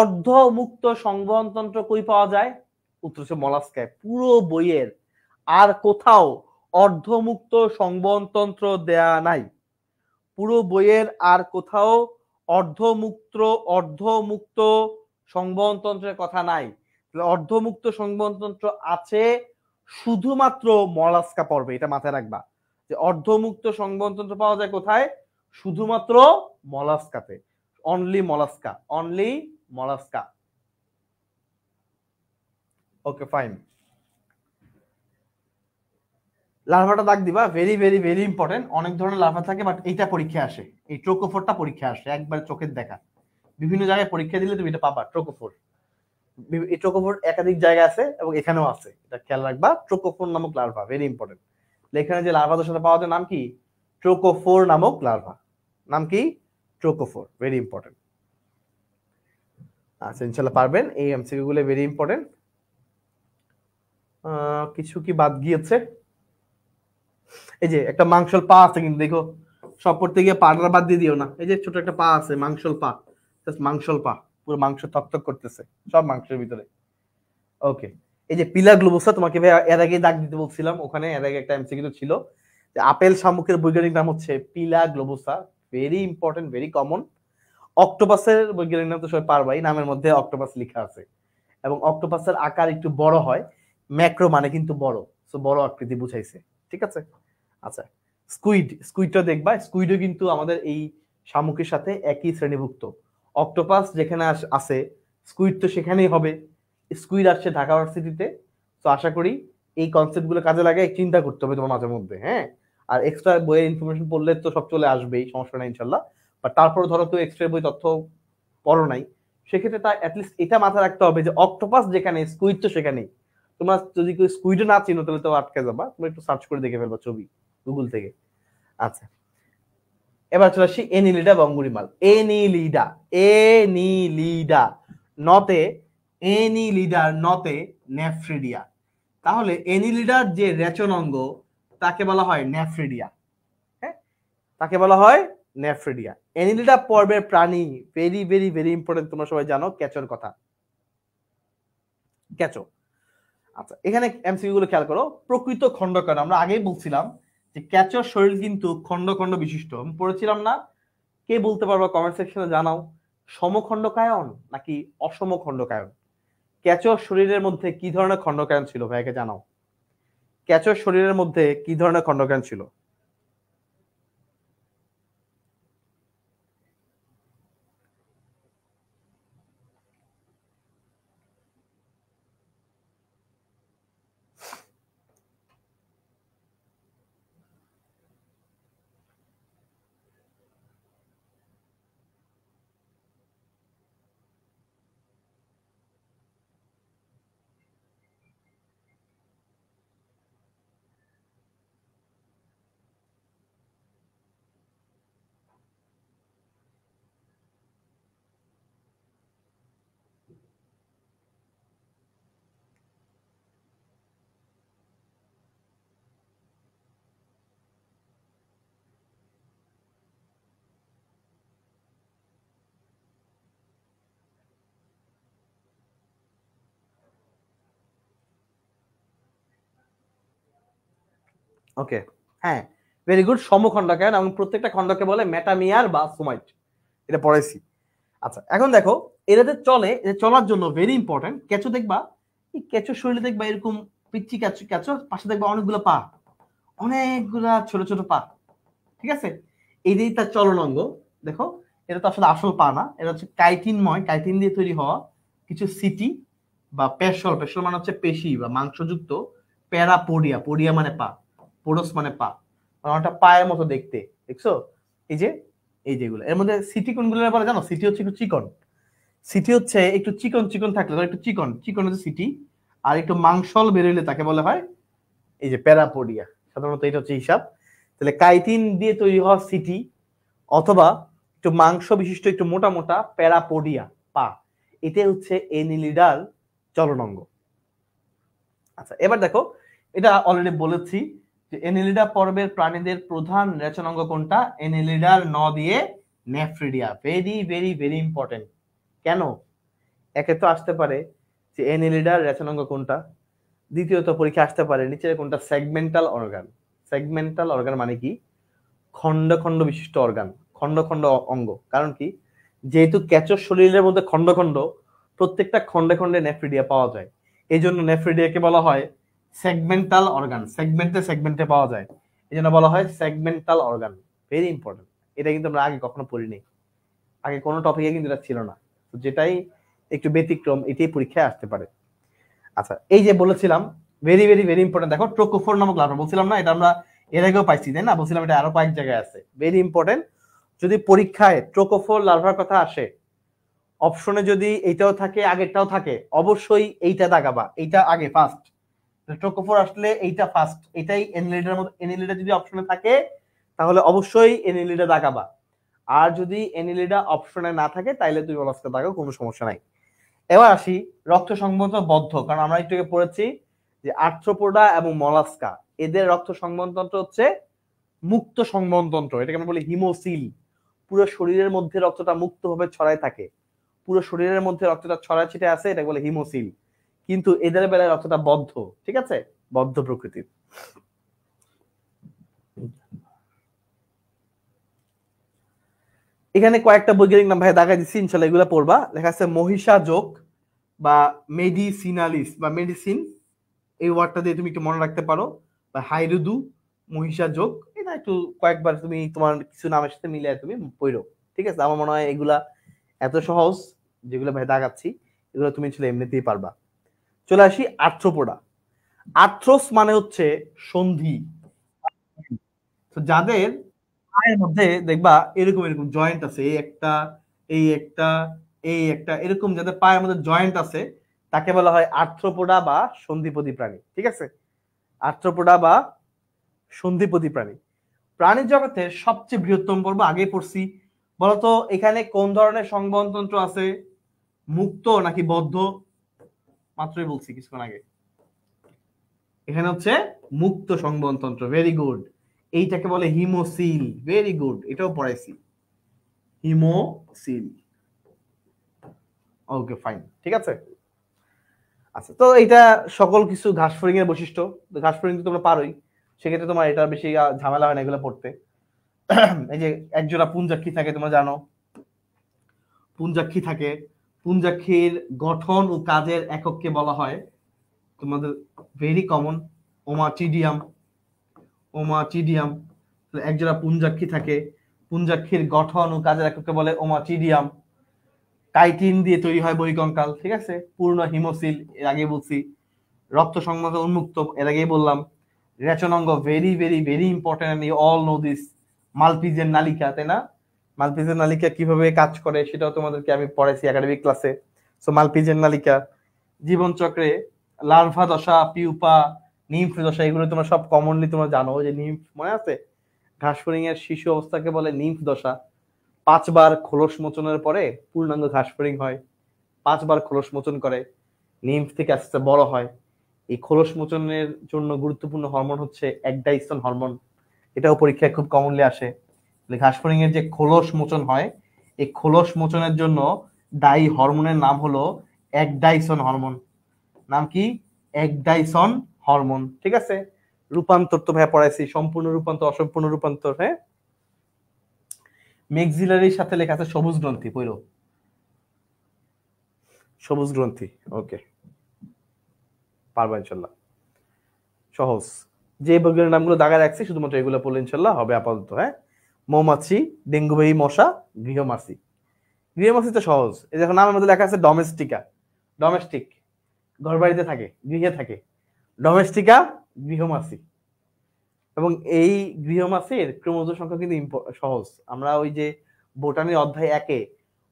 অর্ধ মুক্ত সংবহনতন্ত্র কই পাওয়া যায় উত্তর হচ্ছে মলাস্কায় পুরো বইয়ের আর কোথাও অর্ধমুক্ত সংবহনতন্ত্র দেয়া নাই পুরো বইয়ের আর কোথাও অর্ধমুক্ত অর্ধমুক্ত সংবহনতন্ত্রের কথা নাই অর্ধমুক্ত সংবহনতন্ত্র আছে শুধুমাত্র মলাস্কা পর্বে এটা মাথায় রাখবা যে অর্ধমুক্ত সংবহনতন্ত্র পাওয়া যায় কোথায় শুধুমাত্র মলাস্কাতে only Mollusca only Molaska. Okay fine লার্ভাটা দাগ দিবা ভেরি ভেরি ভেরি ইম্পর্টেন্ট অনেক ধরনের লার্ভা থাকে বাট এইটা পরীক্ষা আসে এই ট্রোকোফোরটা পরীক্ষা আসে একবার চোখের দেখা বিভিন্ন জায়গায় পরীক্ষা দিলে তুমি এটা পাবা ট্রোকোফোর এই ট্রোকোফোর একাধিক জায়গা আছে এবং এখানেও আছে এটা খেয়াল রাখবা ট্রোকোফোর নামক লার্ভা ভেরি ইম্পর্টেন্ট এখানে যে লার্ভা সাথে পাওয়া যায় নাম কি ট্রোকোফোর নামক লার্ভা নাম কি ট্রোকোফোর ভেরি ইম্পর্টেন্ট আচ্ছা ইনশাল্লাহ পারবেন এই গুলো ভেরি ইম্পর্টেন্ট কিছু কি বাদ গিয়েছে এই যে একটা মাংসল পা আছে কিন্তু দেখো সব পড়তে গিয়ে পাড়ার বাদ দিয়ে দিও না এই যে ছোট একটা পা আছে মাংসল পা জাস্ট মাংসল পা পুরো মাংস তকতক করতেছে সব মাংসের ভিতরে ওকে এই যে পিলার গ্লোবোসা তোমাকে এর আগে দাগ দিতে বলছিলাম ওখানে এর আগে একটা এমসিকিউ ছিল যে আপেল শামুকের বৈজ্ঞানিক নাম হচ্ছে Pila globosa very important very common অক্টোপাসের বৈজ্ঞানিক নাম তো সবাই পারবাই নামের মধ্যে অক্টোপাস লেখা আছে এবং অক্টোপাসের আকার একটু বড় হয় ম্যাক্রো মানে কিন্তু বড় সো বড় আকৃতি বুঝাইছে ঠিক আছে আচ্ছা স্কুইড স্কুইডটা দেখবা স্কুইডও কিন্তু আমাদের এই শামুকের সাথে একই শ্রেণীভুক্ত অক্টোপাস যেখানে আছে স্কুইড তো সেখানেই হবে স্কুইড আসছে ঢাকা ইউনিভার্সিটিতে তো আশা করি এই কনসেপ্টগুলো কাজে লাগে চিন্তা করতে হবে তোমার মাঝে মধ্যে হ্যাঁ আর এক্সট্রা বইয়ের ইনফরমেশন পড়লে তো সব চলে আসবেই সমস্যা নাই ইনশাল্লাহ বা তারপরে ধরো কেউ এক্সট্রা বই তথ্য পড়ো নাই সেক্ষেত্রে তা অ্যাটলিস্ট এটা মাথায় রাখতে হবে যে অক্টোপাস যেখানে স্কুইড তো সেখানেই তোমার যদি কেউ স্কুইড না চিনো তাহলে তো আটকে যাবা তুমি একটু সার্চ করে দেখে ফেলবা ছবি গুগল থেকে আচ্ছা এবার চলে আসি এনিলিডা বঙ্গুরিমাল এনিলিডা এনিলিডা নতে এনিলিডার নতে নেফ্রিডিয়া তাহলে এনিলিডার যে রেচন অঙ্গ তাকে বলা হয় নেফ্রিডিয়া হ্যাঁ তাকে বলা হয় নেফ্রিডিয়া অ্যানিলিডা পর্বের প্রাণী ভেরি ভেরি ভেরি ইম্পর্টেন্ট তোমরা সবাই জানো ক্যাচোর কথা ক্যাচো আচ্ছা এখানে এমসিকিউ গুলো খেয়াল করো প্রকৃত খণ্ডকার আমরা আগেই বলছিলাম যে ক্যাচোর শরীর কিন্তু খণ্ড খণ্ড বিশিষ্ট আমি পড়েছিলাম না কে বলতে পারবো কমেন্ট সেকশনে জানাও সমখণ্ডকায়ন নাকি অসম খণ্ডকায়ন ক্যাচোর শরীরের মধ্যে কি ধরনের খণ্ডকায়ন ছিল ভাইকে জানাও ক্যাচোর শরীরের মধ্যে কি ধরনের খণ্ডকায়ন ছিল ওকে হ্যাঁ ভেরি গুড সমখণ্ডকায়ন এবং প্রত্যেকটা খণ্ডকে বলে মেটামিয়ার বা সোমাইট এটা পড়েছি আচ্ছা এখন দেখো এরা যে চলে এটা চলার জন্য ভেরি ইম্পর্টেন্ট কেঁচো দেখবা এই কেঁচো শরীরে দেখবা এরকম পিচ্ছি কেঁচো কেঁচো পাশে দেখবা অনেকগুলো পা অনেকগুলা ছোট ছোট পা ঠিক আছে এই যে তার চলন অঙ্গ দেখো এটা তো আসলে আসল পা না এটা হচ্ছে কাইটিনময় কাইটিন দিয়ে তৈরি হওয়া কিছু সিটি বা পেশল পেশল মানে হচ্ছে পেশি বা মাংসযুক্ত প্যারা পোডিয়া পোডিয়া মানে পা পোরস মানে পা মানে অনেকটা পায়ের মতো দেখতে দেখছো এই যে এই যেগুলো এর মধ্যে সিটি কোনগুলো বলে জানো সিটি হচ্ছে একটু চিকন সিটি হচ্ছে একটু চিকন চিকন থাকলে একটু চিকন চিকন হচ্ছে সিটি আর একটু মাংসল বেরোলে তাকে বলা হয় এই যে প্যারাপোডিয়া সাধারণত এটা হচ্ছে হিসাব তাহলে কাইটিন দিয়ে তৈরি হওয়া সিটি অথবা একটু মাংস বিশিষ্ট একটু মোটা মোটা প্যারাপোডিয়া পা এটাই হচ্ছে এনিলিডার চলনঙ্গ আচ্ছা এবার দেখো এটা অলরেডি বলেছি এনিলিডা পর্বের প্রাণীদের প্রধান রেচনাঙ্গ কোনটা এনিলিডার ন দিয়ে nephridia very very very important কেন একে তো আসতে পারে যে এনিলিডার রেচনাঙ্গ কোনটা দ্বিতীয়ত পরীক্ষা আসতে পারে নিচের কোনটা সেগমেন্টাল অর্গান সেগমেন্টাল অর্গান মানে কি খণ্ড খণ্ড বিশিষ্ট অর্গান খণ্ড খণ্ড অঙ্গ কারণ কি যেহেতু ক্যাচর শরীরের মধ্যে খণ্ড খণ্ড প্রত্যেকটা খণ্ডে খণ্ডে নেফ্রিডিয়া পাওয়া যায় এই জন্য নেফ্রিডিয়াকে বলা হয় সেগমেন্টাল অর্গান সেগমেন্টে সেগমেন্টে পাওয়া যায় এই জন্য বলা হয় সেগমেন্টাল অর্গান ভেরি ইম্পর্টেন্ট এটা কিন্তু আমরা আগে কখনো পড়িনি আগে কোনো টপিকে কিন্তু এটা ছিল না তো যেটাই একটু ব্যতিক্রম এটাই পরীক্ষায় আসতে পারে আচ্ছা এই যে বলেছিলাম ভেরি ভেরি ভেরি ইম্পর্টেন্ট দেখো ট্রোকোফোর নামক লার্ভা বলছিলাম না এটা আমরা এর আগেও পাইছি তাই না বলছিলাম এটা আরো কয়েক জায়গায় আছে ভেরি ইম্পর্টেন্ট যদি পরীক্ষায় ট্রোকোফোর লার্ভার কথা আসে অপশনে যদি এইটাও থাকে আগেরটাও থাকে অবশ্যই এইটা দাগাবা এইটা আগে ফার্স্ট ট্রোকোফোর আসলে এইটা ফার্স্ট এটাই এনএলএডের মধ্যে এনএলএডা যদি অপশনে থাকে তাহলে অবশ্যই এনএলএডা দাগাবা আর যদি এনএলএডা অপশনে না থাকে তাহলে তুমি অলাস্কা দাগাও কোনো সমস্যা নাই এবার আসি রক্ত সংবন্ধন বদ্ধ কারণ আমরা একটু পড়েছি যে আর্থ্রোপোডা এবং মলাস্কা এদের রক্ত সংবন্ধনটা হচ্ছে মুক্ত সংবন্ধনতন্ত্র এটাকে আমরা বলি হিমোসিল পুরো শরীরের মধ্যে রক্তটা মুক্তভাবে ছড়ায় থাকে পুরো শরীরের মধ্যে রক্তটা ছড়ায় ছিটে আছে এটাকে বলে হিমোসিল কিন্তু এদের বেলায় অতটা বদ্ধ ঠিক আছে বদ্ধ প্রকৃতির এখানে কয়েকটা বৈজ্ঞানিক নাম ভাই দেখা দিচ্ছি ইনশাল্লাহ এগুলো পড়বা লেখা আছে মহিষা যোগ বা মেডিসিনালিস বা মেডিসিন এই ওয়ার্ডটা দিয়ে তুমি একটু মনে রাখতে পারো বা হাইরুদু মহিষা যোগ এটা একটু কয়েকবার তুমি তোমার কিছু নামের সাথে মিলে তুমি পড়ো ঠিক আছে আমার মনে হয় এগুলা এত সহজ যেগুলো ভাই দেখাচ্ছি এগুলো তুমি ছিল এমনিতেই পারবা চলে আসি আর্থ্রোপোডা আর্থ্রোস মানে হচ্ছে সন্ধি যাদের পায়ের মধ্যে দেখবা এরকম এরকম জয়েন্ট আছে এই একটা এই একটা এই একটা এরকম যাদের পায়ের মধ্যে জয়েন্ট আছে তাকে বলা হয় আর্থ্রোপোডা বা সন্ধিপতি প্রাণী ঠিক আছে আর্থ্রোপোডা বা সন্ধিপতি প্রাণী প্রাণী জগতের সবচেয়ে বৃহত্তম পর্ব আগে পড়ছি বলতো এখানে কোন ধরনের সংবহনতন্ত্র আছে মুক্ত নাকি বদ্ধ মাত্রই বলছি কিছুক্ষণ আগে এখানে হচ্ছে মুক্ত তন্ত্র ভেরি গুড এইটাকে বলে হিমোসিল ভেরি গুড এটাও পড়াইছি হিমোসিল ওকে ফাইন ঠিক আছে আচ্ছা তো এটা সকল কিছু ঘাসফড়িং এর বৈশিষ্ট্য ঘাসফড়িং তো তোমরা পারোই সেক্ষেত্রে তোমার এটা বেশি ঝামেলা হয় না এগুলো পড়তে এই যে একজোড়া পুঞ্জাক্ষী থাকে তোমরা জানো পুঞ্জাক্ষী থাকে পুঞ্জাক্ষীর গঠন ও কাজের এককে বলা হয় তোমাদের ভেরি কমন ওমা ওমাচিডিয়াম এক একজোড়া পুঞ্জাক্ষী থাকে পুঞ্জাক্ষীর গঠন ও কাজের এককে বলে ওমা চিডিয়াম কাইটিন দিয়ে তৈরি হয় বহিকঙ্কাল ঠিক আছে পূর্ণ হিমোসিল এর আগে বলছি রক্ত সংবাদ উন্মুক্ত এর আগেই বললাম রেচনাঙ্গ very very very important all know this মালপিজের নালিকা তাই না মালপিজের নালিকা কিভাবে কাজ করে সেটাও তোমাদেরকে আমি পড়াইছি একাডেমিক ক্লাসে সো মালপিজের নালিকা জীবনচক্রে লার্ভা দশা পিউপা নিম্ফ দশা এগুলো তোমরা সব কমনলি তোমরা জানো যে নিমফ মনে আছে ঘাসফড়িং এর শিশু অবস্থাকে বলে নিম্ফ দশা পাঁচবার খোলস মোচনের পরে পূর্ণাঙ্গ ঘাসফড়িং হয় পাঁচবার খোলস মোচন করে নিম্ফ থেকে আস্তে আস্তে বড় হয় এই খোলস মোচনের জন্য গুরুত্বপূর্ণ হরমোন হচ্ছে একডাইসন হরমোন এটাও পরীক্ষায় খুব কমনলি আসে ঘাসফড়িং এর যে খোলস মোচন হয় এই খোলস মোচনের জন্য ডাই হরমোনের নাম হলো একডাইসন হরমোন নাম কি একডাইসন হরমোন ঠিক আছে রূপান্তর তো ভাই পড়াইছি সম্পূর্ণ রূপান্তর অসম্পূর্ণ রূপান্তর হ্যাঁ মেক্সিলারির সাথে লেখা আছে সবুজ গ্রন্থি পইল সবুজ গ্রন্থি ওকে পারবা ইনশাল্লাহ সহজ যে বইগুলোর নামগুলো দাগা রাখছি শুধুমাত্র এগুলো পড়লে ইনশাল্লাহ হবে আপাতত হ্যাঁ মৌমাছি ডেঙ্গুবাহী মশা গৃহমাছি তো সহজ এই দেখো নামের মধ্যে লেখা আছে ডোমেস্টিকা ডোমেস্টিক ঘর বাড়িতে থাকে গৃহে থাকে ডোমেস্টিকা গৃহমাছি এবং এই গৃহমাছির ক্রমজ সংখ্যা কিন্তু সহজ আমরা ওই যে বোটানির অধ্যায় একে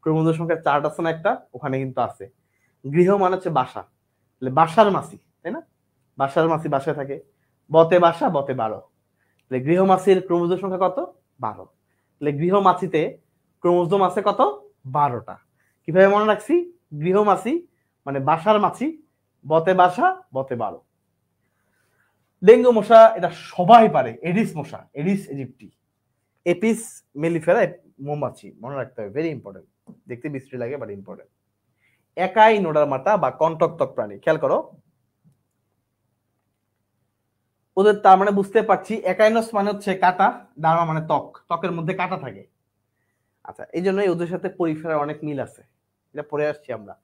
ক্রমজ সংখ্যা চার্ট আছে না একটা ওখানে কিন্তু আছে গৃহ মানে হচ্ছে বাসা বাসার মাসি তাই না বাসার মাসি বাসায় থাকে বতে বাসা বতে বারো গৃহমাছির ক্রমজ সংখ্যা কত বারো তাহলে গৃহমাছিতে ক্রোমোজোম আছে কত বারোটা কিভাবে মনে রাখছি গৃহমাছি মানে বাসার মাছি বতে বাসা বতে বারো ডেঙ্গু মশা এটা সবাই পারে এডিস মশা এডিস এজিপ্টি এপিস মেলিফেরা মৌমাছি মনে রাখতে হবে ভেরি ইম্পর্টেন্ট দেখতে বিশ্রী লাগে বাট ইম্পর্টেন্ট একাই নোডার মাতা বা কন্টক প্রাণী খেয়াল করো ওদের তার মানে বুঝতে পারছি একাইনস মানে হচ্ছে কাটা ডার্মা মানে ত্বক ত্বকের মধ্যে কাটা থাকে আচ্ছা এই জন্যই ওদের সাথে পরিফেরার অনেক মিল আছে এটা পরে আসছি আমরা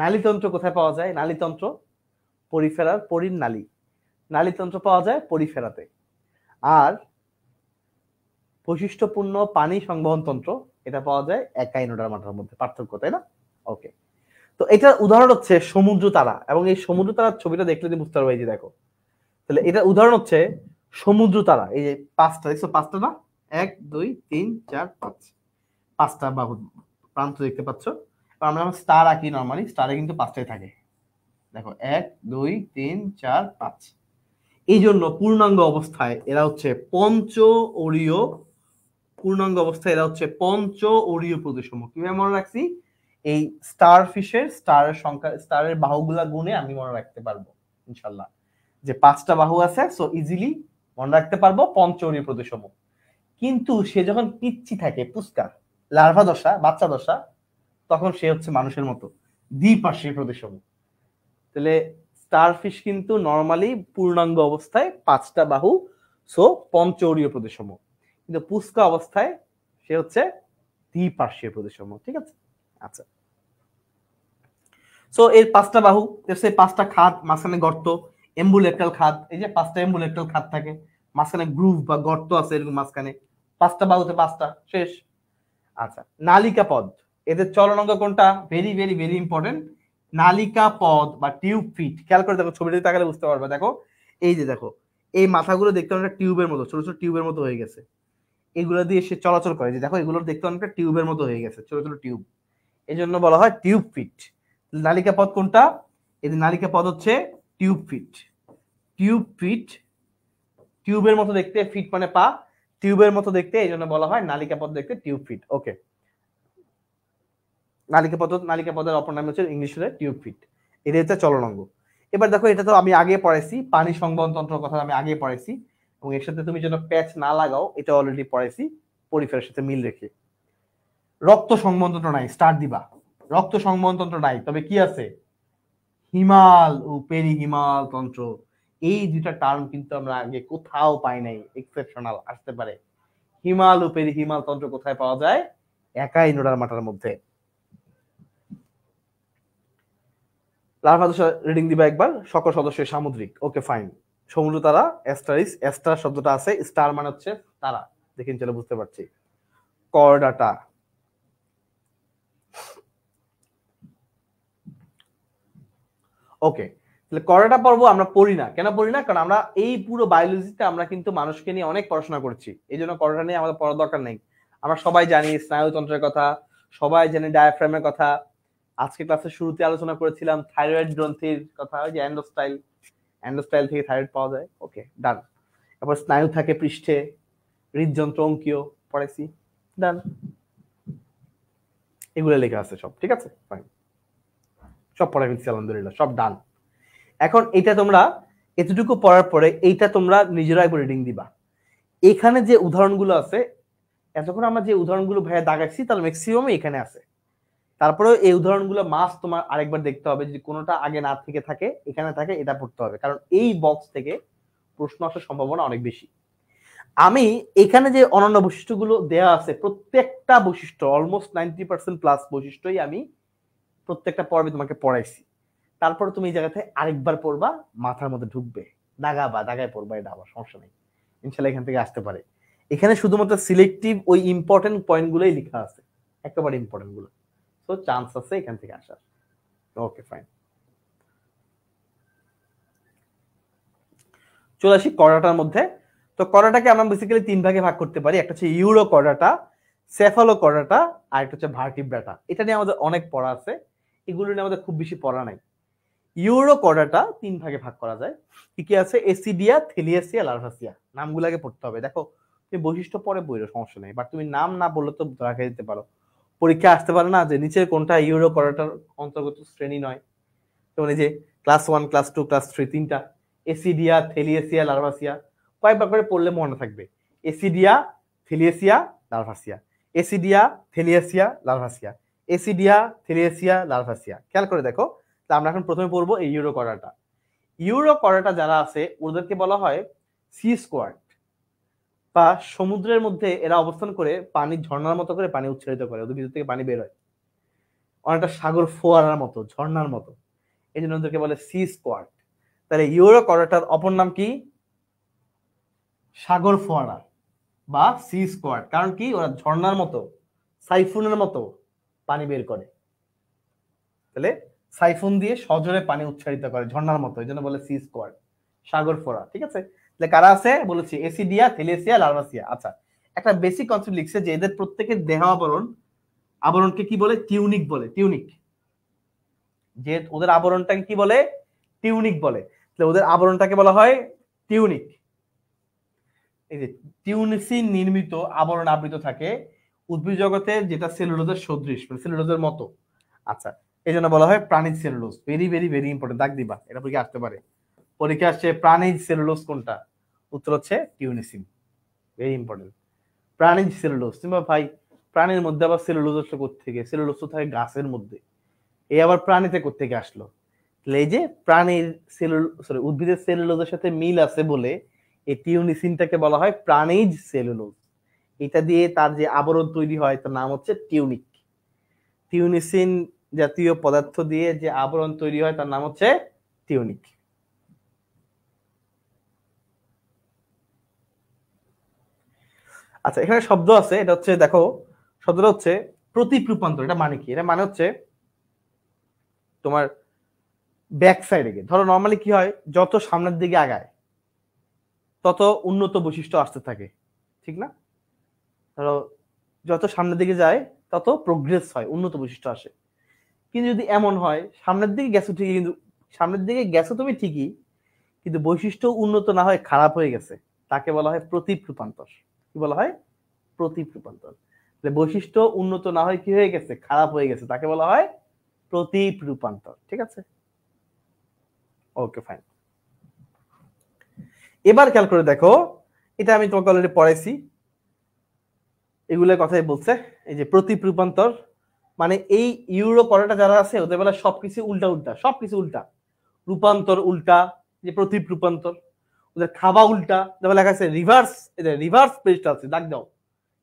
নালীতন্ত্র কোথায় পাওয়া যায় নালীতন্ত্র পরিফেরার পরির নালী নালীতন্ত্র পাওয়া যায় পরিফেরাতে আর বৈশিষ্ট্যপূর্ণ পানি সংবহনতন্ত্র এটা পাওয়া যায় মাথার মধ্যে পার্থক্য তাই না ওকে তো এটার উদাহরণ হচ্ছে সমুদ্র তারা এবং এই সমুদ্র তারার ছবিটা দেখলে বুঝতে পারবে যে দেখো তাহলে এটা উদাহরণ হচ্ছে সমুদ্র তারা এই যে পাঁচটা দেখছো পাঁচটা না এক দুই তিন চার পাঁচ পাঁচটা বাহু প্রান্ত দেখতে পাচ্ছ আমরা স্টার আঁকি নর্মালি স্টারে কিন্তু পাঁচটাই থাকে দেখো এক দুই তিন চার পাঁচ এই জন্য পূর্ণাঙ্গ অবস্থায় এরা হচ্ছে পঞ্চ অরীয় পূর্ণাঙ্গ অবস্থায় এরা হচ্ছে পঞ্চ অরীয় প্রদেশম কিভাবে মনে রাখছি এই স্টার ফিশের স্টারের সংখ্যা স্টারের বাহুগুলা গুণে আমি মনে রাখতে পারবো ইনশাল্লাহ যে পাঁচটা বাহু আছে সো ইজিলি মনে রাখতে পারবো পঞ্চরী প্রদেশম কিন্তু সে যখন পিচ্ছি থাকে পুস্কা লার্ভা দশা বাচ্চা দশা তখন সে হচ্ছে মানুষের মতো দ্বিপার্শ্বী প্রদেশম তাহলে স্টারফিশ কিন্তু নর্মালি পূর্ণাঙ্গ অবস্থায় পাঁচটা বাহু সো পঞ্চরীয় প্রদেশম কিন্তু পুস্কা অবস্থায় সে হচ্ছে দ্বিপার্শ্বীয় প্রদেশম ঠিক আছে আচ্ছা সো এর পাঁচটা বাহু সে পাঁচটা খাত মাঝখানে গর্ত এম্বুলেটাল খাত এই যে পাঁচটা এম্বুলেটাল খাত থাকে মাঝখানে গ্রুভ বা গর্ত আছে এরকম মাঝখানে পাঁচটা বাহুতে পাঁচটা শেষ আচ্ছা নালিকা পদ এদের অঙ্গ কোনটা ভেরি ভেরি ভেরি ইম্পর্টেন্ট নালিকা পদ বা টিউব ফিট খেয়াল করে দেখো ছবিটা তাকালে বুঝতে পারবে দেখো এই যে দেখো এই মাথাগুলো দেখতে অনেকটা টিউবের মতো ছোট ছোট টিউবের মতো হয়ে গেছে এগুলো দিয়ে সে চলাচল করে যে দেখো এগুলোর দেখতে অনেকটা টিউবের মতো হয়ে গেছে ছোট ছোট টিউব এই জন্য বলা হয় টিউব ফিট নালিকা পদ কোনটা এদের নালিকা পদ হচ্ছে টিউব ফিট টিউব ফিট টিউবের মতো দেখতে ফিট মানে পা টিউবের মতো দেখতে এই জন্য বলা হয় নালিকা পদ দেখতে টিউব ফিট ওকে নালিকা পদ নালিকা পদের অপর নাম হচ্ছে ইংলিশে টিউব ফিট এটা হচ্ছে অঙ্গ এবার দেখো এটা তো আমি আগে পড়াইছি পানি সংবহন তন্ত্র কথা আমি আগে পড়াইছি এবং এর সাথে তুমি যেন প্যাচ না লাগাও এটা অলরেডি পড়াইছি পরিফের সাথে মিল রেখে রক্ত সংবহন তন্ত্র নাই স্টার্ট দিবা রক্ত সংবহন তন্ত্র নাই তবে কি আছে হিমাল ও পেরি হিমাল তন্ত্র এই দুইটা টার্ম কিন্তু আমরা আগে কোথাও পাই নাই এক্সেপশনাল আসতে পারে হিমাল ও পেরি হিমাল তন্ত্র কোথায় পাওয়া যায় একাই নোডার মাটার মধ্যে লার্ভা দশা রিডিং দিবা একবার সকল সদস্যের সামুদ্রিক ওকে ফাইন সমুদ্র তারা অ্যাস্টারিস অ্যাস্টার শব্দটা আছে স্টার মানে হচ্ছে তারা দেখেন চলে বুঝতে পারছি করডাটা ওকে তাহলে করাটা পর্ব আমরা পড়ি না কেন পড়ি না কারণ আমরা এই পুরো বায়োলজিতে আমরা কিন্তু মানুষকে নিয়ে অনেক পড়াশোনা করছি এই জন্য করাটা নিয়ে আমাদের পড়ার দরকার নেই আমরা সবাই জানি স্নায়ুতন্ত্রের কথা সবাই জানি ডায়াফ্রামের কথা আজকে ক্লাসের শুরুতে আলোচনা করেছিলাম থাইরয়েড গ্রন্থির কথা যে অ্যান্ডোস্টাইল অ্যান্ডোস্টাইল থেকে থাইরয়েড পাওয়া যায় ওকে ডান তারপর স্নায়ু থাকে পৃষ্ঠে হৃদযন্ত্র অঙ্কীয় পড়েছি ডান এগুলো লেখা আছে সব ঠিক আছে ফাইন সব পড়া ফেলছি আলহামদুলিল্লাহ সব ডান এখন এটা তোমরা এতটুকু পড়ার পরে এইটা তোমরা নিজেরা একবার রিডিং দিবা এখানে যে উদাহরণগুলো আছে এতক্ষণ আমরা যে উদাহরণগুলো ভাইয়া দাগাচ্ছি তার ম্যাক্সিমামই এখানে আছে তারপরে এই উদাহরণগুলো মাস তোমার আরেকবার দেখতে হবে যদি কোনোটা আগে না থেকে থাকে এখানে থাকে এটা পড়তে হবে কারণ এই বক্স থেকে প্রশ্ন আসার সম্ভাবনা অনেক বেশি আমি এখানে যে অনন্য বৈশিষ্ট্যগুলো দেয়া আছে প্রত্যেকটা বৈশিষ্ট্য অলমোস্ট নাইনটি পার্সেন্ট প্লাস বৈশিষ্ট্যই আমি প্রত্যেকটা পর্বে তোমাকে পড়াইছি তারপর তুমি এই জায়গাতে আরেকবার পড়বা মাথার মধ্যে ঢুকবে দাগা বা দাগায় পড়বা এটা আবার সমস্যা নেই ইনশাল্লাহ এখান থেকে আসতে পারে এখানে শুধুমাত্র সিলেক্টিভ ওই ইম্পর্টেন্ট পয়েন্টগুলোই লেখা আছে একেবারে ইম্পর্টেন্ট গুলো তো চান্স আছে এখান থেকে আসার ওকে ফাইন চলে আসি করাটার মধ্যে তো করাটাকে আমরা বেসিক্যালি তিন ভাগে ভাগ করতে পারি একটা হচ্ছে ইউরো করাটা সেফালো করাটা আর একটা হচ্ছে ভার্টিব্রাটা এটা নিয়ে আমাদের অনেক পড়া আছে এগুলো নিয়ে আমাদের খুব বেশি পড়া নাই ইউরো কডাটা তিন ভাগে ভাগ করা যায় কি কি আছে এসিডিয়া থেলিয়াসিয়া লার্ভাসিয়া নামগুলাকে পড়তে হবে দেখো তুমি বৈশিষ্ট্য পরে বইরো সমস্যা নেই বাট তুমি নাম না বললে তো রাখা দিতে পারো পরীক্ষা আসতে পারে না যে নিচের কোনটা ইউরো করাটার অন্তর্গত শ্রেণী নয় তোমার এই যে class one class two class three তিনটা এসিডিয়া থেলিয়েসিয়া লার্ভাসিয়া কয়েকবার করে পড়লে মনে থাকবে এসিডিয়া থেলিয়েসিয়া লার্ভাসিয়া এসিডিয়া থেলিয়াসিয়া লার্ভাসিয়া এসিডিয়া থিলেসিয়া লার্ভাসিয়া খেয়াল করে দেখো তা আমরা এখন প্রথমে পড়বো এই ইউরো করাটা ইউরো করাটা যারা আছে ওদেরকে বলা হয় সি স্কোয়াড বা সমুদ্রের মধ্যে এরা অবস্থান করে পানি ঝর্নার মতো করে পানি উচ্ছারিত করে ওদের ভিতর থেকে পানি বের হয় অনেকটা সাগর ফোয়ারার মতো ঝর্নার মতো এই জন্য ওদেরকে বলে সি স্কোয়াড তাহলে ইউরো করাটার অপর নাম কি সাগর ফোয়ারা বা সি স্কোয়াড কারণ কি ওরা ঝর্নার মতো সাইফুনের মতো পানি বের করে তাহলে সাইফুন দিয়ে সজোরে পানি উচ্চারিত করে ঝর্ণার মতো এই জন্য বলে সি স্কোয়ার সাগর ফোড়া ঠিক আছে তাহলে কারা আছে বলেছি এসিডিয়া থেলেসিয়া লার্ভাসিয়া আচ্ছা একটা বেসিক কনসেপ্ট লিখছে যে এদের প্রত্যেকের দেহ আবরণ আবরণকে কি বলে টিউনিক বলে টিউনিক যে ওদের আবরণটাকে কি বলে টিউনিক বলে তাহলে ওদের আবরণটাকে বলা হয় টিউনিক এই যে টিউনিসিন নির্মিত আবরণ আবৃত থাকে উদ্ভিদ জগতে যেটা সেলুলোজের সদৃশ মানে সেলুলোজের মতো আচ্ছা এই জন্য বলা হয় প্রাণীজ cellulose very very very important দাগ দিবা এটা পরীক্ষা আসতে পারে পরীক্ষা আসছে প্রাণীজ সেলুলোজ কোনটা উত্তর হচ্ছে টিউনিসিন ভেরি ইম্পর্টেন্ট প্রাণীজ সেলুলোজ কিংবা ভাই প্রাণীর মধ্যে আবার সেলুলোজ আসলো কোথেকে সেলুলোজ তো থাকে গাছের মধ্যে এই আবার প্রাণীতে কোথেকে আসলো এই যে প্রাণীর সেলুল সরি উদ্ভিদের সেলুলোজের সাথে মিল আছে বলে এই টিউনিসিনটাকে বলা হয় প্রাণীজ সেলুলোজ এটা দিয়ে তার যে আবরণ তৈরি হয় তার নাম হচ্ছে টিউনিক টিউনিসিন জাতীয় পদার্থ দিয়ে যে আবরণ তৈরি হয় তার নাম হচ্ছে টিউনিক আচ্ছা এখানে শব্দ আছে এটা হচ্ছে দেখো শব্দটা হচ্ছে প্রতীক রূপান্তর এটা মানে কি এটা মানে হচ্ছে তোমার ব্যাক সাইডে গিয়ে ধরো নর্মালি কি হয় যত সামনের দিকে আগায় তত উন্নত বৈশিষ্ট্য আসতে থাকে ঠিক না ধরো যত সামনের দিকে যায় তত প্রোগ্রেস হয় উন্নত বৈশিষ্ট্য আসে কিন্তু যদি এমন হয় সামনের দিকে গেছো ঠিকই কিন্তু সামনের দিকে গেছো তুমি ঠিকই কিন্তু বৈশিষ্ট্য উন্নত না হয় খারাপ হয়ে গেছে তাকে বলা হয় প্রতীপ রূপান্তর কি বলা হয় প্রতীপ রূপান্তর বৈশিষ্ট্য উন্নত না হয় কি হয়ে গেছে খারাপ হয়ে গেছে তাকে বলা হয় প্রতীপ রূপান্তর ঠিক আছে ওকে ফাইন এবার খেয়াল করে দেখো এটা আমি তোমাকে অলরেডি পড়াইছি এগুলোর কথাই বলছে এই যে প্রতীপ রূপান্তর মানে এই ইউরো করাটা যারা আছে ওদের বেলা সবকিছু উল্টা উল্টা সবকিছু উল্টা রূপান্তর উল্টা যে প্রতীপ রূপান্তর ওদের খাবা উল্টা তারপর লেখা আছে রিভার্স এদের রিভার্স পেরিস্টালসিস ডাক দাও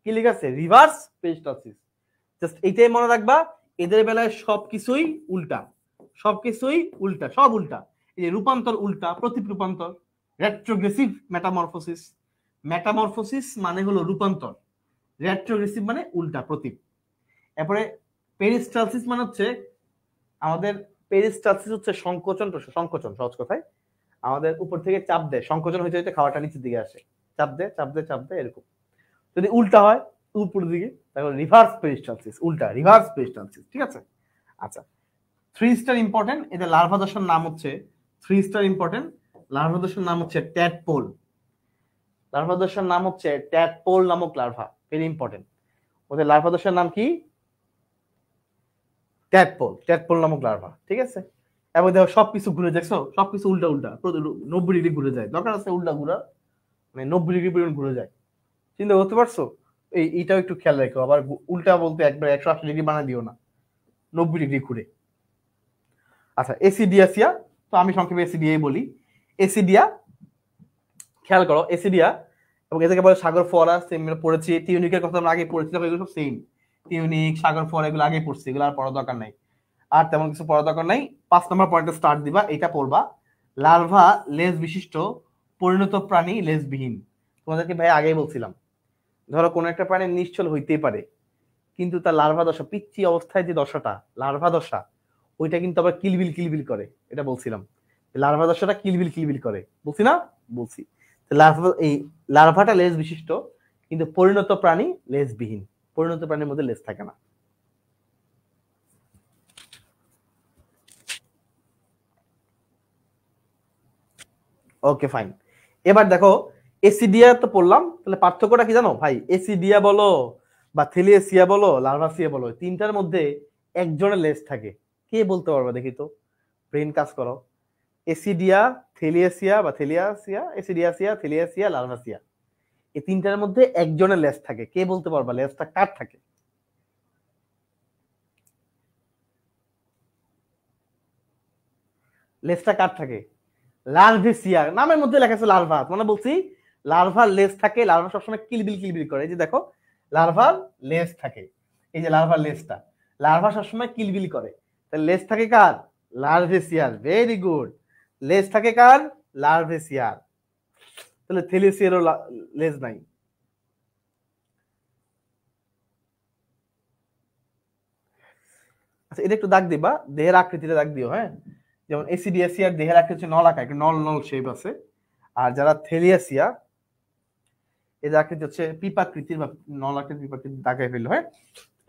কি লেখা আছে রিভার্স পেরিস্টালসিস জাস্ট এইটাই মনে রাখবা এদের বেলায় সবকিছুই উল্টা সবকিছুই উল্টা সব উল্টা এই যে রূপান্তর উল্টা প্রতীপ রূপান্তর রেট্রোগ্রেসিভ মেটামরফোসিস মেটামরফোসিস মানে হলো রূপান্তর রেট্রোগ্রেসিভ মানে উল্টা প্রতীক এরপরে পেরিস্টালসিস মানে হচ্ছে আমাদের পেরিস্টালসিস হচ্ছে সংকোচন সংকোচন সহজ কথায় আমাদের উপর থেকে চাপ দেয় সংকোচন হইতে হইতে খাওয়াটা নিচের দিকে আসে চাপ দেয় চাপ দেয় চাপ দেয় এরকম যদি উল্টা হয় উপরের দিকে তাহলে রিভার্স পেরিস্টালসিস উল্টা রিভার্স পেরিস্টালসিস ঠিক আছে আচ্ছা থ্রি স্টার ইম্পর্টেন্ট এদের লার্ভা দশার নাম হচ্ছে থ্রি স্টার ইম্পর্টেন্ট লার্ভা দশার নাম হচ্ছে ট্যাটপোল লার্ভা দশার নাম হচ্ছে ট্যাটপোল নামক লার্ভা ভেরি ইম্পর্টেন্ট ওদের লার্ভা দশার নাম কি ট্যাডপোল ট্যাটপোল নামক লার্ভা ঠিক আছে এবং দেখো সবকিছু ঘুরে দেখছো সবকিছু উল্টা উল্টা নব্বই ডিগ্রি ঘুরে যায় দরকার আছে উল্টা ঘুরা মানে নব্বই ডিগ্রি পরিমাণ ঘুরে যায় চিন্তা করতে পারছো এই এইটাও একটু খেয়াল রাখো আবার উল্টা বলতে একবার একশো আশি ডিগ্রি বানা দিও না নব্বই ডিগ্রি ঘুরে আচ্ছা এসিডিয়াসিয়া তো আমি সংক্ষেপে এসিডিয়াই বলি এসিডিয়া খেয়াল করো এসিডিয়া এবং এদেরকে বলে সাগর ফোয়ারা সেম পড়েছি টিউনিকের কথা আমরা আগে পড়েছি এগুলো সব সেম টিউনিক সাগর ফোয়ারা এগুলো আগে পড়ছি এগুলো আর পড়া দরকার নাই আর তেমন কিছু পড়া দরকার নাই পাঁচ নম্বর পয়েন্টে স্টার্ট দিবা এটা পড়বা লার্ভা লেজ বিশিষ্ট পরিণত প্রাণী লেজবিহীন তোমাদেরকে ভাই আগেই বলছিলাম ধরো কোনো একটা প্রাণী নিশ্চল হইতেই পারে কিন্তু তার লার্ভা দশা পিচ্ছি অবস্থায় যে দশাটা লার্ভা দশা ওইটা কিন্তু আবার কিলবিল কিলবিল করে এটা বলছিলাম লার্ভা দশাটা কিলবিল কিলবিল করে বলছি না বলছি লার্ভা এই লার্ভাটা লেজ বিশিষ্ট কিন্তু পরিণত প্রাণী লেজবিহীন পরিণত প্রাণীর মধ্যে লেজ থাকে না ওকে ফাইন এবার দেখো এসিডিয়া তো পড়লাম তাহলে পার্থক্যটা কি জানো ভাই এসিডিয়া বলো বা থেলিয়েসিয়া বলো লার্ভাসিয়া বলো তিনটার মধ্যে একজনের লেজ থাকে কে বলতে পারবে দেখি তো ব্রেন কাজ করো এসিডিয়া থেলিয়াসিয়া বা থেলিয়াসিয়া এসিডিয়াসিয়া থেলিয়াসিয়া লার্ভাসিয়া এই তিনটার মধ্যে একজনের লেস থাকে কে বলতে পারবা লেসটা কার থাকে লেসটা কার থাকে লার্ভেসিয়া নামের মধ্যে লেখা আছে লার্ভা মানে বলছি লার্ভার লেস থাকে লার্ভা সবসময় কিলবিল কিলবিল করে এই যে দেখো লার্ভার লেস থাকে এই যে লার্ভার লেসটা লার্ভা সবসময় কিলবিল করে তাহলে লেস থাকে কার লার্ভেসিয়ার ভেরি গুড লেজ থাকে কার লার্ভেসিয়ার তাহলে থেলেসিয়ারও লেজ নাই আচ্ছা এটা একটু দাগ দিবা দেহের আকৃতিটা দাগ দিও হ্যাঁ যেমন এসিডিয়াসিয়ার e দেহের আকৃতি হচ্ছে নল আঁকা একটু নল নল শেপ আছে আর যারা থেলিয়াসিয়া এদের আকৃতি হচ্ছে পিপাকৃতির বা নল আকৃতির পিপাকৃতির দাগায় ফেল হয় হ্যাঁ?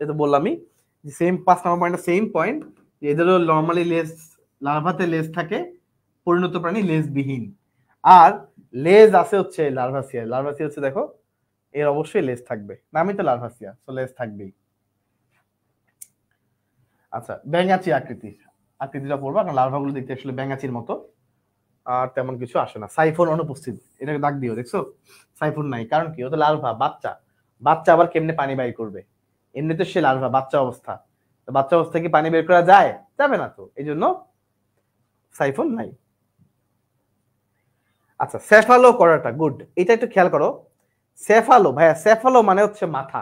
এটা তো আমি যে সেম পাঁচ নম্বর পয়েন্টটা সেম পয়েন্ট এদেরও নর্মালি লেস লার্ভাতে লেস থাকে পরিণত প্রাণী লেজবিহীন আর লেজ আছে হচ্ছে লার্ভাসিয়া লার্ভাসিয়া হচ্ছে দেখো এর অবশ্যই লেজ থাকবে নামই তো লার্ভাসিয়া তো লেজ থাকবেই আচ্ছা ব্যাঙাচি আকৃতি আকৃতিটা পড়বো কারণ লার্ভাগুলো দেখতে আসলে ব্যাঙাচির মতো আর তেমন কিছু আসে না সাইফোন অনুপস্থিত এটাকে দাগ দিও দেখছো সাইফোন নাই কারণ কি ও তো লার্ভা বাচ্চা বাচ্চা আবার কেমনে পানি বাই করবে এমনিতে সে লার্ভা বাচ্চা অবস্থা তো বাচ্চা অবস্থা কি পানি বের করা যায় যাবে না তো এই জন্য সাইফোন নাই আচ্ছা সেফালো করাটা গুড এটা একটু খেয়াল করো সেফালো ভাইয়া সেফালো মানে হচ্ছে মাথা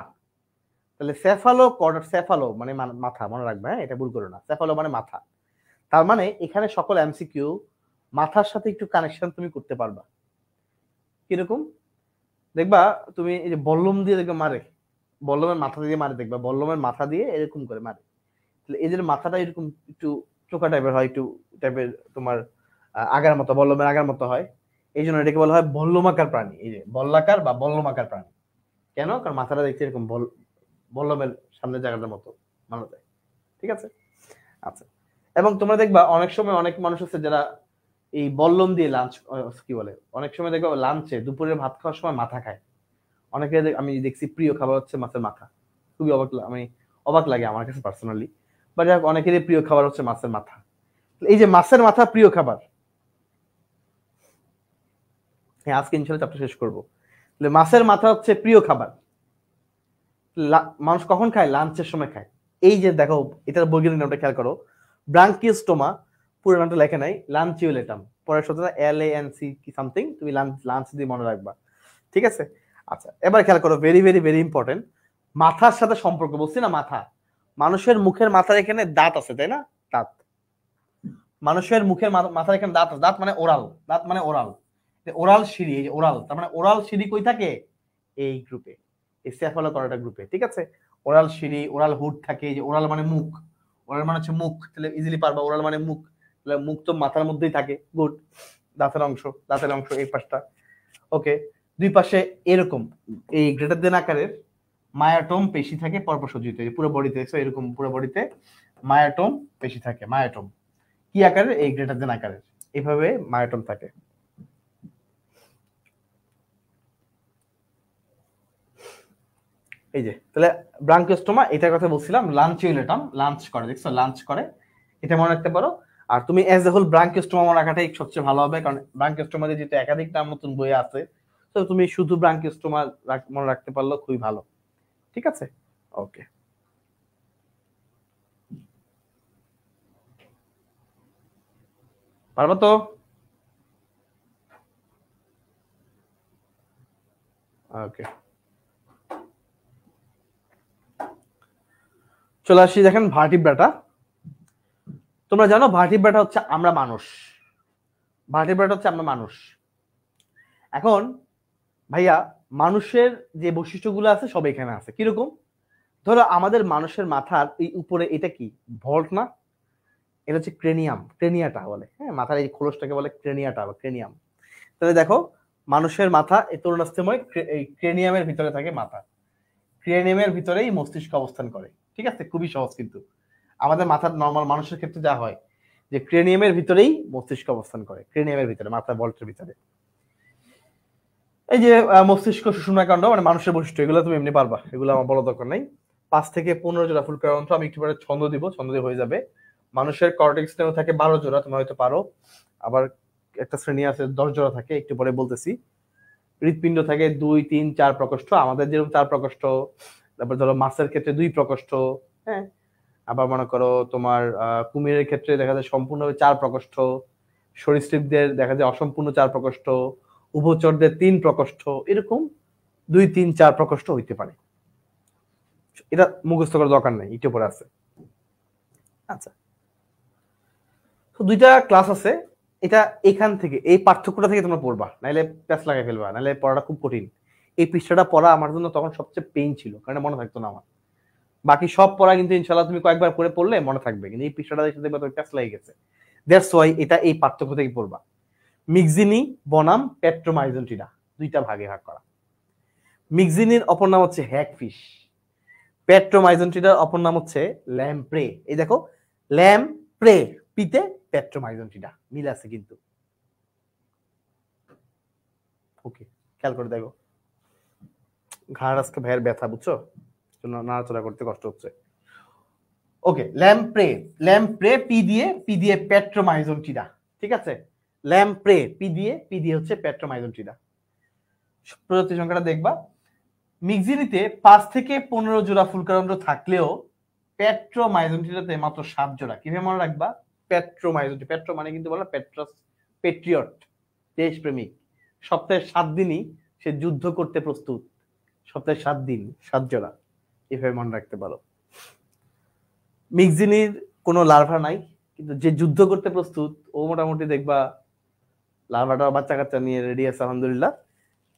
তাহলে সেফালো কর্ডার সেফালো মানে মাথা মনে রাখবে হ্যাঁ এটা ভুল করো না সেফালো মানে মাথা তার মানে এখানে সকল এমসিকিউ মাথার সাথে একটু কানেকশন তুমি করতে পারবা কিরকম দেখবা তুমি এই যে বল্লম দিয়ে দেখবে মারে বল্লমের মাথা দিয়ে মারে দেখবা বল্লমের মাথা দিয়ে এরকম করে মারে তাহলে এদের মাথাটা এরকম একটু চোখা টাইপের হয় একটু টাইপের তোমার আগার মতো বল্লমের আগের মতো হয় এই জন্য এটাকে বলা হয় বল্লমাকার প্রাণী এই যে বল্লাকার বা বল্লমাকার প্রাণী কেন কারণ মাথাটা দেখছি এরকম বল্লমের সামনের জায়গাটার মতো মানা যায় ঠিক আছে আচ্ছা এবং তোমরা দেখবা অনেক সময় অনেক মানুষ আছে যারা এই বল্লম দিয়ে লাঞ্চ কি বলে অনেক সময় দেখবা লাঞ্চে দুপুরের ভাত খাওয়ার সময় মাথা খায় অনেকে আমি দেখছি প্রিয় খাবার হচ্ছে মাছের মাথা খুবই অবাক আমি অবাক লাগে আমার কাছে পার্সোনালি বা যাই হোক অনেকেরই প্রিয় খাবার হচ্ছে মাছের মাথা এই যে মাছের মাথা প্রিয় খাবার হ্যাঁ আজকে ইনশাল্লাহ শেষ করবো তাহলে মাছের মাথা হচ্ছে প্রিয় খাবার মানুষ কখন খায় লাঞ্চের সময় খায় এই যে দেখো এটার বৈজ্ঞানিক নামটা খেয়াল করো ব্রাঙ্কিস্টোমা পুরো নামটা লেখে নাই লেটাম পরের শব্দটা এল এ এন সি কি সামথিং তুমি লাঞ্চ লাঞ্চ দিয়ে মনে রাখবা ঠিক আছে আচ্ছা এবার খেয়াল করো ভেরি ভেরি ভেরি ইম্পর্টেন্ট মাথার সাথে সম্পর্ক বলছি না মাথা মানুষের মুখের মাথার এখানে দাঁত আছে তাই না দাঁত মানুষের মুখের মাথার এখানে দাঁত আছে দাঁত মানে ওরাল দাঁত মানে ওরাল ওরাল সিঁড়ি এই যে ওরাল তার মানে ওরাল সিঁড়ি কই থাকে এই গ্রুপে এই সেফালো করাটা গ্রুপে ঠিক আছে ওরাল সিঁড়ি ওরাল হুড থাকে যে ওরাল মানে মুখ ওরাল মানে হচ্ছে মুখ তাহলে ইজিলি পারবা ওরাল মানে মুখ তাহলে মুখ তো মাথার মধ্যেই থাকে গুড দাঁতের অংশ দাঁতের অংশ এই পাশটা ওকে দুই পাশে এরকম এই গ্রেটার দেন আকারের মায়াটম পেশি থাকে পরপর সজ্জিত পুরো বডিতে দেখছো এরকম পুরো বডিতে মায়াটম পেশি থাকে মায়াটম কি আকারের এই গ্রেটার দেন আকারের এভাবে মায়াটম থাকে এই যে তাহলে ব্রাঙ্কোস্টোমা এটার কথা বলছিলাম লাঞ্চিউলেটাম লাঞ্চ করে দেখছো লাঞ্চ করে এটা মনে রাখতে পারো আর তুমি অ্যাজ এ হোল ব্রাঙ্কোস্টোমা মনে রাখাটাই সবচেয়ে ভালো হবে কারণ দিয়ে যেহেতু একাধিক নাম নতুন বই আছে তো তুমি শুধু ব্রাঙ্কোস্টোমা মনে রাখতে পারলো খুবই ভালো ঠিক আছে ওকে পারবা তো ওকে চলে আসি দেখেন ভার্টিব্রাটা তোমরা জানো ভার্টিব্রাটা হচ্ছে আমরা মানুষ ভার্টিব্রাটা হচ্ছে আমরা মানুষ এখন ভাইয়া মানুষের যে বৈশিষ্ট্যগুলো আছে সব এখানে আছে কিরকম ধরো আমাদের মানুষের মাথার এই উপরে এটা কি ভল্ট না এটা হচ্ছে ক্রেনিয়াম ক্রেনিয়াটা বলে হ্যাঁ মাথার এই খোলসটাকে বলে ক্রেনিয়াটা বা ক্রেনিয়াম তাহলে দেখো মানুষের মাথা এই তরুণাস্থময় এই ক্রেনিয়ামের ভিতরে থাকে মাথা ক্রেনিয়ামের ভিতরেই মস্তিষ্ক অবস্থান করে ঠিক আছে খুবই সহজ কিন্তু আমাদের মাথার নর্মাল মানুষের ক্ষেত্রে যা হয় যে ক্রেনিয়ামের ভিতরেই মস্তিষ্ক অবস্থান করে ক্রেনিয়ামের ভিতরে মাথার বল্টের ভিতরে এই যে মস্তিষ্ক সুষুম্নাকাণ্ড মানে মানুষের বৈশিষ্ট্য এগুলো তুমি এমনি পারবা এগুলো আমার বলা দরকার নাই পাঁচ থেকে পনেরো জোড়া ফুল করার অন্তর আমি পরে ছন্দ দিব ছন্দ দিয়ে হয়ে যাবে মানুষের কর্টেক্স নেও থাকে বারো জোড়া তুমি হয়তো পারো আবার একটা শ্রেণী আছে দশ জোড়া থাকে একটু পরে বলতেছি হৃৎপিণ্ড থাকে দুই তিন চার প্রকোষ্ঠ আমাদের যেরকম চার প্রকোষ্ঠ তারপর ধরো মাছের ক্ষেত্রে দুই প্রকোষ্ঠ হ্যাঁ আবার মনে করো তোমার কুমিরের ক্ষেত্রে দেখা যায় সম্পূর্ণভাবে চার প্রকোষ্ঠ সরীসৃপদের দেখা যায় অসম্পূর্ণ চার প্রকোষ্ঠ উভচরদের তিন প্রকোষ্ঠ এরকম দুই তিন চার প্রকোষ্ঠ হইতে পারে এটা মুখস্থ করার দরকার নাই ইটে পরে আছে আচ্ছা তো দুইটা ক্লাস আছে এটা এখান থেকে এই পার্থক্যটা থেকে তোমরা পড়বা নাহলে প্যাস লাগাই ফেলবা নাহলে পড়াটা খুব কঠিন এই পৃষ্ঠাটা পড়া আমার জন্য তখন সবচেয়ে পেইন ছিল কারণ মনে থাকতো না আমার বাকি সব পড়া কিন্তু ইনশাল্লাহ তুমি কয়েকবার করে পড়লে মনে থাকবে কিন্তু এই পৃষ্ঠাটা সাথে দেখবে তোমার লাগে গেছে দ্যাটস ওয়াই এটা এই পার্থক্য থেকে পড়বা মিক্সিনি বনাম পেট্রোমাইজেন্টিনা দুইটা ভাগে ভাগ করা মিক্সিনির অপর নাম হচ্ছে হ্যাক ফিস পেট্রোমাইজেন্টিনার অপর নাম হচ্ছে ল্যাম প্রে এই দেখো ল্যাম প্রে পিতে পেট্রোমাইজেন্টিনা মিল আছে কিন্তু ওকে খেয়াল করে দেখো ঘাড় আজকে ভাইয়ের ব্যথা বুঝছো নাড়াচড়া করতে কষ্ট হচ্ছে ওকে ল্যাম্প্রে ল্যাম্প্রে পি দিয়ে পি দিয়ে টিরা ঠিক আছে ল্যাম্প্রে পি দিয়ে পি দিয়ে হচ্ছে টিরা প্রজাতি সংখ্যাটা দেখবা মিক্সিনিতে পাঁচ থেকে পনেরো জোড়া ফুলকারন্ধ্র থাকলেও প্যাট্রোমাইজনটিটাতে মাত্র সাত জোড়া কিভাবে মনে রাখবা প্যাট্রোমাইজনটি প্যাট্রো মানে কিন্তু বলা প্যাট্রাস পেট্রিয়ট দেশপ্রেমিক সপ্তাহে সাত দিনই সে যুদ্ধ করতে প্রস্তুত সপ্তাহে সাত দিন সাত জোড়া এভাবে মনে রাখতে পারো মিক্সিনির কোনো লার্ভা নাই কিন্তু যে যুদ্ধ করতে প্রস্তুত ও মোটামুটি দেখবা লার্ভাটা বাচ্চা কাচ্চা নিয়ে রেডি আছে আলহামদুলিল্লাহ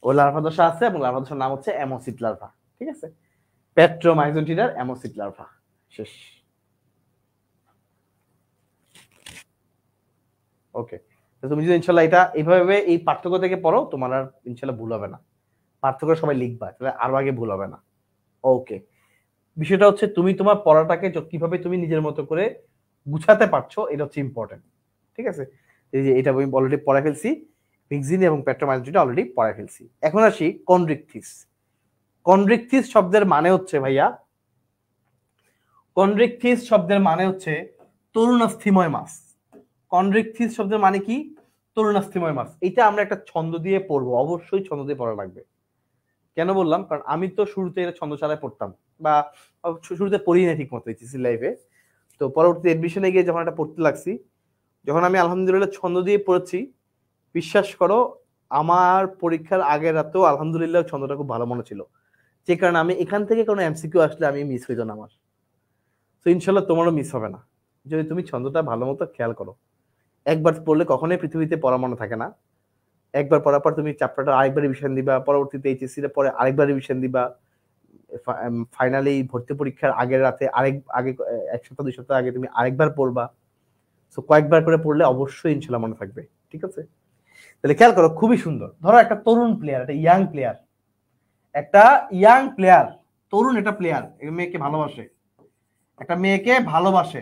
ও লার্ভা দশা আছে এবং লার্ভা দশার নাম হচ্ছে অ্যামোসিট লার্ভা ঠিক আছে পেট্রোমাইজোটিডার অ্যামোসিট লার্ভা শেষ ওকে তুমি যদি ইনশাল্লাহ এটা এইভাবে এই পার্থক্য থেকে পড়ো তোমার আর ইনশাল্লাহ ভুল হবে না পার্থক্য সবাই লিখবা তাহলে আরো আগে ভুল হবে না ওকে বিষয়টা হচ্ছে তুমি তোমার পড়াটাকে কিভাবে তুমি নিজের মতো করে গুছাতে পারছো এটা হচ্ছে ইম্পর্টেন্ট ঠিক আছে এই যে এটা আমি অলরেডি পড়া ফেলছি ভিক্সিন এবং পেট্রোমাইসিনটা অলরেডি পড়া ফেলছি এখন আসি কন্ড্রিকথিস কন্ড্রিকথিস শব্দের মানে হচ্ছে ভাইয়া কন্ড্রিকথিস শব্দের মানে হচ্ছে তরুণাস্থিময় মাছ কন্ড্রিকথিস শব্দের মানে কি তরুণাস্থিময় মাছ এটা আমরা একটা ছন্দ দিয়ে পড়বো অবশ্যই ছন্দ দিয়ে পড়া লাগবে কেন বললাম কারণ আমি তো শুরুতে ছন্দশালায় পড়তাম বা শুরুতে পড়ি না ঠিক মতো এইচএসসি লাইফে তো পরবর্তী এডমিশনে গিয়ে যখন এটা পড়তে লাগছি যখন আমি আলহামদুলিল্লাহ ছন্দ দিয়ে পড়েছি বিশ্বাস করো আমার পরীক্ষার আগের রাতেও আলহামদুলিল্লাহ ছন্দটা খুব ভালো মনে ছিল যে কারণে আমি এখান থেকে কোনো এমসিকিউ আসলে আমি মিস হইত না আমার তো ইনশাল্লাহ তোমারও মিস হবে না যদি তুমি ছন্দটা ভালো মতো খেয়াল করো একবার পড়লে কখনোই পৃথিবীতে পড়া থাকে না একবার পড়ার পর তুমি চ্যাপ্টারটা আরেকবার রিভিশন দিবা পরবর্তীতে এইচএসসিটা পরে আরেকবার রিভিশন দিবা ফাইনালি ভর্তি পরীক্ষার আগের রাতে আরেক আগে এক সপ্তাহ দুই সপ্তাহ আগে তুমি আরেকবার পড়বা সো কয়েকবার করে পড়লে অবশ্যই ইনশাল্লাহ মনে থাকবে ঠিক আছে তাহলে খেয়াল করো খুবই সুন্দর ধরো একটা তরুণ প্লেয়ার একটা ইয়াং প্লেয়ার একটা ইয়াং প্লেয়ার তরুণ একটা প্লেয়ার মেয়েকে ভালোবাসে একটা মেয়েকে ভালোবাসে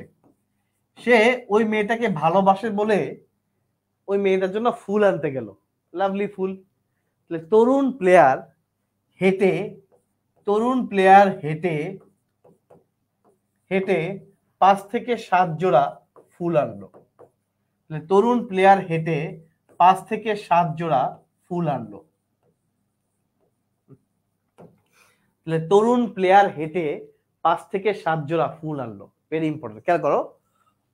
সে ওই মেয়েটাকে ভালোবাসে বলে ওই মেয়েটার জন্য ফুল আনতে গেল লাভলি ফুল তরুণ প্লেয়ার হেঁটে তরুণ প্লেয়ার হেঁটে হেঁটে পাঁচ থেকে সাত জোড়া ফুল আনলো তরুণ প্লেয়ার হেঁটে পাঁচ থেকে সাত জোড়া ফুল আনলো তাহলে তরুণ প্লেয়ার হেঁটে পাঁচ থেকে সাত জোড়া ফুল আনলো ভেরি ইম্পর্টেন্ট খেয়াল করো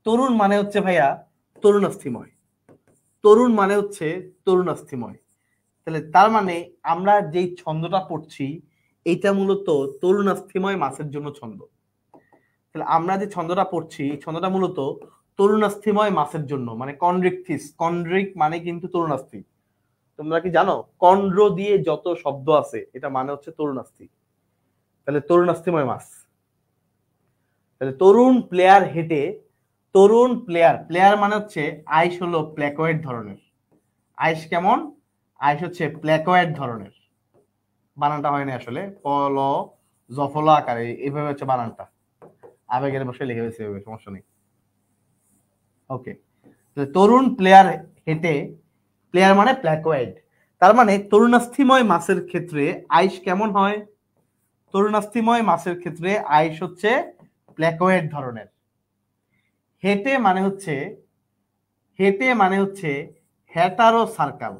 তরুণ মানে হচ্ছে ভাইয়া তরুণ অস্থিময় তরুণ মানে হচ্ছে তরুণাস্থিময় তাহলে তার মানে আমরা যেই ছন্দটা পড়ছি এইটা মূলত তরুণাস্থিময় মাছের জন্য ছন্দ তাহলে আমরা যে ছন্দটা পড়ছি এই ছন্দটা মূলত তরুণাস্থিময় মাছের জন্য মানে থিস কন্ড্রিক মানে কিন্তু তরুণাস্থি তোমরা কি জানো কন্ড্র দিয়ে যত শব্দ আছে এটা মানে হচ্ছে তরুণাস্থি তাহলে তরুণাস্থিময় মাছ তাহলে তরুণ প্লেয়ার হেঁটে তরুণ প্লেয়ার প্লেয়ার মানে হচ্ছে আইস হলো প্ল্যাকোয়েড ধরনের আইস কেমন আইস হচ্ছে প্ল্যাকোয়েড ধরনের বানানটা হয়নি আসলে পল জফল আকারে এইভাবে হচ্ছে বানানটা আবেগের বসে লিখে ফেলছে এভাবে সমস্যা নেই ওকে তরুণ প্লেয়ার হেঁটে প্লেয়ার মানে প্ল্যাকোয়েড তার মানে তরুণাস্থিময় মাছের ক্ষেত্রে আইস কেমন হয় তরুণাস্থিময় মাছের ক্ষেত্রে আইস হচ্ছে প্ল্যাকোয়েড ধরনের হেটে মানে হচ্ছে হেটে মানে হচ্ছে হ্যাটারো সার্কাল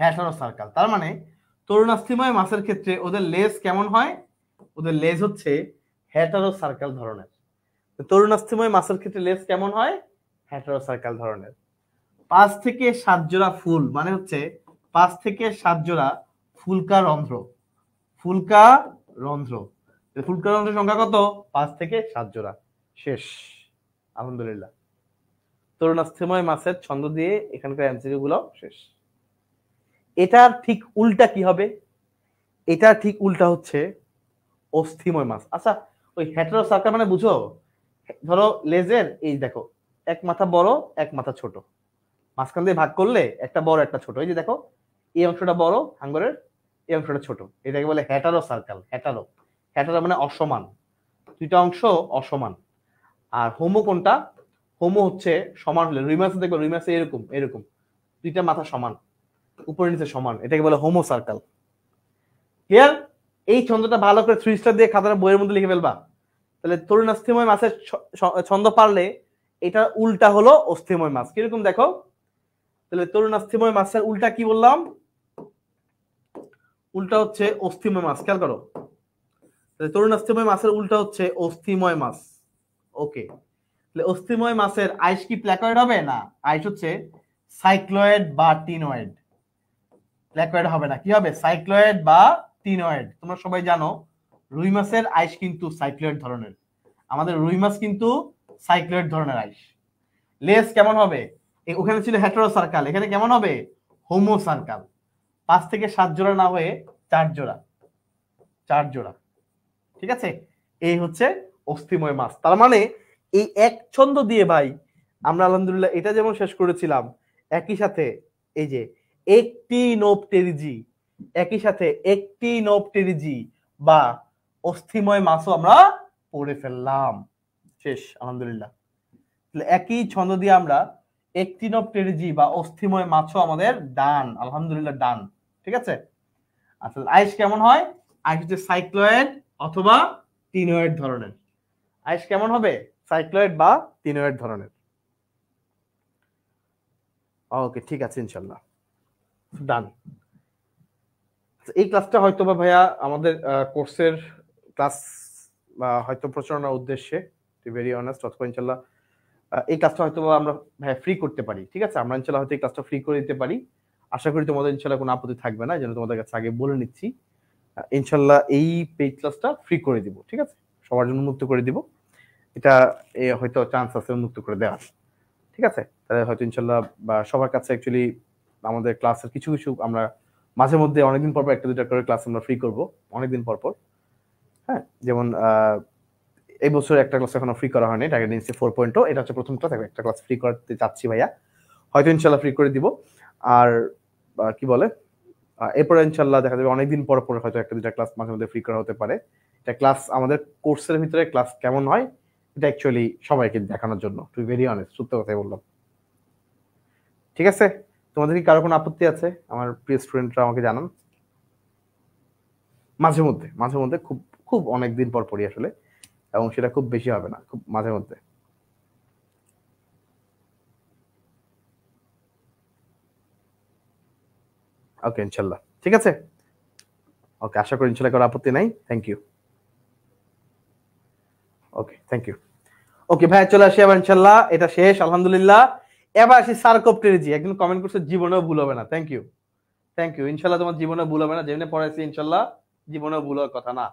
হ্যাটারো সার্কাল তার মানে তরুণাস্থিময় মাছের ক্ষেত্রে ওদের লেজ কেমন হয় ওদের লেজ হচ্ছে হ্যাটারো সার্কাল ধরনের তরুণাস্থিময় মাছের ক্ষেত্রে লেজ কেমন হয় হ্যাটারো সার্কাল ধরনের পাঁচ থেকে সাত জোড়া ফুল মানে হচ্ছে পাঁচ থেকে সাত জোড়া ফুলকা রন্ধ্র ফুলকা রন্ধ্র ফুটকার সংখ্যা কত পাঁচ থেকে সাত জোড়া শেষ আলহামদুলিল্লাহ তরুণাস্থিময় মাছের ছন্দ দিয়ে এখানকার এমসিকিউ গুলো শেষ এটার ঠিক উল্টা কি হবে এটা ঠিক উল্টা হচ্ছে অস্থিময় মাছ আচ্ছা ওই হ্যাটারো সার্কার মানে বুঝো ধরো লেজের এই দেখো এক মাথা বড় এক মাথা ছোট মাঝখান দিয়ে ভাগ করলে একটা বড় একটা ছোট এই যে দেখো এই অংশটা বড় হাঙ্গরের এই অংশটা ছোট এটাকে বলে হ্যাটারো সার্কাল হ্যাটারো ক্যাটারা মানে অসমান দুইটা অংশ অসমান আর হোমো কোনটা হোমো হচ্ছে সমান হলে রিমাসে দেখবে রিমাসে এরকম এরকম দুইটা মাথা সমান উপরে নিচে সমান এটাকে বলে হোমো সার্কাল ক্লিয়ার এই ছন্দটা ভালো করে থ্রি স্টার দিয়ে খাতাটা বইয়ের মধ্যে লিখে ফেলবা তাহলে তরুণ অস্থিময় মাছের ছন্দ পারলে এটা উল্টা হলো অস্থিময় মাছ কিরকম দেখো তাহলে তরুণ অস্থিময় মাছের উল্টা কি বললাম উল্টা হচ্ছে অস্থিময় মাছ খেয়াল করো তরুণ অস্থিময় মাছের উল্টা হচ্ছে অস্থিময় মাছ ওকে অস্থিময় মাছের আইস কি প্ল্যাকয়েড হবে না আইস হচ্ছে সাইক্লয়েড বা টিনয়েড প্ল্যাকয়েড হবে না কি হবে সাইক্লয়েড বা টিনয়েড তোমরা সবাই জানো রুই মাছের আইস কিন্তু সাইক্লয়েড ধরনের আমাদের রুই মাছ কিন্তু সাইক্লয়েড ধরনের আইস লেস কেমন হবে ওখানে ছিল হেটেরো সার্কাল এখানে কেমন হবে হোমো সার্কাল পাঁচ থেকে সাত জোড়া না হয়ে চার জোড়া চার জোড়া ঠিক আছে এই হচ্ছে অস্থিময় মাছ তার মানে এই এক ছন্দ দিয়ে ভাই আমরা আলহামদুলিল্লাহ এটা যেমন শেষ করেছিলাম একই সাথে এই যে একটি টেরিজি একই সাথে একটি টেরিজি বা অস্থিময় মাছও আমরা পড়ে ফেললাম শেষ আলহামদুলিল্লাহ একই ছন্দ দিয়ে আমরা টেরিজি বা অস্থিময় মাছও আমাদের ডান আলহামদুলিল্লাহ ডান ঠিক আছে আসলে আচ্ছা, আয়েস কেমন হয় আয়েস হচ্ছে সাইক্লয়েড অথবা টিনোয়েড ধরনের আইস কেমন হবে সাইক্লয়েড বা টিনোয়েড ধরনের ওকে ঠিক আছে ইনশাল্লাহ ডান আচ্ছা, এই ক্লাসটা হয়তো বা ভাইয়া আমাদের কোর্সের ক্লাস হয়তো প্রচারণার উদ্দেশ্যে টু ভেরি অনেস্ট অথবা ইনশাল্লাহ এই ক্লাসটা হয়তো আমরা ভাইয়া ফ্রি করতে পারি ঠিক আছে আমরা ইনশাল্লাহ হয়তো এই ক্লাসটা ফ্রি করে দিতে পারি আশা করি তোমাদের ইনশাল্লাহ কোনো আপত্তি থাকবে না যেন তোমাদের কাছে আগে বলে নিচ্ছি ইনশাল্লাহ এই পেইড ক্লাসটা ফ্রি করে দিব ঠিক আছে সবার জন্য মুক্ত করে দিব এটা হয়তো চান্স আছে মুক্ত করে দেওয়ার ঠিক আছে তাহলে হয়তো ইনশাল্লাহ বা সবার কাছে অ্যাকচুয়ালি আমাদের ক্লাসের কিছু কিছু আমরা মাঝে মধ্যে অনেকদিন পর একটা দুটা করে ক্লাস আমরা ফ্রি করব অনেকদিন পর পর হ্যাঁ যেমন এই বছর একটা ক্লাস এখনো ফ্রি করা হয়নি টার্গেট নিচ্ছে ফোর পয়েন্ট এটা হচ্ছে প্রথম ক্লাস একটা ক্লাস ফ্রি করতে চাচ্ছি ভাইয়া হয়তো ইনশাল্লাহ ফ্রি করে দিব আর কি বলে এরপরে ইনশাল্লাহ দেখা যাবে অনেকদিন পর পর হয়তো একটা দুটা ক্লাস মাঝে মধ্যে ফ্রি করা হতে পারে এটা ক্লাস আমাদের কোর্সের ভিতরে ক্লাস কেমন হয় এটা অ্যাকচুয়ালি সবাইকে দেখানোর জন্য টু ভেরি অনেস্ট সত্য কথাই বললাম ঠিক আছে তোমাদের কি কারো কোনো আপত্তি আছে আমার প্রিয় স্টুডেন্টরা আমাকে জানান মাঝে মধ্যে মাঝে মধ্যে খুব খুব অনেক দিন পর পড়ি আসলে এবং সেটা খুব বেশি হবে না খুব মাঝে মধ্যে ওকে ইনশাল্লাহ ঠিক আছে ওকে আশা করি ইনশাল্লাহ কোনো আপত্তি নাই thank you okay thank you okay ভাই চলে আসি আবার ইনশাল্লাহ এটা শেষ আলহামদুলিল্লাহ এবার আসি টেরিজি একদিন কমেন্ট করছে জীবনেও ভুল হবে না থ্যাংক ইউ থ্যাংক ইউ ইনশাল্লাহ তোমার জীবনে ভুল হবে না যেমনি পড়াইছি ইনশাল্লাহ জীবনেও ভুল হওয়ার কথা না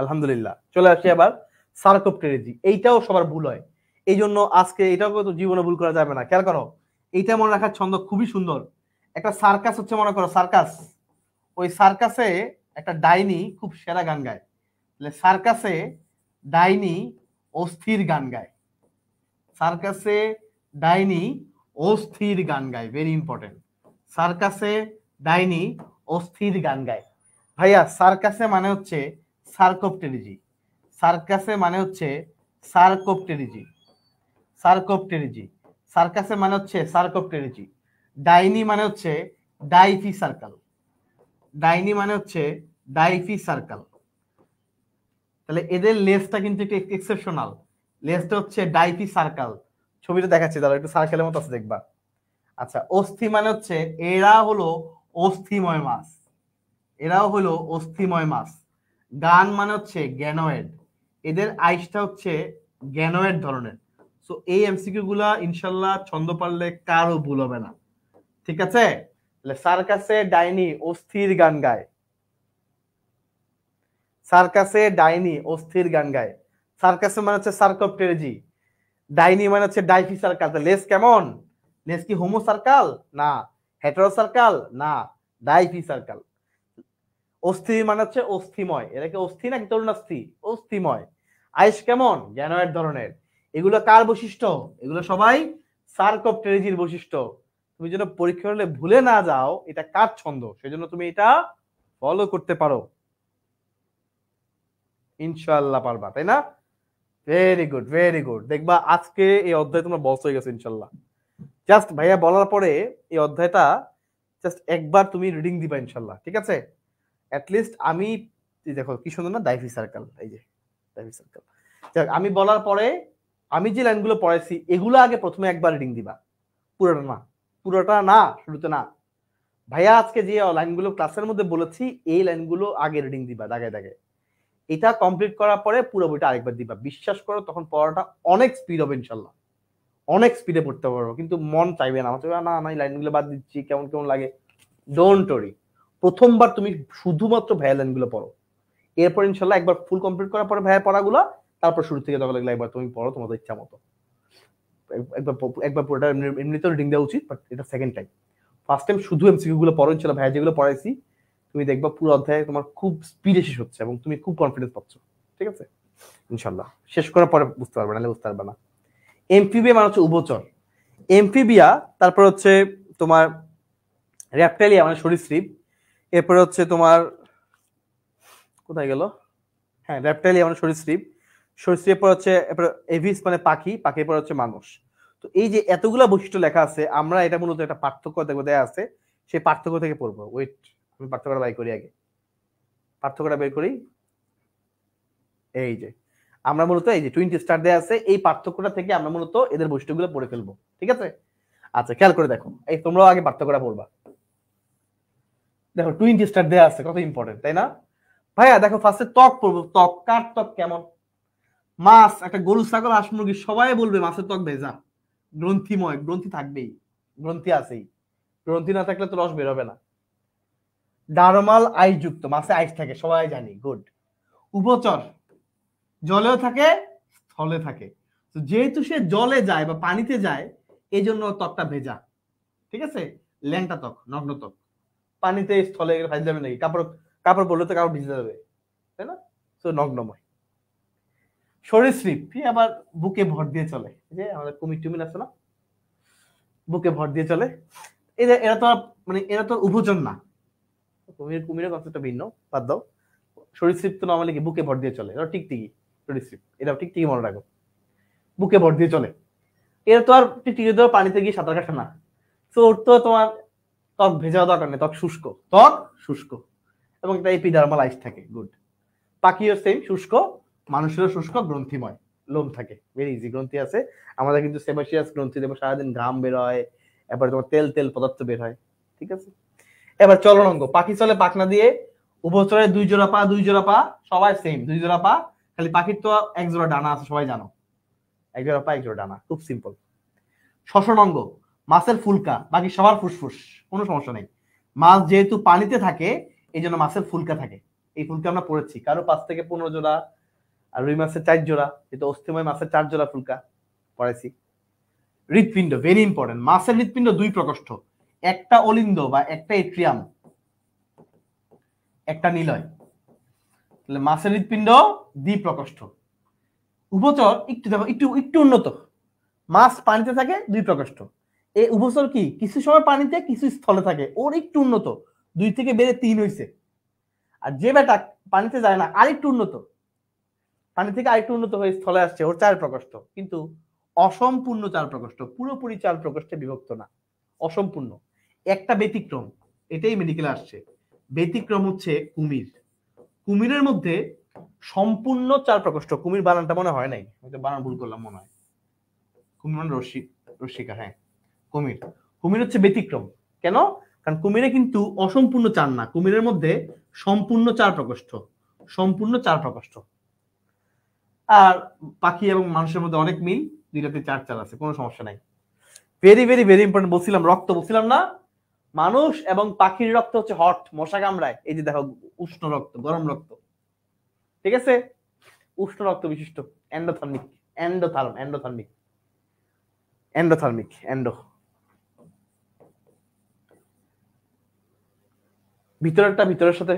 আলহামদুলিল্লাহ চলে আসি আবার সার্কোপটেরিজি এইটাও সবার ভুল হয় এই জন্য আজকে এটাও জীবনে ভুল করা যাবে না খেয়াল করো এইটা মনে রাখার ছন্দ খুবই সুন্দর একটা সার্কাস হচ্ছে মনে করো সার্কাস ওই সার্কাসে একটা ডাইনি খুব সেরা গান গায় তাহলে সার্কাসে ডাইনি অস্থির গান গায় সার্কাসে ডাইনি অস্থির গান গায় ভেরি ইম্পর্টেন্ট সার্কাসে ডাইনি অস্থির গান গায় ভাইয়া সার্কাসে মানে হচ্ছে সার্কোপটেরিজি সার্কাসে মানে হচ্ছে সার্কোপটেরিজি সার্কোপটেরিজি সার্কাসে মানে হচ্ছে সার্কোপটেরিজি ডাইনি মানে হচ্ছে ডাইফি সার্কেল ডাইনি মানে হচ্ছে ডাইফি সার্কেল তাহলে এদের লেসটা কিন্তু একটু এক্সেপশনাল লেসটা হচ্ছে ডাইফি সার্কেল ছবিটা দেখাচ্ছি তাহলে একটু সার্কেলের মতো আছে দেখবা আচ্ছা অস্থি মানে হচ্ছে এরা হলো অস্থিময় মাছ এরাও হলো অস্থিময় মাছ গান মানে হচ্ছে গ্যানোয়েড এদের আইসটা হচ্ছে গ্যানোয়েড ধরনের সো এই এমসিকিউ গুলা ইনশাল্লাহ ছন্দ পারলে কারও ভুল হবে না ঠিক আছে সার্কাসে ডাইনি অস্থির গান গায় সার্কাসে ডাইনি অস্থির গান গায় সার্কাসে মানে হচ্ছে সার্কোপটেরজি ডাইনি মানে হচ্ছে ডাইফি সার্কাল লেস কেমন লেস কি হোমো সার্কাল না হেটারো সার্কাল না ডাইফি সার্কাল অস্থি মানে হচ্ছে অস্থিময় কি অস্থি নাকি তরুণাস্থি অস্থিময় আইস কেমন জ্ঞানয়ের ধরনের এগুলো কার বৈশিষ্ট্য এগুলো সবাই সার্কোপটেরজির বৈশিষ্ট্য তুমি যেন পরীক্ষা হলে ভুলে না যাও এটা কার ছন্দ সেজন্য তুমি এটা ফলো করতে পারো ইনশাল্লাহ পারবা তাই না ভেরি গুড ভেরি গুড দেখবা আজকে এই অধ্যায় তোমার বস হয়ে গেছে ইনশাল্লাহ জাস্ট ভাইয়া বলার পরে এই অধ্যায়টা জাস্ট একবার তুমি রিডিং দিবা ইনশাল্লাহ ঠিক আছে অ্যাটলিস্ট আমি দেখো কি সুন্দর না ডাইভি সার্কেল এই যে ডাইভি সার্কেল যাক আমি বলার পরে আমি যে লাইনগুলো পড়াইছি এগুলো আগে প্রথমে একবার রিডিং দিবা পুরোটা না পুরোটা না শুরুতে না ভাইয়া আজকে যে লাইনগুলো ক্লাসের মধ্যে বলেছি এই লাইনগুলো আগে রিডিং দিবা দাগে দাগে এটা কমপ্লিট করার পরে পুরো বইটা আরেকবার দিবা বিশ্বাস করো তখন পড়াটা অনেক স্পিড হবে ইনশাল্লাহ অনেক স্পিডে পড়তে পারবো কিন্তু মন চাইবে না চাইবে না না এই লাইনগুলো বাদ দিচ্ছি কেমন কেমন লাগে ডোন্ট ওরি প্রথমবার তুমি শুধুমাত্র ভাইয়া লাইনগুলো পড়ো এরপর ইনশাল্লাহ একবার ফুল কমপ্লিট করার পরে ভাইয়া পড়াগুলো তারপর শুরু থেকে তখন লাগলে একবার তুমি পড়ো তোমাদের ইচ্ছা মতো একবার একবার পুরোটা এমনিতেও রিডিং দেওয়া উচিত বাট এটা সেকেন্ড টাইম ফার্স্ট টাইম শুধু এমসিকিউগুলো পড়ো ছিল ভাইয়া যেগুলো পড়াইছি তুমি দেখবা পুরো অধ্যায়ে তোমার খুব স্পিডে শেষ হচ্ছে এবং তুমি খুব কনফিডেন্স পাচ্ছ ঠিক আছে ইনশাল্লাহ শেষ করার পরে বুঝতে পারবে নাহলে বুঝতে পারবে না এমফিবিয়া মানে হচ্ছে উভচর এমফিবিয়া তারপর হচ্ছে তোমার র্যাপটেলিয়া মানে সরীসৃপ এরপরে হচ্ছে তোমার কোথায় গেল হ্যাঁ র্যাপটেলিয়া মানে সরীসৃপ সরীসৃপের পর হচ্ছে এভিস মানে পাখি পাখির পর হচ্ছে মানুষ তো এই যে এতগুলা বৈশিষ্ট্য লেখা আছে আমরা এটা মূলত একটা পার্থক্য দেখবো দেয়া আছে সেই পার্থক্য থেকে পড়বো ওয়েট আমি পার্থক্যটা বাই করি আগে পার্থক্যটা বের করি এই যে আমরা মূলত এই যে টোয়েন্টি স্টার দেয়া আছে এই পার্থক্যটা থেকে আমরা মূলত এদের বৈশিষ্ট্যগুলো পড়ে ফেলবো ঠিক আছে আচ্ছা খেয়াল করে দেখো এই তোমরাও আগে পার্থক্যটা পড়বা দেখো টোয়েন্টি স্টার দেয়া আছে কত ইম্পর্টেন্ট তাই না ভাইয়া দেখো ফার্স্টে ত্বক পড়বো ত্বক কার ত্বক কেমন মাছ একটা গরু ছাগল হাঁস মুরগি সবাই বলবে মাছের ত্বক ভেজা গ্রন্থিময় গ্রন্থি থাকবেই গ্রন্থি আছেই গ্রন্থি না থাকলে তো রস বেরোবে না ডারমাল আইসযুক্ত মাছে আইস থাকে সবাই জানি গুড উপচর জলেও থাকে স্থলে থাকে তো যেহেতু সে জলে যায় বা পানিতে যায় এই জন্য ত্বকটা ভেজা ঠিক আছে ল্যাংটা ত্বক নগ্ন ত্বক পানিতে স্থলে ভাজ যাবে নাকি কাপড় কাপড় বললে তো কাপড় ভিজে যাবে তাই না তো নগ্নময় সরীসৃপ আবার বুকে ভর দিয়ে চলে যে আমাদের কুমির টুমির আছে না বুকে ভর দিয়ে চলে এরা এরা তো মানে এরা তো উভোজন না কুমির কুমিরের কনসেপ্টটা ভিন্ন বাদ দাও সরীসৃপ তো নর্মালি কি বুকে ভর দিয়ে চলে এরা টিকটিকি সরীসৃপ এরাও টিকটিকি মনে রাখো বুকে ভর দিয়ে চলে এরা তো আর টিকটিকি তো পানিতে গিয়ে সাঁতার কাটে না তো ওর তো তোমার ত্বক ভেজা দরকার নেই ত্বক শুষ্ক ত্বক শুষ্ক এবং এটা এপিডার্মাল আইস থাকে গুড পাখিও সেম শুষ্ক মানুষেরও শুষ্ক গ্রন্থিময় লোম থাকে ভেরি ইজি গ্রন্থি আছে আমাদের কিন্তু সেবাসিয়াস গ্রন্থি যেমন সারাদিন ঘাম বেরোয় এবার তোমার তেল তেল পদার্থ বের হয় ঠিক আছে এবার চলন অঙ্গ পাখি চলে পাখনা দিয়ে উপচরে দুই জোড়া পা দুই জোড়া পা সবাই সেম দুই জোড়া পা খালি পাখির তো এক জোড়া ডানা আছে সবাই জানো এক জোড়া পা এক জোড়া ডানা খুব সিম্পল শ্বসন অঙ্গ মাছের ফুলকা বাকি সবার ফুসফুস কোনো সমস্যা নেই মাছ যেহেতু পানিতে থাকে এই জন্য মাছের ফুলকা থাকে এই ফুলকা আমরা পড়েছি কারো পাঁচ থেকে পনেরো জোড়া আর রুই মাছের চার জোড়া যেটা অস্থিময় মাছের চার জোড়া ফুলকা পড়াইছি হৃৎপিণ্ড ভেরি ইম্পর্টেন্ট মাছের হৃৎপিণ্ড দুই প্রকোষ্ঠ একটা অলিন্দ বা একটা এট্রিয়াম একটা নিলয় তাহলে মাছের হৃৎপিণ্ড প্রকোষ্ঠ উপচর একটু দেখো একটু একটু উন্নত মাছ পানিতে থাকে দুই প্রকোষ্ঠ এই উপচর কি কিছু সময় পানিতে কিছু স্থলে থাকে ওর একটু উন্নত দুই থেকে বেড়ে তিন হয়েছে আর যে বেটা পানিতে যায় না আর একটু উন্নত পানি থেকে আরেকটু উন্নত হয়ে স্থলে আসছে ওর চার প্রকোষ্ঠ কিন্তু অসম্পূর্ণ চার প্রকোষ্ঠ পুরোপুরি চার প্রকোষ্ঠে বিভক্ত না অসম্পূর্ণ একটা ব্যতিক্রম এটাই মেডিকেলে আসছে ব্যতিক্রম হচ্ছে কুমির কুমিরের মধ্যে সম্পূর্ণ চার প্রকোষ্ঠ কুমির বানানটা মনে হয় নাই বানান ভুল করলাম মনে হয় কুমির মানে রশ্মি রশ্মিকা হ্যাঁ কুমির কুমির হচ্ছে ব্যতিক্রম কেন কারণ কুমিরে কিন্তু অসম্পূর্ণ চার না কুমিরের মধ্যে সম্পূর্ণ চার প্রকোষ্ঠ সম্পূর্ণ চার প্রকোষ্ঠ আর পাখি এবং মানুষের মধ্যে অনেক মিল দুইটাতে চার চার আছে কোনো সমস্যা নাই ভেরি ভেরি ভেরি ইম্পর্টেন্ট বলছিলাম রক্ত বলছিলাম না মানুষ এবং পাখির রক্ত হচ্ছে হট মশা কামড়ায় এই যে দেখো উষ্ণ রক্ত গরম রক্ত ঠিক আছে উষ্ণ রক্ত বিশিষ্ট এন্ডোথার্মিক এন্ডোথার্ম এন্ডোথার্মিক এন্ডোথার্মিক এন্ডো ভিতরেরটা ভিতরের সাথে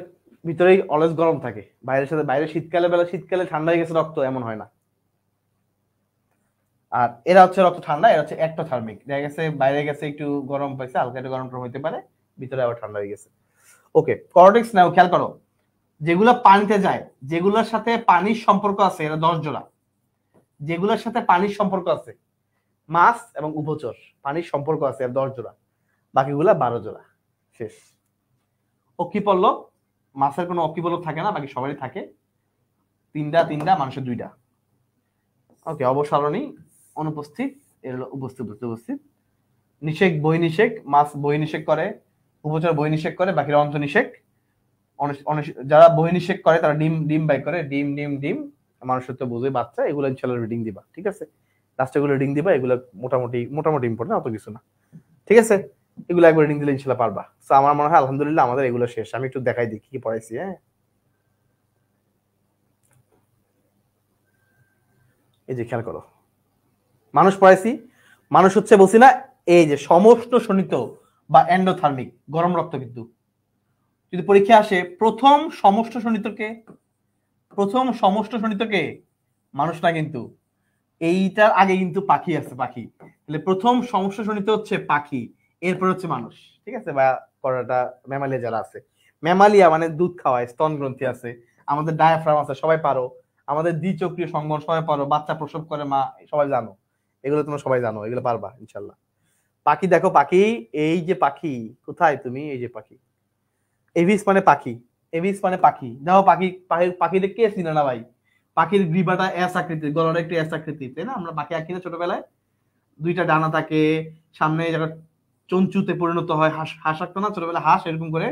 ভিতরেই অলস গরম থাকে বাইরের সাথে বাইরে শীতকালে বেলা শীতকালে ঠান্ডা হয়ে গেছে রক্ত এমন হয় না আর এরা হচ্ছে রক্ত ঠান্ডা এরা হচ্ছে একটা থার্মিক দেখা গেছে বাইরে গেছে একটু গরম পাইছে হালকা একটু গরম হইতে পারে ভিতরে আবার ঠান্ডা হয়ে গেছে ওকে করটেক্স নাও খেয়াল করো যেগুলো পানিতে যায় যেগুলোর সাথে পানির সম্পর্ক আছে এরা দশ জোড়া যেগুলোর সাথে পানির সম্পর্ক আছে মাছ এবং উপচর পানির সম্পর্ক আছে দশ জোড়া বাকিগুলা বারো জোড়া শেষ ও কি পড়লো মাছের কোনো অকিবলক থাকে না বাকি সবারই থাকে তিনটা তিনটা মানুষের দুইটা ওকে অবসারণী অনুপস্থিত এর উপস্থিত উপস্থিত নিষেক বই নিষেক মাছ বই নিষেক করে উপচার বই নিষেক করে বাকিরা অন্ত নিষেক যারা বই নিষেক করে তারা ডিম ডিম বাই করে ডিম ডিম ডিম মানুষের তো বুঝে বাচ্চা এগুলো ইনশাল্লাহ রিডিং দিবা ঠিক আছে লাস্টে এগুলো রিডিং দিবা এগুলো মোটামুটি মোটামুটি ইম্পর্টেন্ট অত কিছু না ঠিক আছে এগুলো একবার রিডিং দিলে ইনশাল্লাহ পারবা তো আমার মনে হয় আলহামদুলিল্লাহ আমাদের এগুলো শেষ আমি একটু দেখাই দিই কি পড়াইছি হ্যাঁ এই যে খেয়াল করো মানুষ পড়াইছি মানুষ হচ্ছে বলছি না এই যে সমস্ত শনিত বা অ্যান্ডোথার্মিক গরম রক্ত কিন্তু যদি পরীক্ষা আসে প্রথম সমষ্ট শনিতকে প্রথম সমষ্ট শনিতকে মানুষ না কিন্তু এইটার আগে কিন্তু পাখি আছে পাখি তাহলে প্রথম সমস্যা শনিত হচ্ছে পাখি এরপর হচ্ছে মানুষ ঠিক আছে বা করাটা ম্যামালিয়া যারা আছে ম্যামালিয়া মানে দুধ খাওয়ায় স্তন গ্রন্থি আছে আমাদের ডায়াফ্রাম আছে সবাই পারো আমাদের দ্বিচক্রিয় সংগ্রহ সবাই পারো বাচ্চা প্রসব করে মা সবাই জানো এগুলো তোমরা সবাই জানো এগুলো পারবা ইনশাল্লাহ পাখি দেখো পাখি এই যে পাখি কোথায় তুমি এই যে পাখি এভিস মানে পাখি এভিস মানে পাখি দেখো পাখি পাখির পাখিটা কে চিনে না ভাই পাখির গ্রীবাটা এস আকৃতির গলাটা একটু এস আকৃতি তাই না আমরা পাখি আঁকি না ছোটবেলায় দুইটা ডানা থাকে সামনে চঞ্চুতে পরিণত হয় হাঁস হাঁস রাখতো না ছোটবেলা হাঁস এরকম করে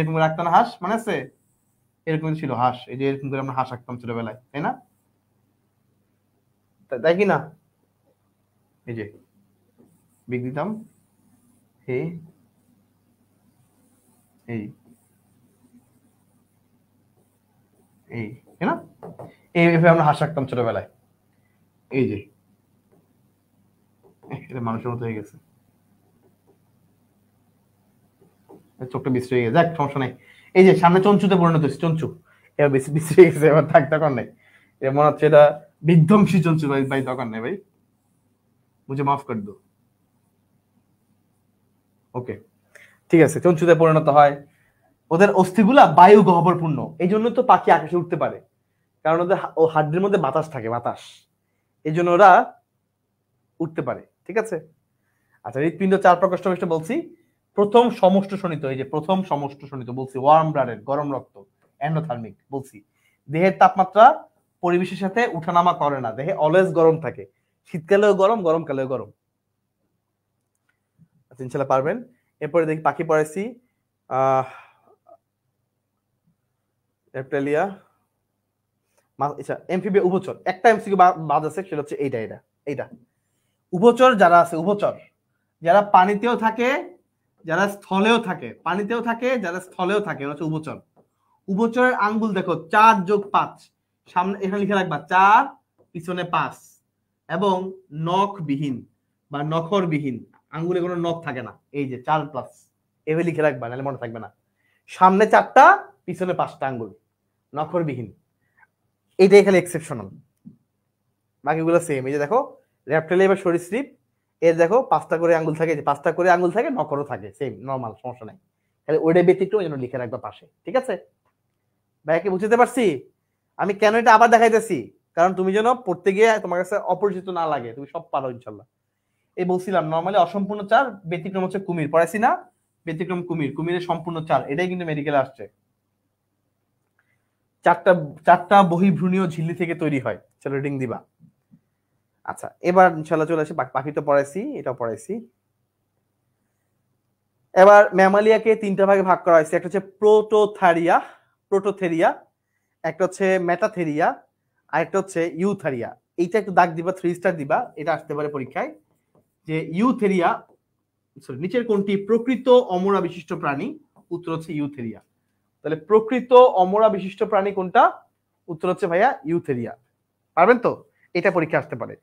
এরকম করে রাখতো না হাঁস মানে আছে এরকম ছিল হাঁস এই যে এরকম করে আমরা হাঁস রাখতাম ছোটবেলায় তাই না তাই কি না এই যে বিগ দিতাম হে এই এই তাই না এইভাবে আমরা হাঁস রাখতাম ছোটবেলায় এই যে এটা মানুষের মতো হয়ে গেছে চোখটা বিশ্রী হয়ে গেছে যাক সমস্যা নাই এই যে সামনে চঞ্চুতে পরিণত হচ্ছে চঞ্চু এবার বেশি বিশ্রী গেছে এবার থাক দরকার নাই মনে হচ্ছে এটা বিধ্বংসী চঞ্চু ভাই ভাই তখন নেই ভাই বুঝে মাফ করে দো ওকে ঠিক আছে চঞ্চুতে পরিণত হয় ওদের অস্থিগুলা বায়ু গহ্বরপূর্ণ এই জন্য তো পাখি আকাশে উঠতে পারে কারণ ওদের ও হাড্ডির মধ্যে বাতাস থাকে বাতাস এই জন্য ওরা উঠতে পারে ঠিক আছে আচ্ছা হৃৎপিণ্ড চার প্রকোষ্ঠ বলছি প্রথম সমষ্ট শোণিত এই যে প্রথম সমষ্ট শোণিত বলছি ওয়ার্ম ব্লাডের গরম রক্ত অ্যান্ডোথার্মিক বলছি দেহের তাপমাত্রা পরিবেশের সাথে উঠানামা করে না দেহে অলওয়েজ গরম থাকে শীতকালেও গরম গরমকালেও গরম আচ্ছা ইনশাল্লাহ পারবেন এরপরে দেখি পাখি পড়াইছি রেপটেলিয়া আচ্ছা এমফিবি উভচর একটা এমসি বাদ আছে সেটা হচ্ছে এইটা এটা এইটা উভচর যারা আছে উভচর যারা পানিতেও থাকে যারা স্থলেও থাকে পানিতেও থাকে যারা স্থলেও থাকে হচ্ছে উভচর উভচরের আঙ্গুল দেখো চার যোগ পাঁচ সামনে এখানে লিখে রাখবা চার পিছনে পাঁচ এবং নখবিহীন বা নখরবিহীন আঙ্গুলে কোনো নখ থাকে না এই যে চার প্লাস এভাবে লিখে রাখবা নাহলে মনে থাকবে না সামনে চারটা পিছনে পাঁচটা আঙ্গুল নখরবিহীন এটাই এখানে এক্সেপশনাল বাকিগুলো সেম এই যে দেখো রেপটেলে এবার সরীসৃপ এর দেখো পাঁচটা করে আঙ্গুল থাকে পাঁচটা করে আঙ্গুল থাকে নকরও থাকে সেম নর্মাল সমস্যা নাই তাহলে ওইটা ব্যতিক্রম যেন লিখে রাখবা পাশে ঠিক আছে ভাইয়া বুঝতে পারছি আমি কেন এটা আবার দেখাইতেছি কারণ তুমি যেন পড়তে গিয়ে তোমার কাছে অপরিচিত না লাগে তুমি সব পারো ইনশাল্লাহ এই বলছিলাম নর্মালি অসম্পূর্ণ চার ব্যতিক্রম হচ্ছে কুমির পড়াইছি না ব্যতিক্রম কুমির কুমিরের সম্পূর্ণ চার এটাই কিন্তু মেডিকেলে আসছে চারটা চারটা বহিভ্রূণীয় ঝিল্লি থেকে তৈরি হয় চলো রিডিং দিবা আচ্ছা এবার ইনশাল্লাহ চলে আসি পাখি তো পড়াইছি এটাও পড়াইছি এবার ম্যামালিয়াকে তিনটা ভাগে ভাগ করা হয়েছে একটা হচ্ছে প্রোটোথারিয়া প্রোটোথেরিয়া একটা হচ্ছে মেটাথেরিয়া আর একটা হচ্ছে ইউথারিয়া এইটা একটু দাগ দিবা থ্রি স্টার দিবা এটা আসতে পারে পরীক্ষায় যে ইউথেরিয়া সরি নিচের কোনটি প্রকৃত অমরা বিশিষ্ট প্রাণী উত্তর হচ্ছে ইউথেরিয়া তাহলে প্রকৃত অমরা বিশিষ্ট প্রাণী কোনটা উত্তর হচ্ছে ভাইয়া ইউথেরিয়া পারবেন তো এটা পরীক্ষা আসতে পারে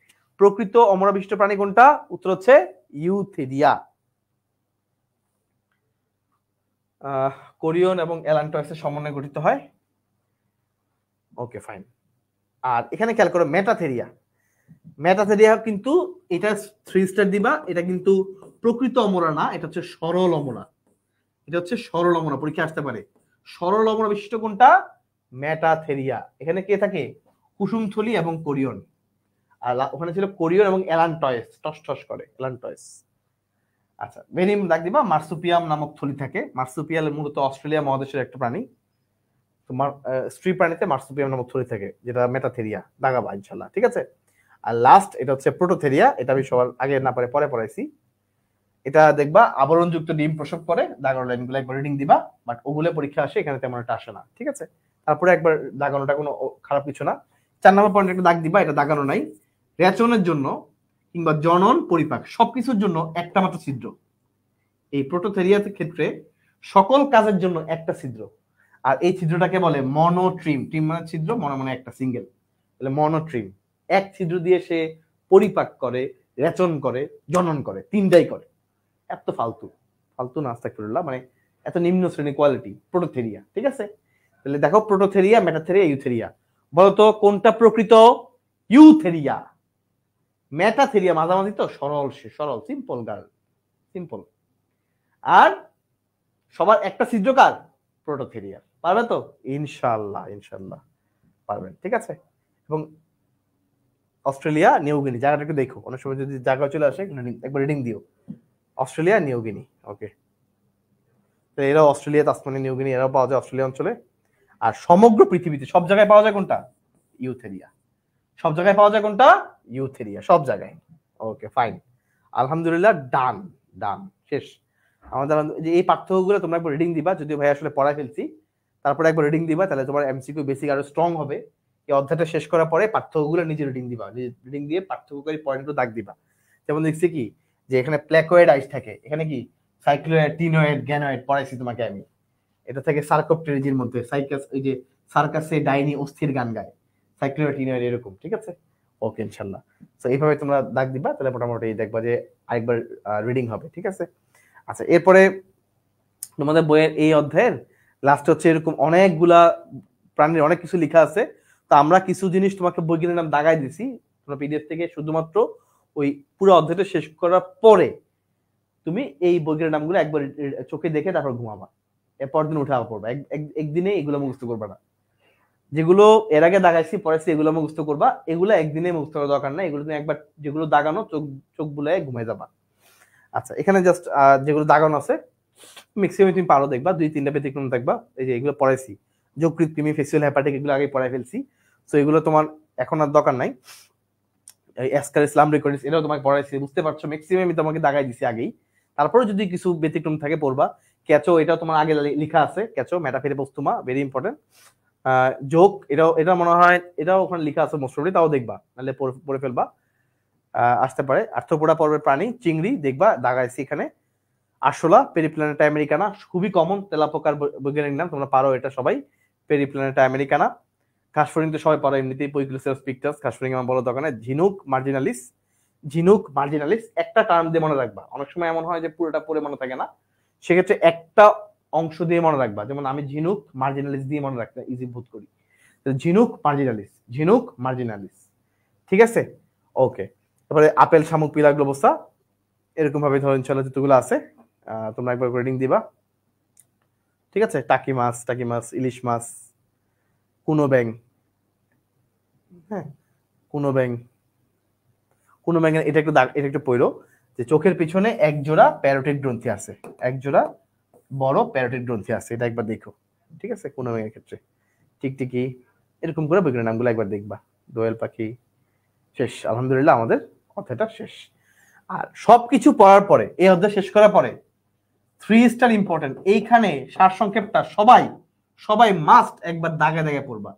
প্রকৃত অমরাবিষ্ট প্রাণী কোনটা উত্তর হচ্ছে ইউথেরিয়া কোরিয়ন এবং অ্যালান্টয়েসের সমন্বয়ে গঠিত হয় ওকে ফাইন আর এখানে খেয়াল করো মেটাথেরিয়া মেটাথেরিয়া কিন্তু এটা থ্রি স্টার দিবা এটা কিন্তু প্রকৃত অমরা না এটা হচ্ছে সরল অমরা এটা হচ্ছে সরল অমরা পরীক্ষা আসতে পারে সরল অমরা বিশিষ্ট কোনটা ম্যাটাথেরিয়া এখানে কে থাকে কুসুমথলি এবং কোরিয়ন আর ওখানে ছিল কোরিয়ন এবং এলান টয়েস টস টস করে এলান টয়েস আচ্ছা ভেনিম ডাক দিবা মার্সুপিয়াম নামক থলি থাকে মার্সুপিয়াল মূলত অস্ট্রেলিয়া মহাদেশের একটা প্রাণী তোমার স্ত্রী প্রাণীতে মার্সুপিয়াম নামক থলি থাকে যেটা মেটাথেরিয়া দাগাবা ইনশাল্লাহ ঠিক আছে আর লাস্ট এটা হচ্ছে প্রোটোথেরিয়া এটা আমি সবার আগে না পারে পরে পড়াইছি এটা দেখবা আবরণযুক্ত ডিম প্রসব করে দাগানো লাইনগুলো একবার রিডিং দিবা বাট ওগুলো পরীক্ষা আসে এখানে তেমন একটা আসে না ঠিক আছে তারপরে একবার দাগানোটা কোনো খারাপ কিছু না চার নম্বর পয়েন্ট একটা দাগ দিবা এটা দাগানো নাই রেচনের জন্য কিংবা জনন পরিপাক সবকিছুর জন্য একটা মাত্র ছিদ্র এই প্রোটোথেরিয়ার ক্ষেত্রে সকল কাজের জন্য একটা ছিদ্র আর এই ছিদ্রটাকে বলে মনোট্রিম ট্রিম মানে ছিদ্র মনে মনে একটা সিঙ্গেল তাহলে মনোট্রিম এক ছিদ্র দিয়ে সে পরিপাক করে রেচন করে জনন করে তিনটাই করে এত ফালতু ফালতু নাস্তা করলাম মানে এত নিম্ন শ্রেণী কোয়ালিটি প্রোটোথেরিয়া ঠিক আছে তাহলে দেখো প্রোটোথেরিয়া মেটাথেরিয়া ইউথেরিয়া বলতো কোনটা প্রকৃত ইউথেরিয়া থেরিয়া মাঝামাঝি তো সরল সে সরল সিম্পল গার্ল সিম্পল আর সবার একটা সিজকার প্রোটোথেরিয়া পারবে তো ইনশাল্লাহ ইনশাল্লাহ পারবেন ঠিক আছে এবং অস্ট্রেলিয়া নিউগিনি জায়গাটা একটু দেখো অনেক সময় যদি জায়গা চলে আসে একবার রিডিং দিও অস্ট্রেলিয়া নিউগিনি ওকে তো এরা অস্ট্রেলিয়া তাসমানিয়া নিউগিনি এরাও পাওয়া যায় অস্ট্রেলিয়া অঞ্চলে আর সমগ্র পৃথিবীতে সব জায়গায় পাওয়া যায় কোনটা ইউথেরিয়া সব জায়গায় পাওয়া যায় কোনটা ইউথেরিয়া সব জায়গায় ওকে ফাইন আলহামদুলিল্লাহ ডান ডান শেষ আমাদের এই পার্থক্যগুলো তোমরা একবার রিডিং দিবা যদিও ভাই আসলে পড়ায় ফেলছি তারপরে একবার রিডিং দিবা তাহলে তোমার এমসিকিউ বেসিক আরো স্ট্রং হবে এই অধ্যায়টা শেষ করার পরে পার্থক্যগুলো নিজে রিডিং দিবা রিডিং দিয়ে পার্থক্যকারী পয়েন্টও দাগ দিবা যেমন দেখছি কি যে এখানে প্ল্যাকোয়েড আইস থাকে এখানে কি সাইক্লোয়েড টিনোয়েড গ্যানোয়েড পড়াইছি তোমাকে আমি এটা থেকে সার্কোপটেরিজির মধ্যে সাইকাস ওই যে সার্কাসে ডাইনি অস্থির গান গায় সাইক্লোটিনাইড এরকম ঠিক আছে ওকে ইনশাল্লাহ তো এইভাবে তোমরা দাগ দিবা তাহলে মোটামুটি দেখবা যে আরেকবার রিডিং হবে ঠিক আছে আচ্ছা এরপরে তোমাদের বইয়ের এই অধ্যায়ের লাস্ট হচ্ছে এরকম অনেকগুলা প্রাণীর অনেক কিছু লেখা আছে তো আমরা কিছু জিনিস তোমাকে বইগুলোর নাম দাগাই দিছি তোমরা পিডিএফ থেকে শুধুমাত্র ওই পুরো অধ্যায়টা শেষ করার পরে তুমি এই বইগিনের নামগুলো একবার চোখে দেখে তারপর ঘুমাবা এরপর দিন উঠা পড়বা একদিনে এগুলো মুখস্থ করবা না যেগুলো এর আগে দাগাইছি পড়াইছি এগুলো মুখস্থ করবা এগুলো একদিনে মুখস্থ করার দরকার নাই এগুলো তুমি একবার যেগুলো দাগানো চোখ চোখ বুলাই ঘুমাই যাবা আচ্ছা এখানে জাস্ট যেগুলো দাগানো আছে ম্যাক্সিমাম তুমি পারো দেখবা দুই তিনটা ব্যতিক্রম দেখবা এই যে এগুলো পড়াইছি যকৃত কৃমি ফেসিয়াল হ্যাপাটিক এগুলো আগে পড়াই ফেলছি সো এগুলো তোমার এখন আর দরকার নাই এসকার ইসলাম রেকর্ডিস এটাও তোমাকে পড়াইছি বুঝতে পারছো ম্যাক্সিমাম আমি তোমাকে দাগাই দিছি আগেই তারপরে যদি কিছু ব্যতিক্রম থাকে পড়বা ক্যাচো এটাও তোমার আগে লেখা আছে ক্যাচো মেটাফিরে বস্তুমা ভেরি ইম্পর্টেন্ট যোগ এটাও এটা মনে হয় এটাও ওখানে লেখা আছে মোস্ট তাও দেখবা নাহলে পড়ে ফেলবা আসতে পারে আর্থপোড়া পর্বের প্রাণী চিংড়ি দেখবা দাগাইছি এখানে আরশোলা পেরিপ্ল্যানেটা আমেরিকানা খুবই কমন তেলাপোকার বৈজ্ঞানিক নাম তোমরা পারো এটা সবাই পেরিপ্ল্যানেটা আমেরিকানা কাশফরিং তো সবাই পারো এমনিতেই পৈকুলোসিয়াস পিকটাস কাশফরিং আমার বলো দোকানে ঝিনুক মার্জিনালিস ঝিনুক মার্জিনালিস একটা টার্ম দিয়ে মনে রাখবা অনেক সময় এমন হয় যে পুরোটা পড়ে মনে থাকে না সেক্ষেত্রে একটা অংশ দিয়ে মনে রাখবা যেমন আমি ঝিনুক মার্জিনালিস দিয়ে মনে রাখতে ইজি ভূত করি ঝিনুক মার্জিনালিস ঝিনুক মার্জিনালিস ঠিক আছে ওকে তারপরে আপেল শামুক পিলা গ্লোবসা এরকম ভাবে ধরেন চলচ্চিত্রগুলো আছে তোমরা একবার রেডিং দিবা ঠিক আছে টাকি মাছ টাকি মাছ ইলিশ মাছ কুনো ব্যাং হ্যাঁ কুনো ব্যাং কুনো ব্যাং এটা একটু এটা একটু পড়ো যে চোখের পিছনে এক জোড়া প্যারোটিক গ্রন্থি আছে এক জোড়া বড় প্যারোটিড গ্রন্থি আছে এটা একবার দেখো ঠিক আছে কোনো মেয়ের ক্ষেত্রে টিকটিকি এরকম করে বৈজ্ঞানিক নামগুলো একবার দেখবা দোয়েল পাখি শেষ আলহামদুলিল্লাহ আমাদের অধ্যায়টা শেষ আর সবকিছু পড়ার পরে এই অধ্যায় শেষ করার পরে থ্রি স্টার ইম্পর্টেন্ট এইখানে সারসংক্ষেপটা সবাই সবাই মাস্ট একবার দাগে দাগে পড়বা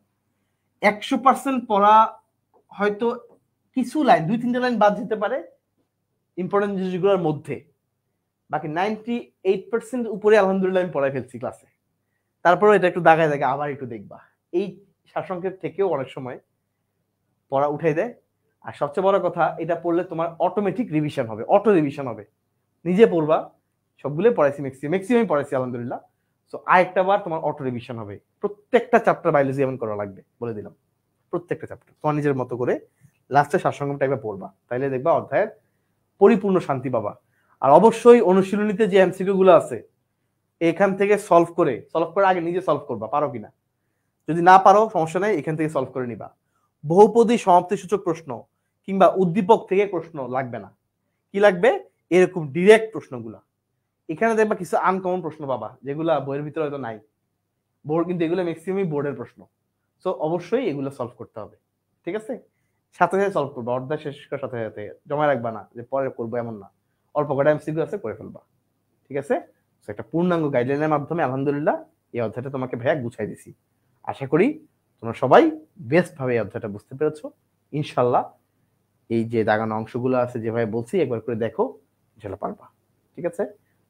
একশো পার্সেন্ট পড়া হয়তো কিছু লাইন দুই তিনটা লাইন বাদ যেতে পারে ইম্পর্টেন্ট জিনিসগুলোর মধ্যে বাকি নাইনটি এইট পার্সেন্ট উপরে আলহামদুলিল্লাহ আমি পড়ায় ফেলছি ক্লাসে তারপরে এটা একটু দাগায় দেখে আবার একটু দেখবা এই সারসংক্ষেপ থেকেও অনেক সময় পড়া উঠাই দেয় আর সবচেয়ে বড় কথা এটা পড়লে তোমার অটোমেটিক রিভিশন হবে অটো রিভিশন হবে নিজে পড়বা সবগুলো পড়াইছি ম্যাক্সিমাম ম্যাক্সিমাম পড়াইছি আলহামদুলিল্লাহ সো আরেকটা বার তোমার অটো রিভিশন হবে প্রত্যেকটা চ্যাপ্টার বায়োলজি এমন করা লাগবে বলে দিলাম প্রত্যেকটা চ্যাপ্টার তোমার নিজের মতো করে লাস্টে সারসংক্ষেপটা একবার পড়বা তাইলে দেখবা অধ্যায়ের পরিপূর্ণ শান্তি পাবা আর অবশ্যই অনুশীলনীতে যে এমসিকিউ গুলো আছে এখান থেকে সলভ করে সলভ করে আগে নিজে সলভ করবা পারো কিনা যদি না পারো সমস্যা নেই এখান থেকে সলভ করে নিবা বহুপদী সমাপ্তি সূচক প্রশ্ন কিংবা উদ্দীপক থেকে প্রশ্ন লাগবে না কি লাগবে এরকম ডিরেক্ট প্রশ্নগুলো এখানে দেখবা কিছু আনকমন প্রশ্ন পাবা যেগুলো বইয়ের ভিতরে হয়তো নাই বোর্ড কিন্তু এগুলো ম্যাক্সিমামই বোর্ডের প্রশ্ন সো অবশ্যই এগুলো সলভ করতে হবে ঠিক আছে সাথে সাথে সলভ করবো অর্ধা শেষ সাথে সাথে জমা রাখবা না যে পরে করবো এমন না অল্প কটা এমসিকিউ আছে করে ফেলবা ঠিক আছে একটা পূর্ণাঙ্গ গাইডলাইনের মাধ্যমে আলহামদুলিল্লাহ এই অধ্যায়টা তোমাকে ভাইয়া গুছাই দিছি আশা করি তোমরা সবাই বেস্টভাবে এই অধ্যায়টা বুঝতে পেরেছো ইনশাল্লাহ এই যে দাগানো অংশগুলো আছে যেভাবে বলছি একবার করে দেখো ইনশাল্লাহ পারবা ঠিক আছে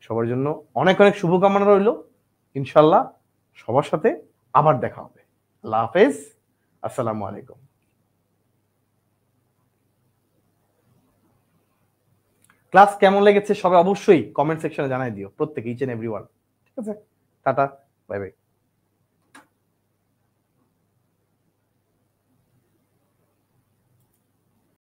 সবার জন্য অনেক অনেক শুভকামনা রইল ইনশাল্লাহ সবার সাথে আবার দেখা হবে আল্লাহ হাফেজ আসসালামু আলাইকুম ক্লাস কেমন লেগেছে সবাই অবশ্যই কমেন্ট সেকশনে জানাই দিও প্রত্যেক ইচ এন্ড এভরি ঠিক আছে টাটা বাই বাই